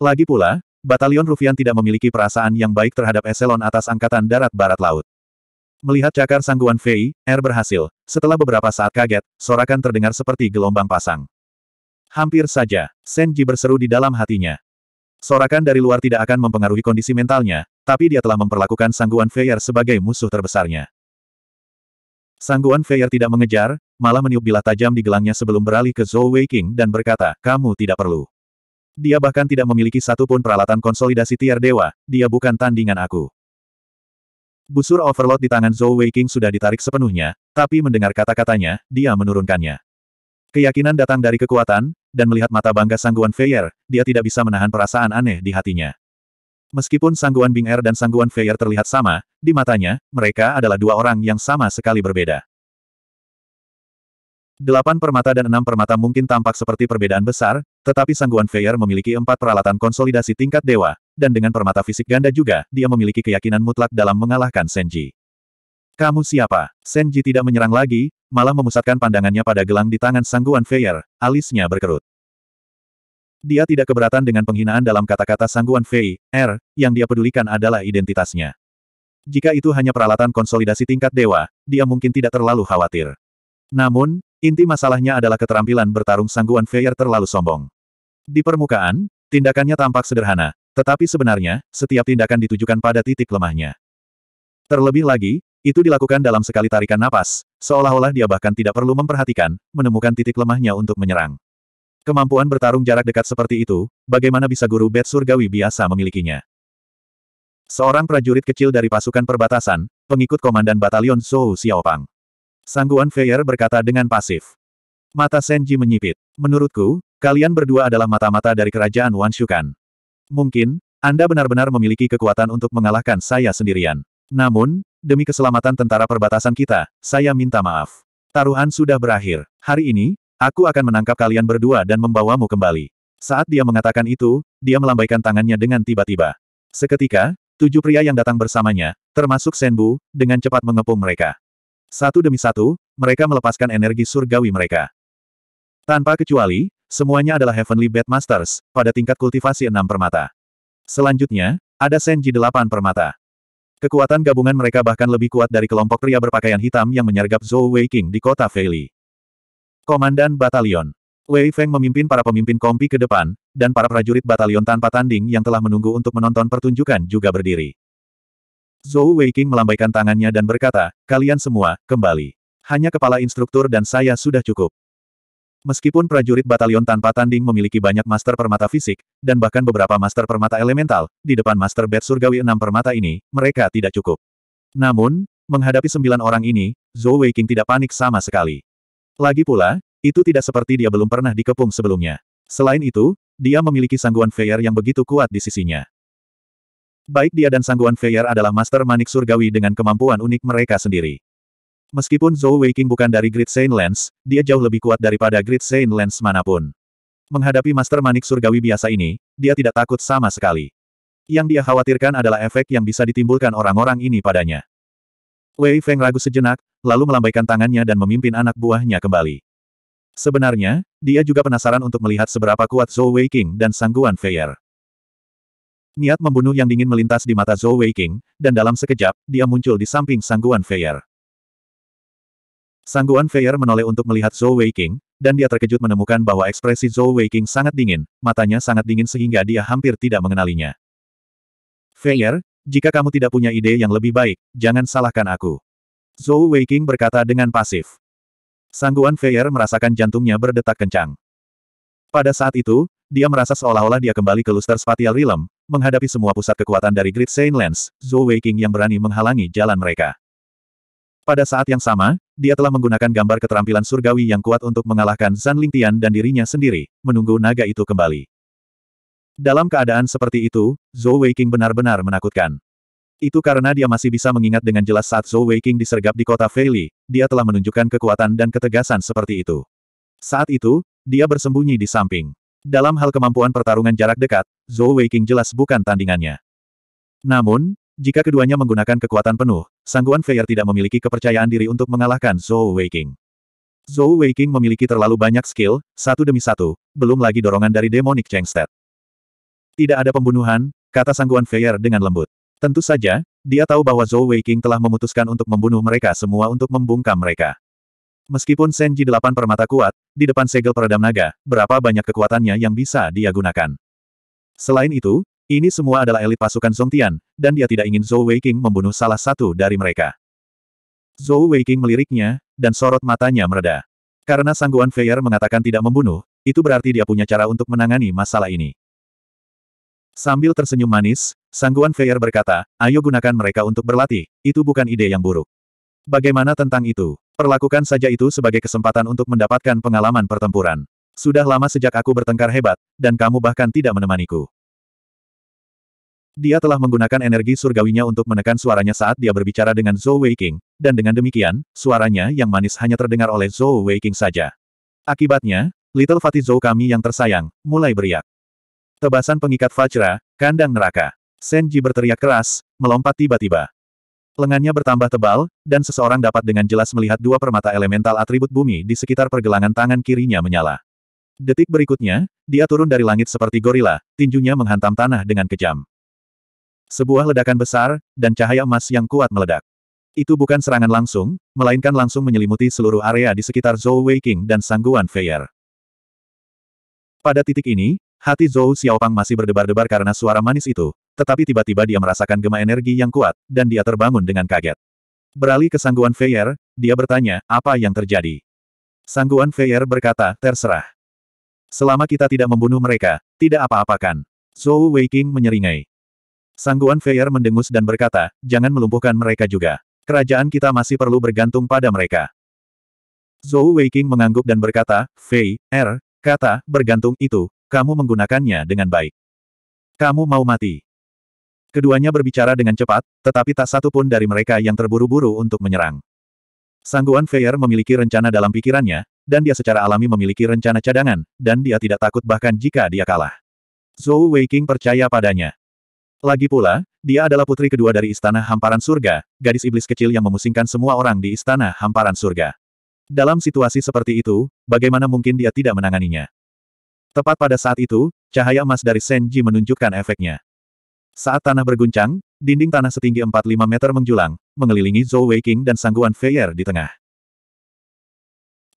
Lagi pula, Batalion Rufian tidak memiliki perasaan yang baik terhadap eselon atas Angkatan Darat Barat Laut. Melihat cakar sangguan Fei, R er berhasil. Setelah beberapa saat kaget, sorakan terdengar seperti gelombang pasang. Hampir saja, Senji berseru di dalam hatinya. Sorakan dari luar tidak akan mempengaruhi kondisi mentalnya, tapi dia telah memperlakukan sangguan Feier sebagai musuh terbesarnya. Sangguan Feier tidak mengejar, malah meniup bilah tajam di gelangnya sebelum beralih ke Zhou Weiqing dan berkata, kamu tidak perlu. Dia bahkan tidak memiliki satupun peralatan konsolidasi tier dewa, dia bukan tandingan aku. Busur overload di tangan Zhou Weiqing sudah ditarik sepenuhnya, tapi mendengar kata-katanya, dia menurunkannya. Keyakinan datang dari kekuatan, dan melihat mata bangga sangguan Feier, dia tidak bisa menahan perasaan aneh di hatinya. Meskipun sangguan Bing Er dan sangguan Feier terlihat sama, di matanya, mereka adalah dua orang yang sama sekali berbeda. Delapan permata dan enam permata mungkin tampak seperti perbedaan besar, tetapi Sangguan Feier memiliki empat peralatan konsolidasi tingkat dewa, dan dengan permata fisik ganda juga, dia memiliki keyakinan mutlak dalam mengalahkan Senji. Kamu siapa? Senji tidak menyerang lagi, malah memusatkan pandangannya pada gelang di tangan Sangguan Feier, alisnya berkerut. Dia tidak keberatan dengan penghinaan dalam kata-kata Sangguan Fei, R, er, yang dia pedulikan adalah identitasnya. Jika itu hanya peralatan konsolidasi tingkat dewa, dia mungkin tidak terlalu khawatir. Namun, Inti masalahnya adalah keterampilan bertarung sangguan Feyer terlalu sombong. Di permukaan, tindakannya tampak sederhana, tetapi sebenarnya, setiap tindakan ditujukan pada titik lemahnya. Terlebih lagi, itu dilakukan dalam sekali tarikan napas, seolah-olah dia bahkan tidak perlu memperhatikan, menemukan titik lemahnya untuk menyerang. Kemampuan bertarung jarak dekat seperti itu, bagaimana bisa guru bed surgawi biasa memilikinya? Seorang prajurit kecil dari pasukan perbatasan, pengikut komandan batalion Zhou Xiaopang. Sangguan Feier berkata dengan pasif. Mata Senji menyipit. Menurutku, kalian berdua adalah mata-mata dari kerajaan Wanshukan. Mungkin, Anda benar-benar memiliki kekuatan untuk mengalahkan saya sendirian. Namun, demi keselamatan tentara perbatasan kita, saya minta maaf. Taruhan sudah berakhir. Hari ini, aku akan menangkap kalian berdua dan membawamu kembali. Saat dia mengatakan itu, dia melambaikan tangannya dengan tiba-tiba. Seketika, tujuh pria yang datang bersamanya, termasuk Senbu, dengan cepat mengepung mereka. Satu demi satu, mereka melepaskan energi surgawi mereka. Tanpa kecuali, semuanya adalah Heavenly Masters pada tingkat kultivasi enam permata. Selanjutnya, ada Senji delapan permata. Kekuatan gabungan mereka bahkan lebih kuat dari kelompok pria berpakaian hitam yang menyergap Zhou Weiqing di kota Feili. Komandan Batalion Wei Feng memimpin para pemimpin kompi ke depan, dan para prajurit batalion tanpa tanding yang telah menunggu untuk menonton pertunjukan juga berdiri. Zhou Weiqing melambaikan tangannya dan berkata, kalian semua, kembali. Hanya kepala instruktur dan saya sudah cukup. Meskipun prajurit batalion tanpa tanding memiliki banyak master permata fisik, dan bahkan beberapa master permata elemental, di depan master bed surgawi enam permata ini, mereka tidak cukup. Namun, menghadapi sembilan orang ini, Zhou Weiqing tidak panik sama sekali. Lagi pula, itu tidak seperti dia belum pernah dikepung sebelumnya. Selain itu, dia memiliki sangguan fair yang begitu kuat di sisinya. Baik dia dan Sangguan Feier adalah master manik surgawi dengan kemampuan unik mereka sendiri. Meskipun Zhou Weiqing bukan dari Great Saint Lens, dia jauh lebih kuat daripada Great Saint Lens manapun. Menghadapi master manik surgawi biasa ini, dia tidak takut sama sekali. Yang dia khawatirkan adalah efek yang bisa ditimbulkan orang-orang ini padanya. Wei Feng ragu sejenak, lalu melambaikan tangannya dan memimpin anak buahnya kembali. Sebenarnya, dia juga penasaran untuk melihat seberapa kuat Zhou Weiqing dan Sangguan Feier. Niat membunuh yang dingin melintas di mata Zhou Weiqing, dan dalam sekejap, dia muncul di samping Sangguan Feier. Sangguan Feier menoleh untuk melihat Zhou Weiqing, dan dia terkejut menemukan bahwa ekspresi Zhou Weiqing sangat dingin, matanya sangat dingin sehingga dia hampir tidak mengenalinya. Feier, jika kamu tidak punya ide yang lebih baik, jangan salahkan aku. Zhou Weiqing berkata dengan pasif. Sangguan Feier merasakan jantungnya berdetak kencang. Pada saat itu, dia merasa seolah-olah dia kembali ke Luster Spatial Realm, menghadapi semua pusat kekuatan dari Great Saint Lens, Zhou Weiqing yang berani menghalangi jalan mereka. Pada saat yang sama, dia telah menggunakan gambar keterampilan surgawi yang kuat untuk mengalahkan Zan Lingtian dan dirinya sendiri, menunggu naga itu kembali. Dalam keadaan seperti itu, Zhou Weiqing benar-benar menakutkan. Itu karena dia masih bisa mengingat dengan jelas saat Zhou Weiqing disergap di kota Feili, dia telah menunjukkan kekuatan dan ketegasan seperti itu. Saat itu, dia bersembunyi di samping. Dalam hal kemampuan pertarungan jarak dekat, Zhou Weiqing jelas bukan tandingannya. Namun, jika keduanya menggunakan kekuatan penuh, Sangguan Feier tidak memiliki kepercayaan diri untuk mengalahkan Zhou Weiqing. Zhou Weiqing memiliki terlalu banyak skill, satu demi satu, belum lagi dorongan dari Demonic Chengstead. Tidak ada pembunuhan, kata Sangguan Feier dengan lembut. Tentu saja, dia tahu bahwa Zhou Weiqing telah memutuskan untuk membunuh mereka semua untuk membungkam mereka. Meskipun Senji delapan permata kuat, di depan segel peredam naga, berapa banyak kekuatannya yang bisa dia gunakan. Selain itu, ini semua adalah elit pasukan Songtian, dan dia tidak ingin Zhou Weiqing membunuh salah satu dari mereka. Zhou Weiqing meliriknya, dan sorot matanya mereda. Karena sangguan Feier mengatakan tidak membunuh, itu berarti dia punya cara untuk menangani masalah ini. Sambil tersenyum manis, sangguan Feier berkata, ayo gunakan mereka untuk berlatih, itu bukan ide yang buruk. Bagaimana tentang itu? Perlakukan saja itu sebagai kesempatan untuk mendapatkan pengalaman pertempuran. Sudah lama sejak aku bertengkar hebat, dan kamu bahkan tidak menemaniku. Dia telah menggunakan energi surgawinya untuk menekan suaranya saat dia berbicara dengan Zhou Weiqing, dan dengan demikian, suaranya yang manis hanya terdengar oleh Zhou Weiqing saja. Akibatnya, Little Fatih Zhou kami yang tersayang, mulai beriak. Tebasan pengikat Fajra, kandang neraka. Senji berteriak keras, melompat tiba-tiba lengannya bertambah tebal, dan seseorang dapat dengan jelas melihat dua permata elemental atribut bumi di sekitar pergelangan tangan kirinya menyala. Detik berikutnya, dia turun dari langit seperti gorila, tinjunya menghantam tanah dengan kejam. Sebuah ledakan besar, dan cahaya emas yang kuat meledak. Itu bukan serangan langsung, melainkan langsung menyelimuti seluruh area di sekitar Zhou Weiqing dan Sangguan Feier. Pada titik ini, hati Zhou Xiaopang masih berdebar-debar karena suara manis itu, tetapi tiba-tiba dia merasakan gema energi yang kuat, dan dia terbangun dengan kaget. Beralih ke sangguan Feyer, dia bertanya, apa yang terjadi? Sangguan Feyer berkata, terserah. Selama kita tidak membunuh mereka, tidak apa-apakan. Zhou Weiking menyeringai. Sangguan Feyer mendengus dan berkata, jangan melumpuhkan mereka juga. Kerajaan kita masih perlu bergantung pada mereka. Zhou Weiking mengangguk dan berkata, Fei, Er, kata, bergantung itu, kamu menggunakannya dengan baik. Kamu mau mati. Keduanya berbicara dengan cepat, tetapi tak satu pun dari mereka yang terburu-buru untuk menyerang. Sangguan Feyer memiliki rencana dalam pikirannya, dan dia secara alami memiliki rencana cadangan, dan dia tidak takut bahkan jika dia kalah. Zhou Weiqing percaya padanya. Lagi pula, dia adalah putri kedua dari Istana Hamparan Surga, gadis iblis kecil yang memusingkan semua orang di Istana Hamparan Surga. Dalam situasi seperti itu, bagaimana mungkin dia tidak menanganinya? Tepat pada saat itu, cahaya emas dari Senji menunjukkan efeknya. Saat tanah berguncang, dinding tanah setinggi 45 meter menjulang, mengelilingi Zhou Weiqing dan Sangguan Feier di tengah.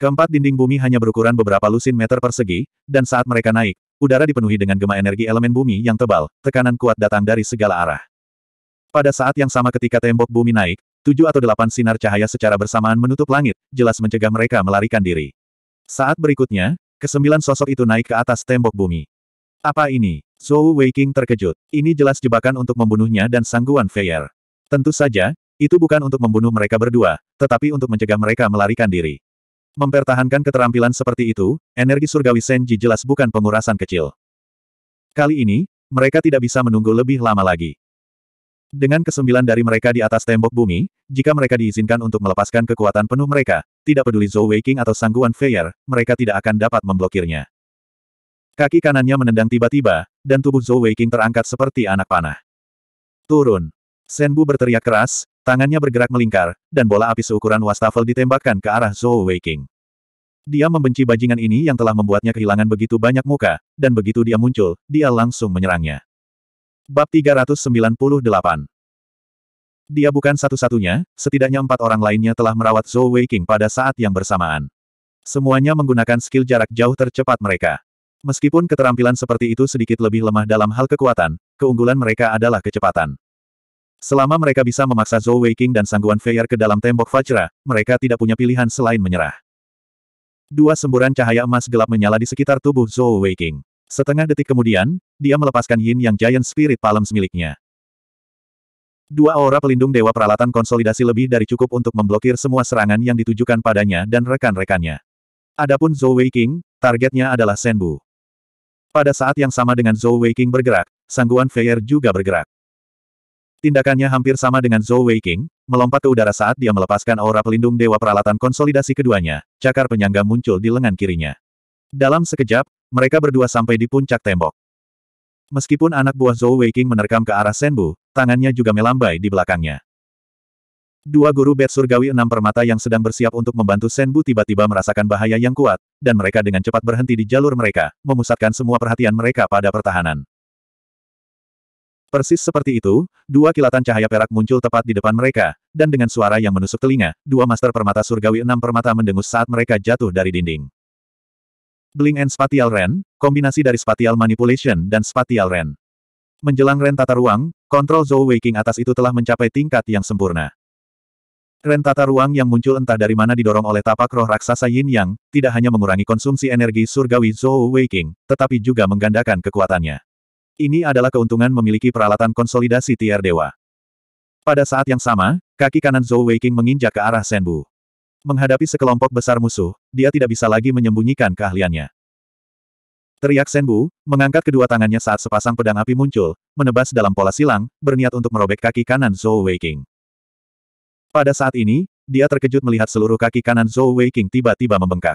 Keempat dinding bumi hanya berukuran beberapa lusin meter persegi, dan saat mereka naik, udara dipenuhi dengan gema energi elemen bumi yang tebal, tekanan kuat datang dari segala arah. Pada saat yang sama ketika tembok bumi naik, tujuh atau delapan sinar cahaya secara bersamaan menutup langit, jelas mencegah mereka melarikan diri. Saat berikutnya, kesembilan sosok itu naik ke atas tembok bumi. Apa ini? Zhou Weiqing terkejut. Ini jelas jebakan untuk membunuhnya dan sangguan Feier. Tentu saja, itu bukan untuk membunuh mereka berdua, tetapi untuk mencegah mereka melarikan diri. Mempertahankan keterampilan seperti itu, energi surgawi Senji jelas bukan pengurasan kecil. Kali ini, mereka tidak bisa menunggu lebih lama lagi. Dengan kesembilan dari mereka di atas tembok bumi, jika mereka diizinkan untuk melepaskan kekuatan penuh mereka, tidak peduli Zhou Weiqing atau sangguan Feier, mereka tidak akan dapat memblokirnya. Kaki kanannya menendang tiba-tiba, dan tubuh Zhou Weiqing terangkat seperti anak panah. Turun. Senbu berteriak keras, tangannya bergerak melingkar, dan bola api seukuran wastafel ditembakkan ke arah Zhou Weiqing. Dia membenci bajingan ini yang telah membuatnya kehilangan begitu banyak muka, dan begitu dia muncul, dia langsung menyerangnya. Bab 398 Dia bukan satu-satunya, setidaknya empat orang lainnya telah merawat Zhou Weiqing pada saat yang bersamaan. Semuanya menggunakan skill jarak jauh tercepat mereka. Meskipun keterampilan seperti itu sedikit lebih lemah dalam hal kekuatan, keunggulan mereka adalah kecepatan. Selama mereka bisa memaksa Zhou Weiqing dan Sangguan Feier ke dalam tembok Fajra, mereka tidak punya pilihan selain menyerah. Dua semburan cahaya emas gelap menyala di sekitar tubuh Zhou Weiqing. Setengah detik kemudian, dia melepaskan Yin yang Giant Spirit Palms miliknya. Dua aura pelindung Dewa Peralatan konsolidasi lebih dari cukup untuk memblokir semua serangan yang ditujukan padanya dan rekan-rekannya. Adapun Zhou Weiqing, targetnya adalah Senbu. Pada saat yang sama dengan Zhou Weiqing bergerak, Sangguan Feier juga bergerak. Tindakannya hampir sama dengan Zhou Weiqing, melompat ke udara saat dia melepaskan aura pelindung dewa peralatan konsolidasi keduanya, cakar penyangga muncul di lengan kirinya. Dalam sekejap, mereka berdua sampai di puncak tembok. Meskipun anak buah Zhou Weiqing menerkam ke arah Senbu, tangannya juga melambai di belakangnya. Dua guru bed surgawi enam permata yang sedang bersiap untuk membantu Senbu tiba-tiba merasakan bahaya yang kuat, dan mereka dengan cepat berhenti di jalur mereka, memusatkan semua perhatian mereka pada pertahanan. Persis seperti itu, dua kilatan cahaya perak muncul tepat di depan mereka, dan dengan suara yang menusuk telinga, dua master permata surgawi enam permata mendengus saat mereka jatuh dari dinding. Bling and Spatial Ren, kombinasi dari Spatial Manipulation dan Spatial Ren. Menjelang Ren tata ruang, kontrol Zhou waking atas itu telah mencapai tingkat yang sempurna tata ruang yang muncul entah dari mana didorong oleh tapak roh raksasa Yin Yang, tidak hanya mengurangi konsumsi energi surgawi Zhou Weiqing, tetapi juga menggandakan kekuatannya. Ini adalah keuntungan memiliki peralatan konsolidasi tier dewa. Pada saat yang sama, kaki kanan Zhou Weiqing menginjak ke arah Senbu. Menghadapi sekelompok besar musuh, dia tidak bisa lagi menyembunyikan keahliannya. Teriak Senbu, mengangkat kedua tangannya saat sepasang pedang api muncul, menebas dalam pola silang, berniat untuk merobek kaki kanan Zhou Weiqing. Pada saat ini, dia terkejut melihat seluruh kaki kanan Zhou Weiqing tiba-tiba membengkak.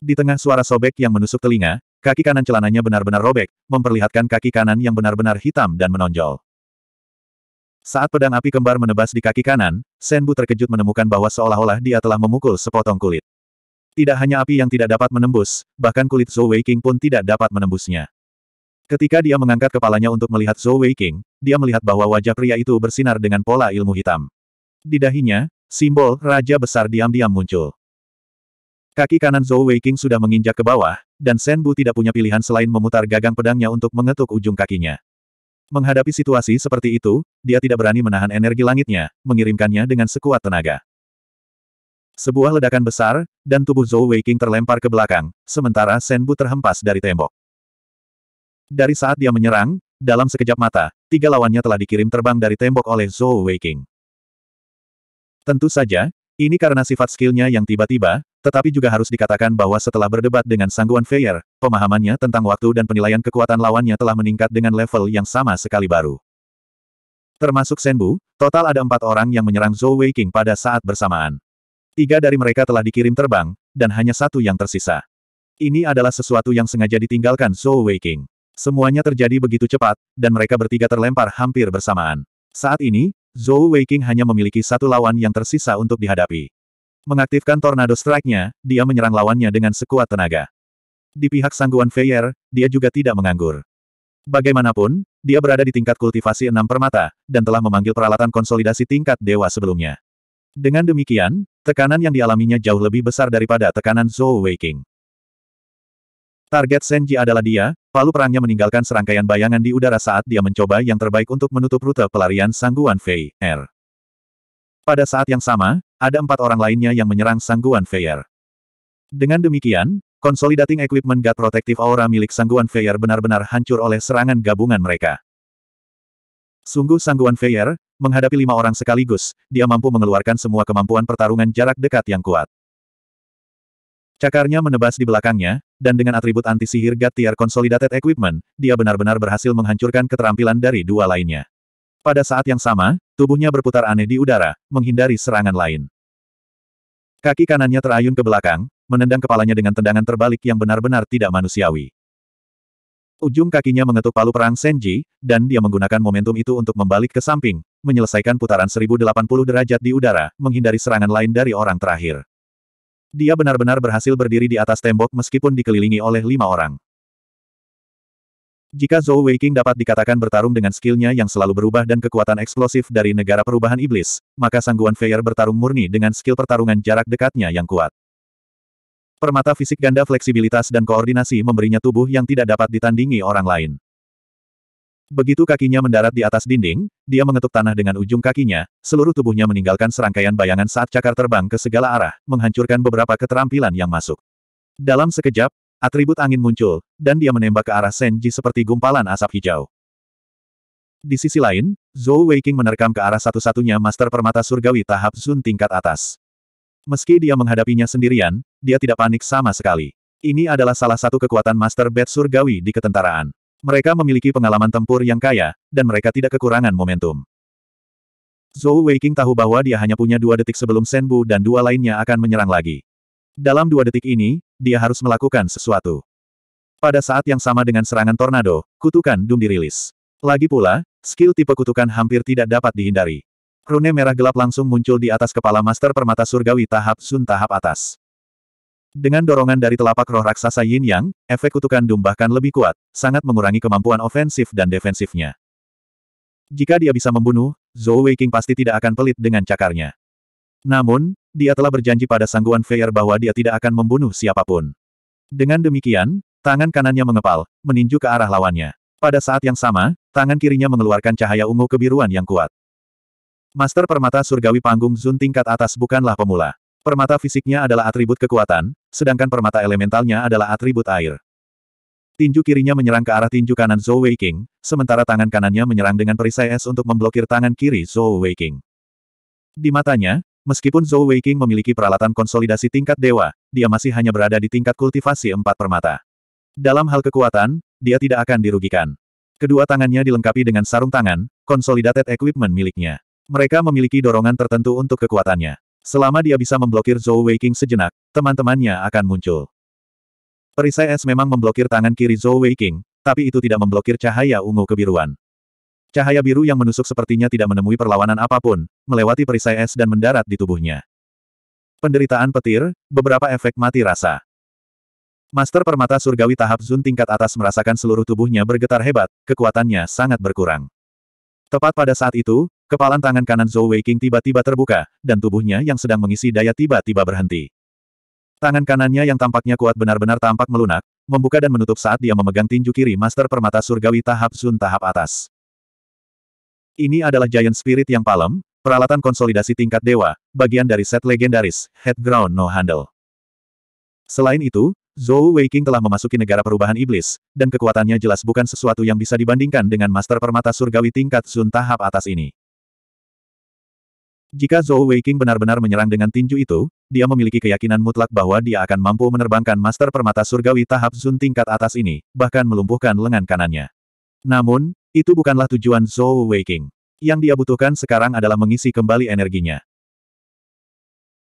Di tengah suara sobek yang menusuk telinga, kaki kanan celananya benar-benar robek, memperlihatkan kaki kanan yang benar-benar hitam dan menonjol. Saat pedang api kembar menebas di kaki kanan, Senbu terkejut menemukan bahwa seolah-olah dia telah memukul sepotong kulit. Tidak hanya api yang tidak dapat menembus, bahkan kulit Zhou Weiqing pun tidak dapat menembusnya. Ketika dia mengangkat kepalanya untuk melihat Zhou Weiqing, dia melihat bahwa wajah pria itu bersinar dengan pola ilmu hitam di dahinya, simbol Raja Besar diam-diam muncul. Kaki kanan Zhou Weiqing sudah menginjak ke bawah, dan Sen Bu tidak punya pilihan selain memutar gagang pedangnya untuk mengetuk ujung kakinya. Menghadapi situasi seperti itu, dia tidak berani menahan energi langitnya, mengirimkannya dengan sekuat tenaga. Sebuah ledakan besar, dan tubuh Zhou Weiqing terlempar ke belakang, sementara Bu terhempas dari tembok. Dari saat dia menyerang, dalam sekejap mata, tiga lawannya telah dikirim terbang dari tembok oleh Zhou Weiqing. Tentu saja, ini karena sifat skillnya yang tiba-tiba, tetapi juga harus dikatakan bahwa setelah berdebat dengan Sangguan Feyer, pemahamannya tentang waktu dan penilaian kekuatan lawannya telah meningkat dengan level yang sama sekali baru. Termasuk Senbu, total ada empat orang yang menyerang Zhou Weiqing pada saat bersamaan. Tiga dari mereka telah dikirim terbang, dan hanya satu yang tersisa. Ini adalah sesuatu yang sengaja ditinggalkan Zhou Weiqing. Semuanya terjadi begitu cepat, dan mereka bertiga terlempar hampir bersamaan. Saat ini, Zhou Weiqing hanya memiliki satu lawan yang tersisa untuk dihadapi. Mengaktifkan Tornado Strike-nya, dia menyerang lawannya dengan sekuat tenaga. Di pihak Sangguan Feier, dia juga tidak menganggur. Bagaimanapun, dia berada di tingkat kultivasi enam permata, dan telah memanggil peralatan konsolidasi tingkat dewa sebelumnya. Dengan demikian, tekanan yang dialaminya jauh lebih besar daripada tekanan Zhou Weiqing. Target Senji adalah dia, palu perangnya meninggalkan serangkaian bayangan di udara saat dia mencoba yang terbaik untuk menutup rute pelarian Sangguan Fei, R. Pada saat yang sama, ada empat orang lainnya yang menyerang Sangguan Fei, R. Dengan demikian, Consolidating equipment God Protective Aura milik Sangguan R benar-benar hancur oleh serangan gabungan mereka. Sungguh Sangguan R, menghadapi lima orang sekaligus, dia mampu mengeluarkan semua kemampuan pertarungan jarak dekat yang kuat. Cakarnya menebas di belakangnya, dan dengan atribut anti sihir God Consolidated Equipment, dia benar-benar berhasil menghancurkan keterampilan dari dua lainnya. Pada saat yang sama, tubuhnya berputar aneh di udara, menghindari serangan lain. Kaki kanannya terayun ke belakang, menendang kepalanya dengan tendangan terbalik yang benar-benar tidak manusiawi. Ujung kakinya mengetuk palu perang Senji, dan dia menggunakan momentum itu untuk membalik ke samping, menyelesaikan putaran 1080 derajat di udara, menghindari serangan lain dari orang terakhir. Dia benar-benar berhasil berdiri di atas tembok meskipun dikelilingi oleh lima orang. Jika Zhou Weiqing dapat dikatakan bertarung dengan skillnya yang selalu berubah dan kekuatan eksplosif dari negara perubahan iblis, maka Sangguan Feier bertarung murni dengan skill pertarungan jarak dekatnya yang kuat. Permata fisik ganda fleksibilitas dan koordinasi memberinya tubuh yang tidak dapat ditandingi orang lain. Begitu kakinya mendarat di atas dinding, dia mengetuk tanah dengan ujung kakinya, seluruh tubuhnya meninggalkan serangkaian bayangan saat cakar terbang ke segala arah, menghancurkan beberapa keterampilan yang masuk. Dalam sekejap, atribut angin muncul, dan dia menembak ke arah Senji seperti gumpalan asap hijau. Di sisi lain, Zhou Weiking menerkam ke arah satu-satunya Master Permata Surgawi tahap Zun tingkat atas. Meski dia menghadapinya sendirian, dia tidak panik sama sekali. Ini adalah salah satu kekuatan Master Bed Surgawi di ketentaraan. Mereka memiliki pengalaman tempur yang kaya, dan mereka tidak kekurangan momentum. Zhou Weiqing tahu bahwa dia hanya punya dua detik sebelum Senbu dan dua lainnya akan menyerang lagi. Dalam dua detik ini, dia harus melakukan sesuatu. Pada saat yang sama dengan serangan tornado, kutukan Doom dirilis. Lagi pula, skill tipe kutukan hampir tidak dapat dihindari. Rune merah gelap langsung muncul di atas kepala Master Permata Surgawi tahap Sun tahap atas. Dengan dorongan dari telapak roh raksasa Yin Yang, efek kutukan Doom bahkan lebih kuat, sangat mengurangi kemampuan ofensif dan defensifnya. Jika dia bisa membunuh, Zhou Weiqing pasti tidak akan pelit dengan cakarnya. Namun, dia telah berjanji pada sangguan Feier bahwa dia tidak akan membunuh siapapun. Dengan demikian, tangan kanannya mengepal, meninju ke arah lawannya. Pada saat yang sama, tangan kirinya mengeluarkan cahaya ungu kebiruan yang kuat. Master Permata Surgawi Panggung Zun tingkat atas bukanlah pemula. Permata fisiknya adalah atribut kekuatan, sedangkan permata elementalnya adalah atribut air. Tinju kirinya menyerang ke arah tinju kanan Zhou Weiqing, sementara tangan kanannya menyerang dengan perisai es untuk memblokir tangan kiri Zhou Weiqing. Di matanya, meskipun Zhou Weiqing memiliki peralatan konsolidasi tingkat dewa, dia masih hanya berada di tingkat kultivasi empat permata. Dalam hal kekuatan, dia tidak akan dirugikan. Kedua tangannya dilengkapi dengan sarung tangan, konsolidated equipment miliknya. Mereka memiliki dorongan tertentu untuk kekuatannya. Selama dia bisa memblokir Zhou Weiqing sejenak, teman-temannya akan muncul. Perisai es memang memblokir tangan kiri Zhou Weiqing, tapi itu tidak memblokir cahaya ungu kebiruan. Cahaya biru yang menusuk sepertinya tidak menemui perlawanan apapun, melewati perisai es dan mendarat di tubuhnya. Penderitaan petir, beberapa efek mati rasa. Master Permata Surgawi tahap Zun tingkat atas merasakan seluruh tubuhnya bergetar hebat, kekuatannya sangat berkurang. Tepat pada saat itu, Kepalan tangan kanan Zhou Weiqing tiba-tiba terbuka, dan tubuhnya yang sedang mengisi daya tiba-tiba berhenti. Tangan kanannya yang tampaknya kuat benar-benar tampak melunak, membuka dan menutup saat dia memegang tinju kiri Master Permata Surgawi tahap Sun tahap atas. Ini adalah Giant Spirit yang palem, peralatan konsolidasi tingkat dewa, bagian dari set legendaris, Head Ground No Handle. Selain itu, Zhou Weiqing telah memasuki negara perubahan iblis, dan kekuatannya jelas bukan sesuatu yang bisa dibandingkan dengan Master Permata Surgawi tingkat Sun tahap atas ini. Jika Zhou Weiqing benar-benar menyerang dengan tinju itu, dia memiliki keyakinan mutlak bahwa dia akan mampu menerbangkan Master Permata Surgawi tahap Zun tingkat atas ini, bahkan melumpuhkan lengan kanannya. Namun, itu bukanlah tujuan Zhou Weiqing. Yang dia butuhkan sekarang adalah mengisi kembali energinya.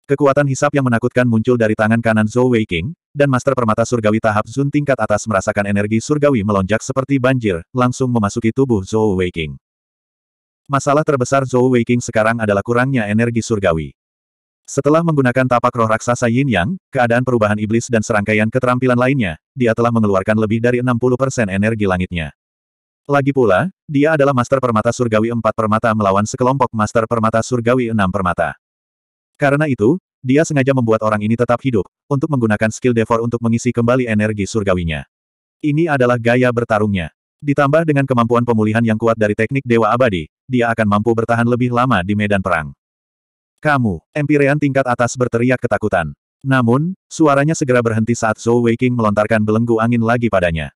Kekuatan hisap yang menakutkan muncul dari tangan kanan Zhou Weiqing, dan Master Permata Surgawi tahap Zun tingkat atas merasakan energi surgawi melonjak seperti banjir, langsung memasuki tubuh Zhou Weiqing. Masalah terbesar Zhou Weiqing sekarang adalah kurangnya energi surgawi. Setelah menggunakan tapak roh raksasa Yin Yang, keadaan perubahan iblis dan serangkaian keterampilan lainnya, dia telah mengeluarkan lebih dari 60% energi langitnya. Lagi pula, dia adalah master permata surgawi empat permata melawan sekelompok master permata surgawi enam permata. Karena itu, dia sengaja membuat orang ini tetap hidup, untuk menggunakan skill devor untuk mengisi kembali energi surgawinya. Ini adalah gaya bertarungnya. Ditambah dengan kemampuan pemulihan yang kuat dari teknik Dewa Abadi, dia akan mampu bertahan lebih lama di medan perang. Kamu, Empyrean tingkat atas berteriak ketakutan. Namun, suaranya segera berhenti saat Zhou Weiking melontarkan belenggu angin lagi padanya.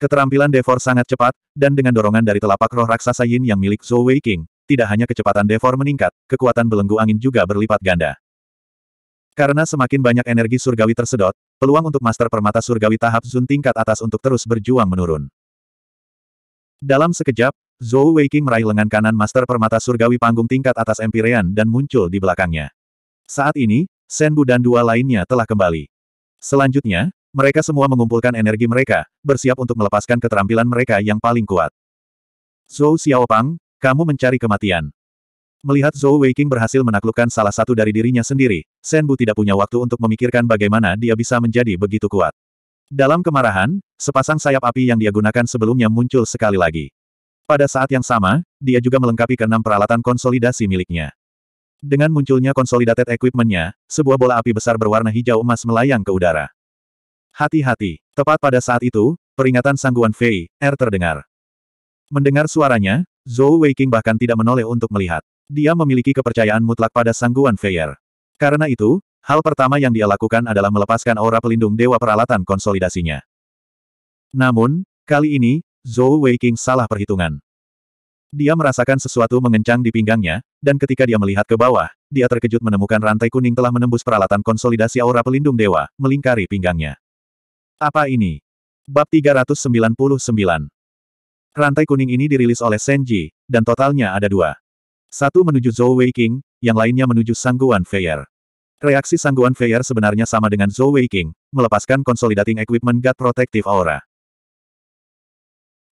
Keterampilan Devor sangat cepat, dan dengan dorongan dari telapak roh raksasa Yin yang milik Zhou Weiking, tidak hanya kecepatan Devor meningkat, kekuatan belenggu angin juga berlipat ganda. Karena semakin banyak energi surgawi tersedot, peluang untuk master permata surgawi tahap Zun tingkat atas untuk terus berjuang menurun. Dalam sekejap, Zhou Weiqing meraih lengan kanan Master Permata Surgawi panggung tingkat atas Empyrean dan muncul di belakangnya. Saat ini, Senbu dan dua lainnya telah kembali. Selanjutnya, mereka semua mengumpulkan energi mereka, bersiap untuk melepaskan keterampilan mereka yang paling kuat. Zhou Xiaopang, kamu mencari kematian. Melihat Zhou Weiqing berhasil menaklukkan salah satu dari dirinya sendiri, Senbu tidak punya waktu untuk memikirkan bagaimana dia bisa menjadi begitu kuat. Dalam kemarahan, sepasang sayap api yang dia gunakan sebelumnya muncul sekali lagi. Pada saat yang sama, dia juga melengkapi keenam peralatan konsolidasi miliknya. Dengan munculnya konsolidated equipmentnya, sebuah bola api besar berwarna hijau emas melayang ke udara. Hati-hati, tepat pada saat itu, peringatan sangguan Fei, R er, terdengar. Mendengar suaranya, Zhou Weiking bahkan tidak menoleh untuk melihat. Dia memiliki kepercayaan mutlak pada sangguan Fei R. Er. Karena itu, Hal pertama yang dia lakukan adalah melepaskan aura pelindung dewa peralatan konsolidasinya. Namun, kali ini, Zhou Weiqing salah perhitungan. Dia merasakan sesuatu mengencang di pinggangnya, dan ketika dia melihat ke bawah, dia terkejut menemukan rantai kuning telah menembus peralatan konsolidasi aura pelindung dewa, melingkari pinggangnya. Apa ini? Bab 399 Rantai kuning ini dirilis oleh Senji, dan totalnya ada dua. Satu menuju Zhou Weiqing, yang lainnya menuju Sangguan Feier. Reaksi sangguan Feier sebenarnya sama dengan Zhou Weiqing, melepaskan Consolidating Equipment God Protective Aura.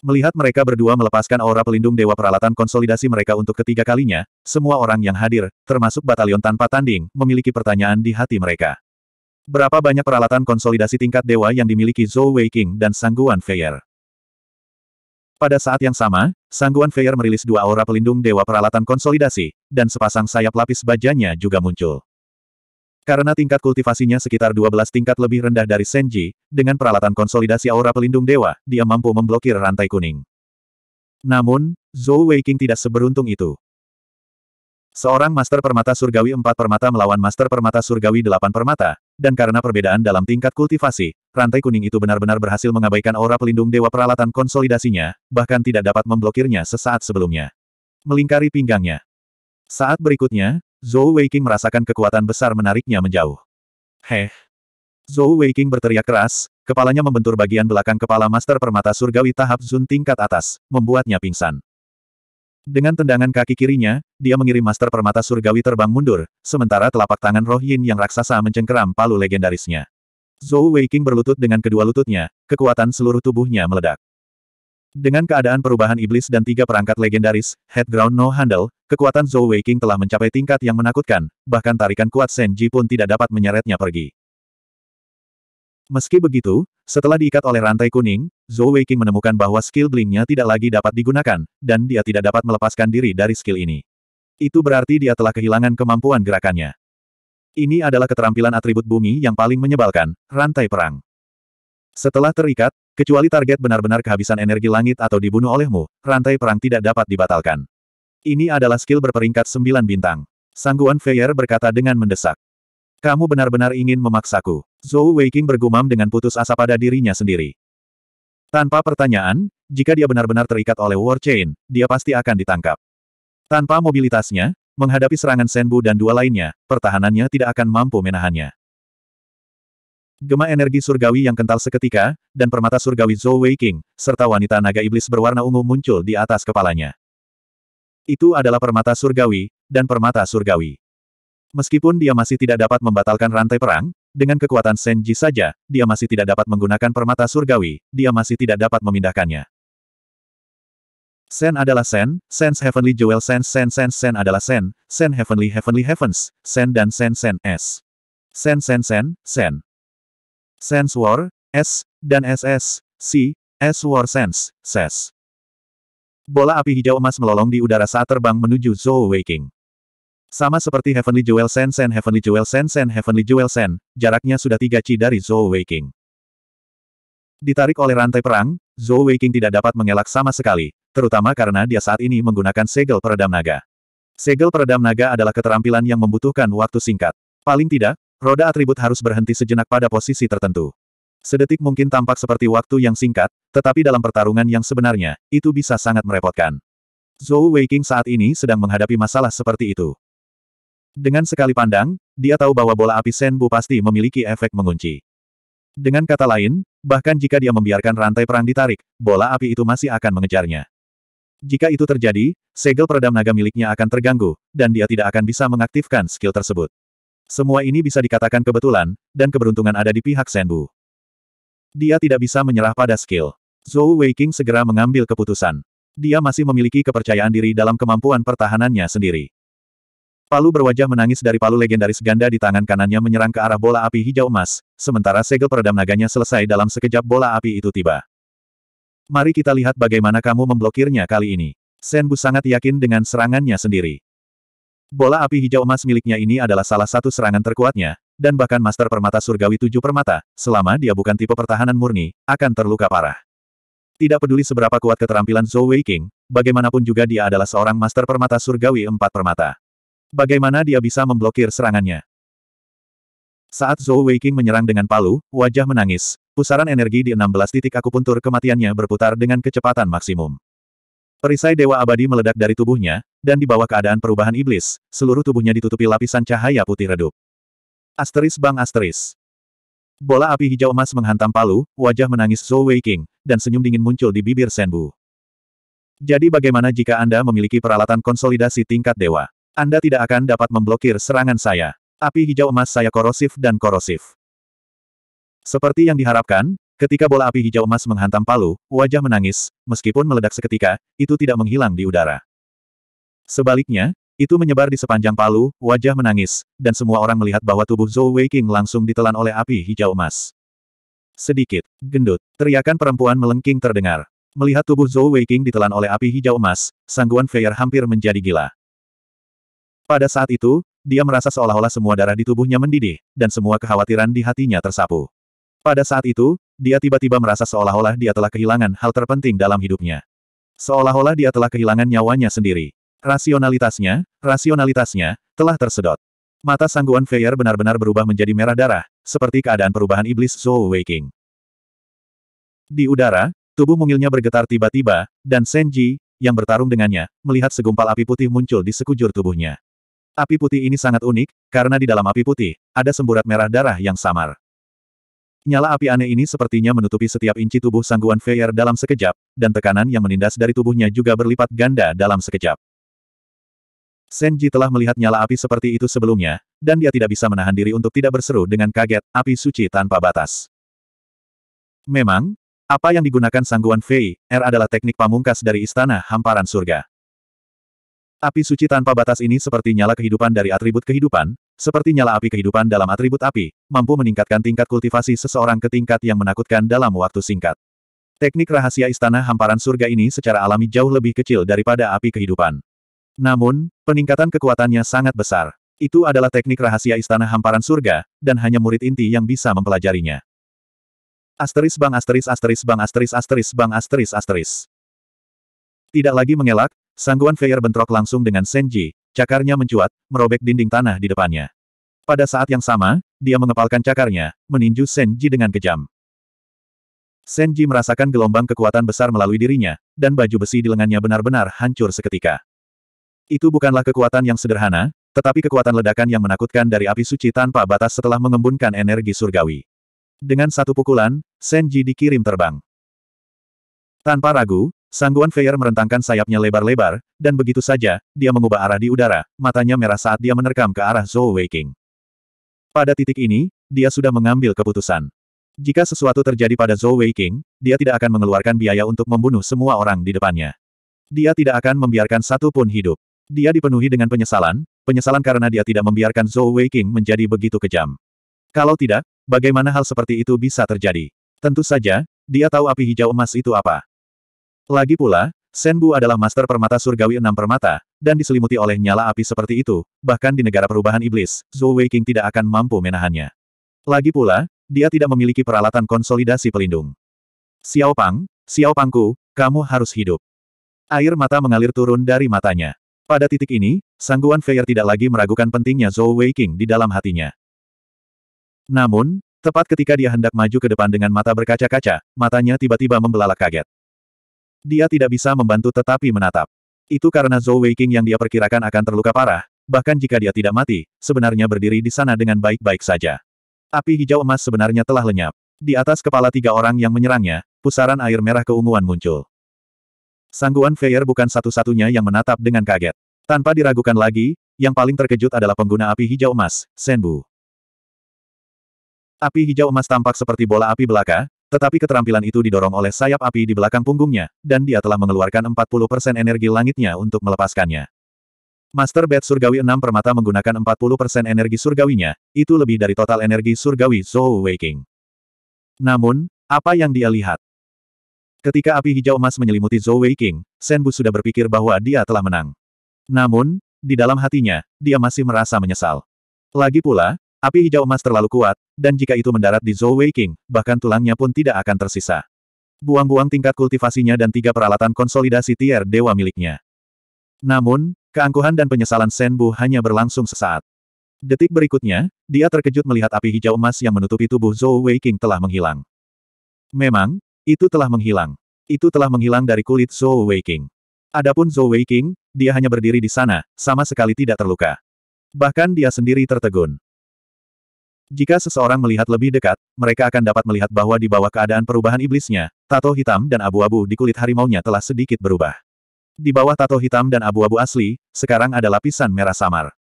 Melihat mereka berdua melepaskan aura pelindung dewa peralatan konsolidasi mereka untuk ketiga kalinya, semua orang yang hadir, termasuk batalion tanpa tanding, memiliki pertanyaan di hati mereka. Berapa banyak peralatan konsolidasi tingkat dewa yang dimiliki Zhou Weiqing dan Sangguan Feier? Pada saat yang sama, Sangguan Feier merilis dua aura pelindung Dewa Peralatan Konsolidasi, dan sepasang sayap lapis bajanya juga muncul. Karena tingkat kultivasinya sekitar 12 tingkat lebih rendah dari Senji, dengan peralatan konsolidasi aura pelindung dewa, dia mampu memblokir rantai kuning. Namun, Zhou Weiqing tidak seberuntung itu. Seorang Master Permata Surgawi 4 Permata melawan Master Permata Surgawi 8 Permata, dan karena perbedaan dalam tingkat kultivasi, rantai kuning itu benar-benar berhasil mengabaikan aura pelindung dewa peralatan konsolidasinya, bahkan tidak dapat memblokirnya sesaat sebelumnya. Melingkari pinggangnya. Saat berikutnya, Zhou Weiqing merasakan kekuatan besar menariknya menjauh. Heh. Zhou Weiqing berteriak keras, kepalanya membentur bagian belakang kepala Master Permata Surgawi tahap Zun tingkat atas, membuatnya pingsan. Dengan tendangan kaki kirinya, dia mengirim Master Permata Surgawi terbang mundur, sementara telapak tangan Roh Yin yang raksasa mencengkeram palu legendarisnya. Zhou Weiqing berlutut dengan kedua lututnya, kekuatan seluruh tubuhnya meledak. Dengan keadaan perubahan iblis dan tiga perangkat legendaris, Headground No Handle, kekuatan Zhou Weiqing telah mencapai tingkat yang menakutkan, bahkan tarikan kuat Senji pun tidak dapat menyeretnya pergi. Meski begitu, setelah diikat oleh rantai kuning, Zhou Weiqing menemukan bahwa skill blingnya tidak lagi dapat digunakan, dan dia tidak dapat melepaskan diri dari skill ini. Itu berarti dia telah kehilangan kemampuan gerakannya. Ini adalah keterampilan atribut bumi yang paling menyebalkan, rantai perang. Setelah terikat, Kecuali target benar-benar kehabisan energi langit atau dibunuh olehmu, rantai perang tidak dapat dibatalkan. Ini adalah skill berperingkat sembilan bintang. Sangguan Feier berkata dengan mendesak. Kamu benar-benar ingin memaksaku. Zhou Weiqing bergumam dengan putus asa pada dirinya sendiri. Tanpa pertanyaan, jika dia benar-benar terikat oleh War Chain, dia pasti akan ditangkap. Tanpa mobilitasnya, menghadapi serangan Senbu dan dua lainnya, pertahanannya tidak akan mampu menahannya. Gema energi surgawi yang kental seketika, dan permata surgawi Zhou Weiqing serta wanita naga iblis berwarna ungu muncul di atas kepalanya. Itu adalah permata surgawi, dan permata surgawi. Meskipun dia masih tidak dapat membatalkan rantai perang, dengan kekuatan Senji saja, dia masih tidak dapat menggunakan permata surgawi, dia masih tidak dapat memindahkannya. Sen adalah Sen, Sense Heavenly Jewel sen Sen sen Sen adalah Sen, Sen Heavenly Heavenly Heavens, Sen dan Sen Sen S. Sen Sen Sen, Sen. Sense War, S, dan SS, C, S War Sense, SES. Bola api hijau emas melolong di udara saat terbang menuju Zhou Waking. Sama seperti Heavenly Jewel Sense, Sen Heavenly Jewel Sense, Sen Heavenly Jewel Sense, jaraknya sudah tiga ci dari Zhou Waking. Ditarik oleh rantai perang, Zhou Waking tidak dapat mengelak sama sekali, terutama karena dia saat ini menggunakan segel peredam naga. Segel peredam naga adalah keterampilan yang membutuhkan waktu singkat. Paling tidak, Roda atribut harus berhenti sejenak pada posisi tertentu. Sedetik mungkin tampak seperti waktu yang singkat, tetapi dalam pertarungan yang sebenarnya, itu bisa sangat merepotkan. Zhou Weiqing saat ini sedang menghadapi masalah seperti itu. Dengan sekali pandang, dia tahu bahwa bola api Senbu pasti memiliki efek mengunci. Dengan kata lain, bahkan jika dia membiarkan rantai perang ditarik, bola api itu masih akan mengejarnya. Jika itu terjadi, segel peredam naga miliknya akan terganggu, dan dia tidak akan bisa mengaktifkan skill tersebut. Semua ini bisa dikatakan kebetulan, dan keberuntungan ada di pihak Senbu. Dia tidak bisa menyerah pada skill. Zhou Weiqing segera mengambil keputusan. Dia masih memiliki kepercayaan diri dalam kemampuan pertahanannya sendiri. Palu berwajah menangis dari palu legendaris ganda di tangan kanannya menyerang ke arah bola api hijau emas, sementara segel peredam naganya selesai dalam sekejap bola api itu tiba. Mari kita lihat bagaimana kamu memblokirnya kali ini. Senbu sangat yakin dengan serangannya sendiri. Bola api hijau emas miliknya ini adalah salah satu serangan terkuatnya, dan bahkan Master Permata Surgawi Tujuh Permata, selama dia bukan tipe pertahanan murni, akan terluka parah. Tidak peduli seberapa kuat keterampilan Zhou Weiqing, bagaimanapun juga dia adalah seorang Master Permata Surgawi Empat Permata. Bagaimana dia bisa memblokir serangannya? Saat Zhou Weiqing menyerang dengan palu, wajah menangis, pusaran energi di 16 titik akupuntur kematiannya berputar dengan kecepatan maksimum. Perisai Dewa Abadi meledak dari tubuhnya, dan di bawah keadaan perubahan iblis, seluruh tubuhnya ditutupi lapisan cahaya putih redup. Asteris bang asteris. Bola api hijau emas menghantam palu, wajah menangis Zhou Weiqing, dan senyum dingin muncul di bibir Senbu. Jadi bagaimana jika Anda memiliki peralatan konsolidasi tingkat dewa? Anda tidak akan dapat memblokir serangan saya. Api hijau emas saya korosif dan korosif. Seperti yang diharapkan, ketika bola api hijau emas menghantam palu, wajah menangis, meskipun meledak seketika, itu tidak menghilang di udara. Sebaliknya, itu menyebar di sepanjang Palu, wajah menangis, dan semua orang melihat bahwa tubuh Zhou Weiqing langsung ditelan oleh api hijau emas. Sedikit, gendut, teriakan perempuan melengking terdengar. Melihat tubuh Zhou Weiqing ditelan oleh api hijau emas, sangguan Feier hampir menjadi gila. Pada saat itu, dia merasa seolah-olah semua darah di tubuhnya mendidih, dan semua kekhawatiran di hatinya tersapu. Pada saat itu, dia tiba-tiba merasa seolah-olah dia telah kehilangan hal terpenting dalam hidupnya. Seolah-olah dia telah kehilangan nyawanya sendiri. Rasionalitasnya, rasionalitasnya, telah tersedot. Mata sangguan Feier benar-benar berubah menjadi merah darah, seperti keadaan perubahan iblis Zhou Waking. Di udara, tubuh mungilnya bergetar tiba-tiba, dan Senji, yang bertarung dengannya, melihat segumpal api putih muncul di sekujur tubuhnya. Api putih ini sangat unik, karena di dalam api putih, ada semburat merah darah yang samar. Nyala api aneh ini sepertinya menutupi setiap inci tubuh sangguan Feier dalam sekejap, dan tekanan yang menindas dari tubuhnya juga berlipat ganda dalam sekejap. Senji telah melihat nyala api seperti itu sebelumnya, dan dia tidak bisa menahan diri untuk tidak berseru dengan kaget, api suci tanpa batas. Memang, apa yang digunakan sangguan Fei, R er adalah teknik pamungkas dari Istana Hamparan Surga. Api suci tanpa batas ini seperti nyala kehidupan dari atribut kehidupan, seperti nyala api kehidupan dalam atribut api, mampu meningkatkan tingkat kultivasi seseorang ke tingkat yang menakutkan dalam waktu singkat. Teknik rahasia Istana Hamparan Surga ini secara alami jauh lebih kecil daripada api kehidupan. Namun, peningkatan kekuatannya sangat besar. Itu adalah teknik rahasia Istana Hamparan Surga, dan hanya murid inti yang bisa mempelajarinya. Asteris bang asteris asteris bang asteris asteris bang asteris asteris. Tidak lagi mengelak, sangguan Feier bentrok langsung dengan Senji, cakarnya mencuat, merobek dinding tanah di depannya. Pada saat yang sama, dia mengepalkan cakarnya, meninju Senji dengan kejam. Senji merasakan gelombang kekuatan besar melalui dirinya, dan baju besi di lengannya benar-benar hancur seketika. Itu bukanlah kekuatan yang sederhana, tetapi kekuatan ledakan yang menakutkan dari api suci tanpa batas setelah mengembunkan energi surgawi. Dengan satu pukulan, Senji dikirim terbang. Tanpa ragu, Sangguan Feyer merentangkan sayapnya lebar-lebar, dan begitu saja, dia mengubah arah di udara, matanya merah saat dia menerkam ke arah Zhou Weiqing. Pada titik ini, dia sudah mengambil keputusan. Jika sesuatu terjadi pada Zhou Weiqing, dia tidak akan mengeluarkan biaya untuk membunuh semua orang di depannya. Dia tidak akan membiarkan satu pun hidup. Dia dipenuhi dengan penyesalan, penyesalan karena dia tidak membiarkan Zhou Weiqing menjadi begitu kejam. Kalau tidak, bagaimana hal seperti itu bisa terjadi? Tentu saja, dia tahu api hijau emas itu apa. Lagi pula, Shen Bu adalah master permata surgawi enam permata, dan diselimuti oleh nyala api seperti itu, bahkan di negara perubahan iblis, Zhou Weiqing tidak akan mampu menahannya. Lagi pula, dia tidak memiliki peralatan konsolidasi pelindung. Xiao Pang, Xiao Pangku, kamu harus hidup. Air mata mengalir turun dari matanya. Pada titik ini, Sangguan Feier tidak lagi meragukan pentingnya Zhou Weiqing di dalam hatinya. Namun, tepat ketika dia hendak maju ke depan dengan mata berkaca-kaca, matanya tiba-tiba membelalak kaget. Dia tidak bisa membantu tetapi menatap. Itu karena Zhou Weiqing yang dia perkirakan akan terluka parah, bahkan jika dia tidak mati, sebenarnya berdiri di sana dengan baik-baik saja. Api hijau emas sebenarnya telah lenyap. Di atas kepala tiga orang yang menyerangnya, pusaran air merah keunguan muncul. Sangguan Feier bukan satu-satunya yang menatap dengan kaget. Tanpa diragukan lagi, yang paling terkejut adalah pengguna api hijau emas, Senbu. Api hijau emas tampak seperti bola api belaka, tetapi keterampilan itu didorong oleh sayap api di belakang punggungnya, dan dia telah mengeluarkan 40% energi langitnya untuk melepaskannya. Master Bed Surgawi 6 Permata menggunakan 40% energi surgawinya, itu lebih dari total energi surgawi Zhou Waking. Namun, apa yang dia lihat? Ketika api hijau emas menyelimuti Zhou Wei King, Shen Bu sudah berpikir bahwa dia telah menang. Namun, di dalam hatinya, dia masih merasa menyesal. Lagi pula, api hijau emas terlalu kuat, dan jika itu mendarat di Zhou Wei bahkan tulangnya pun tidak akan tersisa. Buang-buang tingkat kultivasinya dan tiga peralatan konsolidasi tier dewa miliknya. Namun, keangkuhan dan penyesalan Shen Bu hanya berlangsung sesaat. Detik berikutnya, dia terkejut melihat api hijau emas yang menutupi tubuh Zhou Weiqing telah menghilang. Memang, itu telah menghilang. Itu telah menghilang dari kulit Zhou Weiqing. Adapun Zhou Weiqing, dia hanya berdiri di sana, sama sekali tidak terluka. Bahkan dia sendiri tertegun. Jika seseorang melihat lebih dekat, mereka akan dapat melihat bahwa di bawah keadaan perubahan iblisnya, tato hitam dan abu-abu di kulit harimaunya telah sedikit berubah. Di bawah tato hitam dan abu-abu asli, sekarang ada lapisan merah samar.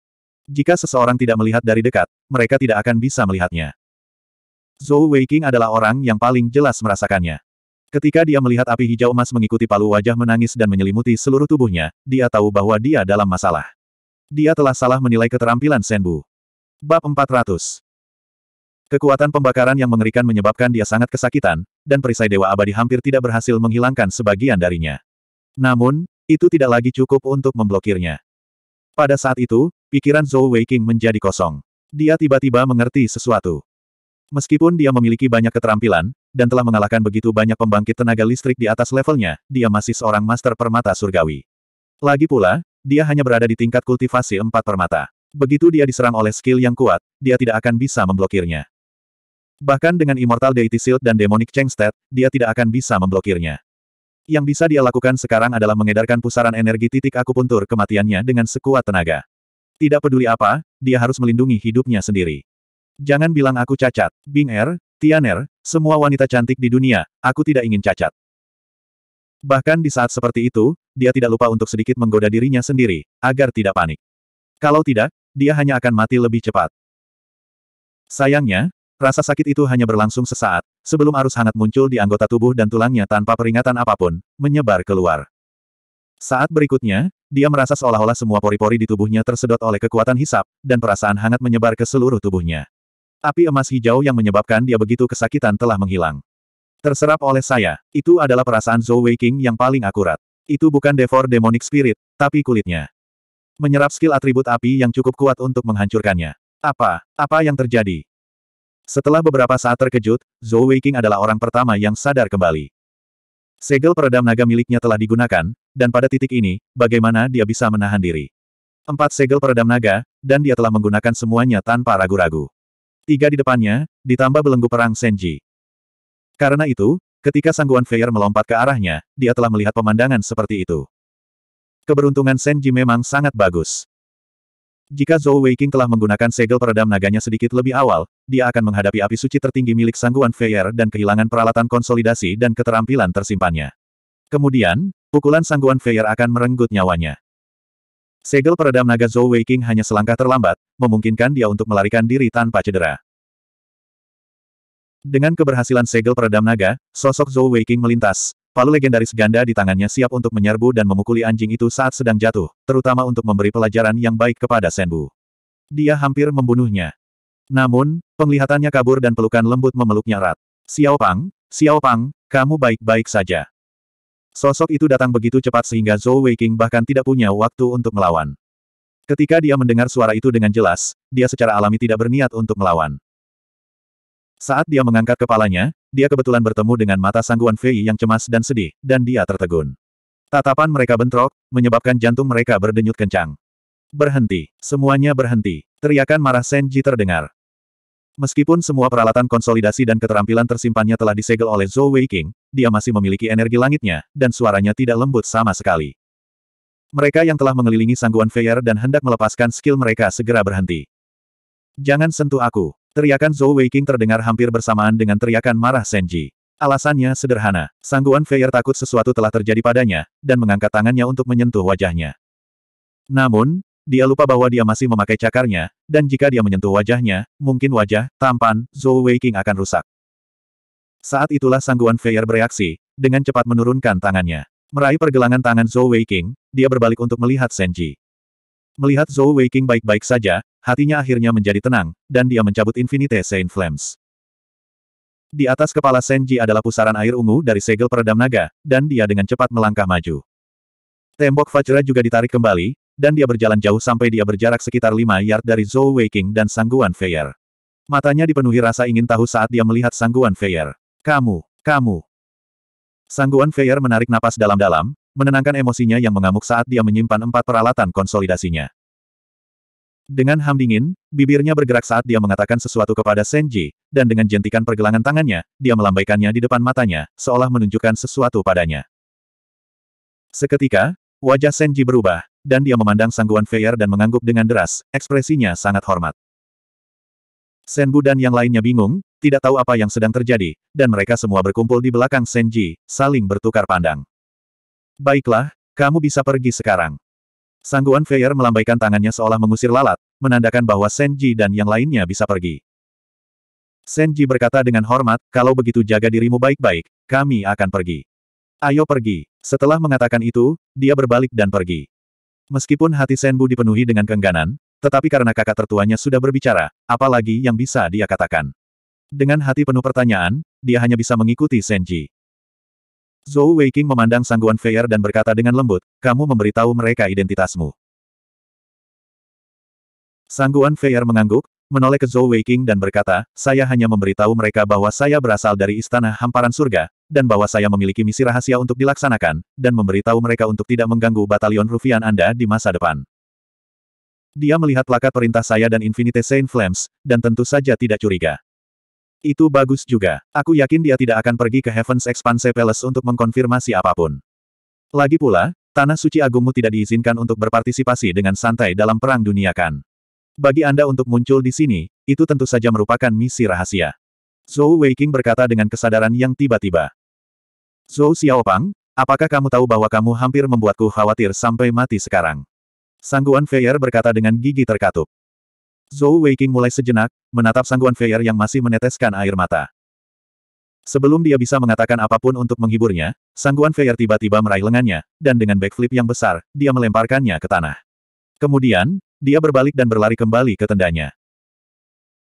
Jika seseorang tidak melihat dari dekat, mereka tidak akan bisa melihatnya. Zhou Weiqing adalah orang yang paling jelas merasakannya. Ketika dia melihat api hijau emas mengikuti palu wajah menangis dan menyelimuti seluruh tubuhnya, dia tahu bahwa dia dalam masalah. Dia telah salah menilai keterampilan Senbu. Bab 400 Kekuatan pembakaran yang mengerikan menyebabkan dia sangat kesakitan, dan perisai Dewa Abadi hampir tidak berhasil menghilangkan sebagian darinya. Namun, itu tidak lagi cukup untuk memblokirnya. Pada saat itu, pikiran Zhou Weiking menjadi kosong. Dia tiba-tiba mengerti sesuatu. Meskipun dia memiliki banyak keterampilan, dan telah mengalahkan begitu banyak pembangkit tenaga listrik di atas levelnya, dia masih seorang master permata surgawi. Lagi pula, dia hanya berada di tingkat kultivasi empat permata. Begitu dia diserang oleh skill yang kuat, dia tidak akan bisa memblokirnya. Bahkan dengan Immortal Deity Shield dan Demonic chengstead, dia tidak akan bisa memblokirnya. Yang bisa dia lakukan sekarang adalah mengedarkan pusaran energi titik akupuntur kematiannya dengan sekuat tenaga. Tidak peduli apa, dia harus melindungi hidupnya sendiri. Jangan bilang aku cacat, Bing Er, Tianer, semua wanita cantik di dunia, aku tidak ingin cacat. Bahkan di saat seperti itu, dia tidak lupa untuk sedikit menggoda dirinya sendiri, agar tidak panik. Kalau tidak, dia hanya akan mati lebih cepat. Sayangnya, rasa sakit itu hanya berlangsung sesaat, sebelum arus hangat muncul di anggota tubuh dan tulangnya tanpa peringatan apapun, menyebar keluar. Saat berikutnya, dia merasa seolah-olah semua pori-pori di tubuhnya tersedot oleh kekuatan hisap, dan perasaan hangat menyebar ke seluruh tubuhnya. Api emas hijau yang menyebabkan dia begitu kesakitan telah menghilang. Terserap oleh saya, itu adalah perasaan Zhou Weiqing yang paling akurat. Itu bukan Devor Demonic Spirit, tapi kulitnya. Menyerap skill atribut api yang cukup kuat untuk menghancurkannya. Apa? Apa yang terjadi? Setelah beberapa saat terkejut, Zhou Weiqing adalah orang pertama yang sadar kembali. Segel peredam naga miliknya telah digunakan, dan pada titik ini, bagaimana dia bisa menahan diri. Empat segel peredam naga, dan dia telah menggunakan semuanya tanpa ragu-ragu. Tiga di depannya, ditambah belenggu perang Senji. Karena itu, ketika sangguan Feier melompat ke arahnya, dia telah melihat pemandangan seperti itu. Keberuntungan Senji memang sangat bagus. Jika Zhou Weiqing telah menggunakan segel peredam naganya sedikit lebih awal, dia akan menghadapi api suci tertinggi milik sangguan Feier dan kehilangan peralatan konsolidasi dan keterampilan tersimpannya. Kemudian, pukulan sangguan Feier akan merenggut nyawanya. Segel peredam naga Zhou Weiqing hanya selangkah terlambat, memungkinkan dia untuk melarikan diri tanpa cedera. Dengan keberhasilan segel peredam naga, sosok Zhou Weiqing melintas. Palu legendaris ganda di tangannya siap untuk menyerbu dan memukuli anjing itu saat sedang jatuh, terutama untuk memberi pelajaran yang baik kepada Senbu. Dia hampir membunuhnya. Namun, penglihatannya kabur dan pelukan lembut memeluknya erat. Xiao Pang, Xiao Pang, kamu baik-baik saja. Sosok itu datang begitu cepat sehingga Zhou Weiqing bahkan tidak punya waktu untuk melawan. Ketika dia mendengar suara itu dengan jelas, dia secara alami tidak berniat untuk melawan. Saat dia mengangkat kepalanya, dia kebetulan bertemu dengan mata sangguan Fei yang cemas dan sedih, dan dia tertegun. Tatapan mereka bentrok, menyebabkan jantung mereka berdenyut kencang. Berhenti, semuanya berhenti, teriakan marah Senji terdengar. Meskipun semua peralatan konsolidasi dan keterampilan tersimpannya telah disegel oleh Zhou Weiqing, dia masih memiliki energi langitnya, dan suaranya tidak lembut sama sekali. Mereka yang telah mengelilingi sangguan Feier dan hendak melepaskan skill mereka segera berhenti. Jangan sentuh aku. Teriakan Zhou Weiqing terdengar hampir bersamaan dengan teriakan marah Senji. Alasannya sederhana, sangguan Feier takut sesuatu telah terjadi padanya, dan mengangkat tangannya untuk menyentuh wajahnya. Namun, dia lupa bahwa dia masih memakai cakarnya, dan jika dia menyentuh wajahnya, mungkin wajah, tampan, Zhou Weiqing akan rusak. Saat itulah sangguan Feier bereaksi, dengan cepat menurunkan tangannya. Meraih pergelangan tangan Zhou Weiqing, dia berbalik untuk melihat Senji. Melihat Zhou Weiqing baik-baik saja, hatinya akhirnya menjadi tenang, dan dia mencabut Infinite Saint Flames. Di atas kepala Senji adalah pusaran air ungu dari segel peredam naga, dan dia dengan cepat melangkah maju. Tembok Fajra juga ditarik kembali, dan dia berjalan jauh sampai dia berjarak sekitar lima yard dari Zhou Weiqing dan Sangguan Feier. Matanya dipenuhi rasa ingin tahu saat dia melihat Sangguan Feier. Kamu, kamu. Sangguan Feier menarik napas dalam-dalam, menenangkan emosinya yang mengamuk saat dia menyimpan empat peralatan konsolidasinya. Dengan ham dingin, bibirnya bergerak saat dia mengatakan sesuatu kepada Senji, dan dengan jentikan pergelangan tangannya, dia melambaikannya di depan matanya, seolah menunjukkan sesuatu padanya. Seketika, wajah Senji berubah, dan dia memandang sangguan Feyer dan mengangguk dengan deras, ekspresinya sangat hormat. Sen Bu dan yang lainnya bingung, tidak tahu apa yang sedang terjadi, dan mereka semua berkumpul di belakang Senji, saling bertukar pandang. Baiklah, kamu bisa pergi sekarang. Sangguan Feyer melambaikan tangannya seolah mengusir lalat, menandakan bahwa Senji dan yang lainnya bisa pergi. Senji berkata dengan hormat, kalau begitu jaga dirimu baik-baik, kami akan pergi. Ayo pergi. Setelah mengatakan itu, dia berbalik dan pergi. Meskipun hati Senbu dipenuhi dengan keengganan, tetapi karena kakak tertuanya sudah berbicara, apalagi yang bisa dia katakan. Dengan hati penuh pertanyaan, dia hanya bisa mengikuti Senji. Zhou Weiqing memandang sangguan Feier dan berkata dengan lembut, kamu memberitahu mereka identitasmu. Sangguan Feier mengangguk, menoleh ke Zhou Weiqing dan berkata, saya hanya memberitahu mereka bahwa saya berasal dari Istana Hamparan Surga, dan bahwa saya memiliki misi rahasia untuk dilaksanakan, dan memberitahu mereka untuk tidak mengganggu batalion rufian Anda di masa depan. Dia melihat plakat perintah saya dan Infinite Saint Flames, dan tentu saja tidak curiga. Itu bagus juga. Aku yakin dia tidak akan pergi ke Heaven's Expanse Palace untuk mengkonfirmasi apapun. Lagi pula, Tanah Suci Agungmu tidak diizinkan untuk berpartisipasi dengan santai dalam Perang Dunia kan. Bagi Anda untuk muncul di sini, itu tentu saja merupakan misi rahasia. Zhou Weiqing berkata dengan kesadaran yang tiba-tiba. Zhou Xiaopang, apakah kamu tahu bahwa kamu hampir membuatku khawatir sampai mati sekarang? Sangguan Feier berkata dengan gigi terkatup. Zhou Weiqing mulai sejenak, menatap Sangguan Feier yang masih meneteskan air mata. Sebelum dia bisa mengatakan apapun untuk menghiburnya, Sangguan Feier tiba-tiba meraih lengannya, dan dengan backflip yang besar, dia melemparkannya ke tanah. Kemudian, dia berbalik dan berlari kembali ke tendanya.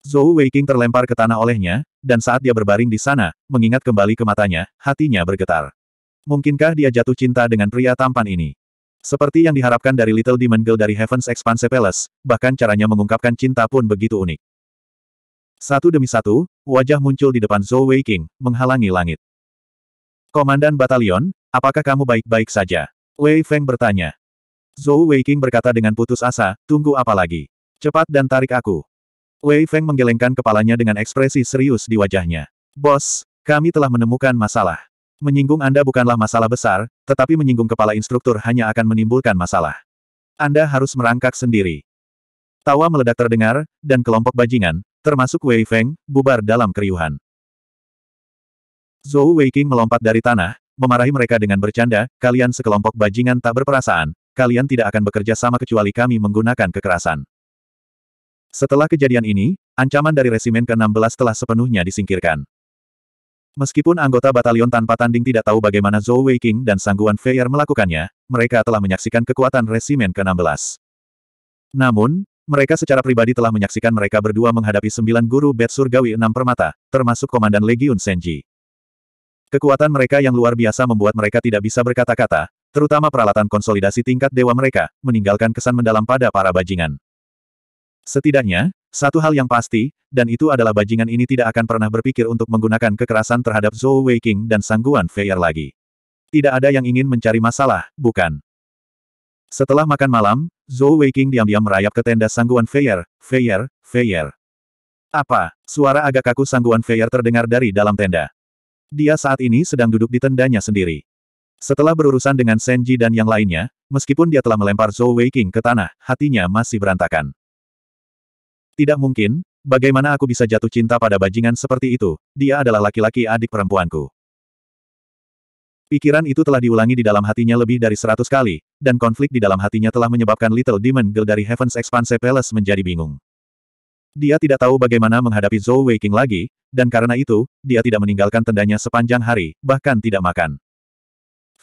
Zhou Weiqing terlempar ke tanah olehnya, dan saat dia berbaring di sana, mengingat kembali ke matanya, hatinya bergetar. Mungkinkah dia jatuh cinta dengan pria tampan ini? Seperti yang diharapkan dari Little Demon Girl dari Heaven's Expanse Palace, bahkan caranya mengungkapkan cinta pun begitu unik. Satu demi satu, wajah muncul di depan Zhou Weiqing, menghalangi langit. Komandan Batalion, apakah kamu baik-baik saja? Wei Feng bertanya. Zhou Weiqing berkata dengan putus asa, tunggu apa lagi? Cepat dan tarik aku. Wei Feng menggelengkan kepalanya dengan ekspresi serius di wajahnya. Bos, kami telah menemukan masalah. Menyinggung Anda bukanlah masalah besar, tetapi menyinggung kepala instruktur hanya akan menimbulkan masalah. Anda harus merangkak sendiri. Tawa meledak terdengar, dan kelompok bajingan, termasuk Wei Feng, bubar dalam keriuhan. Zhou Weiqing melompat dari tanah, memarahi mereka dengan bercanda, kalian sekelompok bajingan tak berperasaan, kalian tidak akan bekerja sama kecuali kami menggunakan kekerasan. Setelah kejadian ini, ancaman dari resimen ke-16 telah sepenuhnya disingkirkan. Meskipun anggota batalion tanpa tanding tidak tahu bagaimana Zhou Weiqing dan Sangguan Feier melakukannya, mereka telah menyaksikan kekuatan resimen ke-16. Namun, mereka secara pribadi telah menyaksikan mereka berdua menghadapi sembilan guru bed surgawi enam permata, termasuk Komandan Legiun Senji. Kekuatan mereka yang luar biasa membuat mereka tidak bisa berkata-kata, terutama peralatan konsolidasi tingkat dewa mereka, meninggalkan kesan mendalam pada para bajingan. Setidaknya, satu hal yang pasti, dan itu adalah bajingan ini tidak akan pernah berpikir untuk menggunakan kekerasan terhadap Zhou Weiqing dan Sangguan Feier lagi. Tidak ada yang ingin mencari masalah, bukan? Setelah makan malam, Zhou Weiqing diam-diam merayap ke tenda Sangguan Feier, Feier, Feier. Apa? Suara agak kaku Sangguan Feier terdengar dari dalam tenda. Dia saat ini sedang duduk di tendanya sendiri. Setelah berurusan dengan Senji dan yang lainnya, meskipun dia telah melempar Zhou Weiqing ke tanah, hatinya masih berantakan. Tidak mungkin, bagaimana aku bisa jatuh cinta pada bajingan seperti itu, dia adalah laki-laki adik perempuanku. Pikiran itu telah diulangi di dalam hatinya lebih dari seratus kali, dan konflik di dalam hatinya telah menyebabkan Little Demon Girl dari Heaven's Expanse Palace menjadi bingung. Dia tidak tahu bagaimana menghadapi Zhou Weiqing lagi, dan karena itu, dia tidak meninggalkan tendanya sepanjang hari, bahkan tidak makan.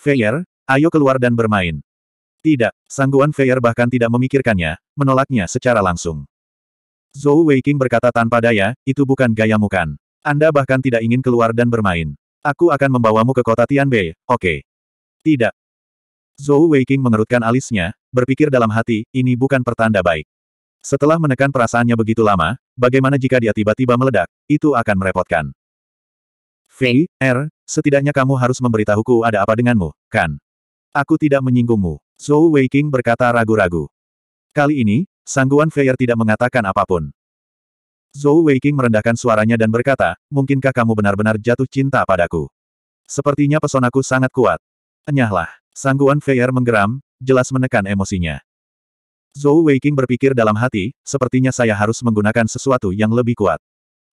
Feyer, ayo keluar dan bermain. Tidak, sangguan Feyer bahkan tidak memikirkannya, menolaknya secara langsung. Zhou Weiqing berkata tanpa daya, itu bukan gayamu kan. Anda bahkan tidak ingin keluar dan bermain. Aku akan membawamu ke kota Tianbei, oke. Okay. Tidak. Zhou Weiqing mengerutkan alisnya, berpikir dalam hati, ini bukan pertanda baik. Setelah menekan perasaannya begitu lama, bagaimana jika dia tiba-tiba meledak, itu akan merepotkan. Fei, R, er, setidaknya kamu harus memberitahuku ada apa denganmu, kan? Aku tidak menyinggungmu. Zhou Weiking berkata ragu-ragu. Kali ini, sangguan Feier tidak mengatakan apapun. Zhou Weiking merendahkan suaranya dan berkata, mungkinkah kamu benar-benar jatuh cinta padaku? Sepertinya pesonaku sangat kuat. Enyahlah. Sangguan Feier menggeram, jelas menekan emosinya. Zhou Weiking berpikir dalam hati, sepertinya saya harus menggunakan sesuatu yang lebih kuat.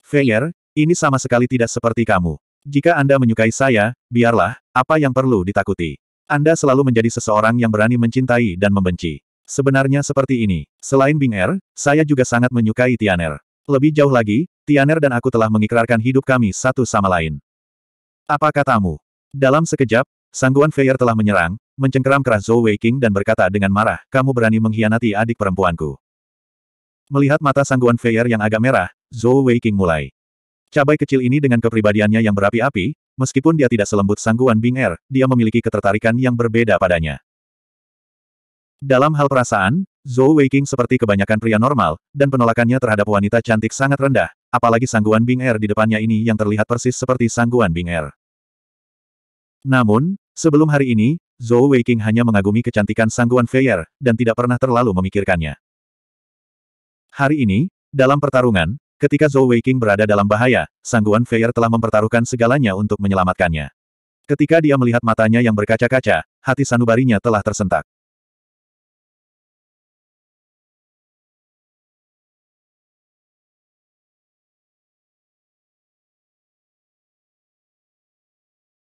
Feier, ini sama sekali tidak seperti kamu. Jika Anda menyukai saya, biarlah, apa yang perlu ditakuti. Anda selalu menjadi seseorang yang berani mencintai dan membenci. Sebenarnya seperti ini. Selain Bing Er, saya juga sangat menyukai Tianer. Lebih jauh lagi, Tianer dan aku telah mengikrarkan hidup kami satu sama lain. Apa katamu? Dalam sekejap, Sangguan Feyer telah menyerang, mencengkeram keras Zhou Weiqing dan berkata dengan marah, kamu berani mengkhianati adik perempuanku. Melihat mata Sangguan Feyer yang agak merah, Zhou Weiqing mulai Cabai kecil ini dengan kepribadiannya yang berapi-api, meskipun dia tidak selembut sangguan Bing Er, dia memiliki ketertarikan yang berbeda padanya. Dalam hal perasaan, Zhou Weiqing seperti kebanyakan pria normal, dan penolakannya terhadap wanita cantik sangat rendah, apalagi sangguan Bing Er di depannya ini yang terlihat persis seperti sangguan Bing Er. Namun, sebelum hari ini, Zhou Weiqing hanya mengagumi kecantikan sangguan Feier, dan tidak pernah terlalu memikirkannya. Hari ini, dalam pertarungan, Ketika Zhou Weiqing berada dalam bahaya, Sangguan Feier telah mempertaruhkan segalanya untuk menyelamatkannya. Ketika dia melihat matanya yang berkaca-kaca, hati sanubarinya telah tersentak.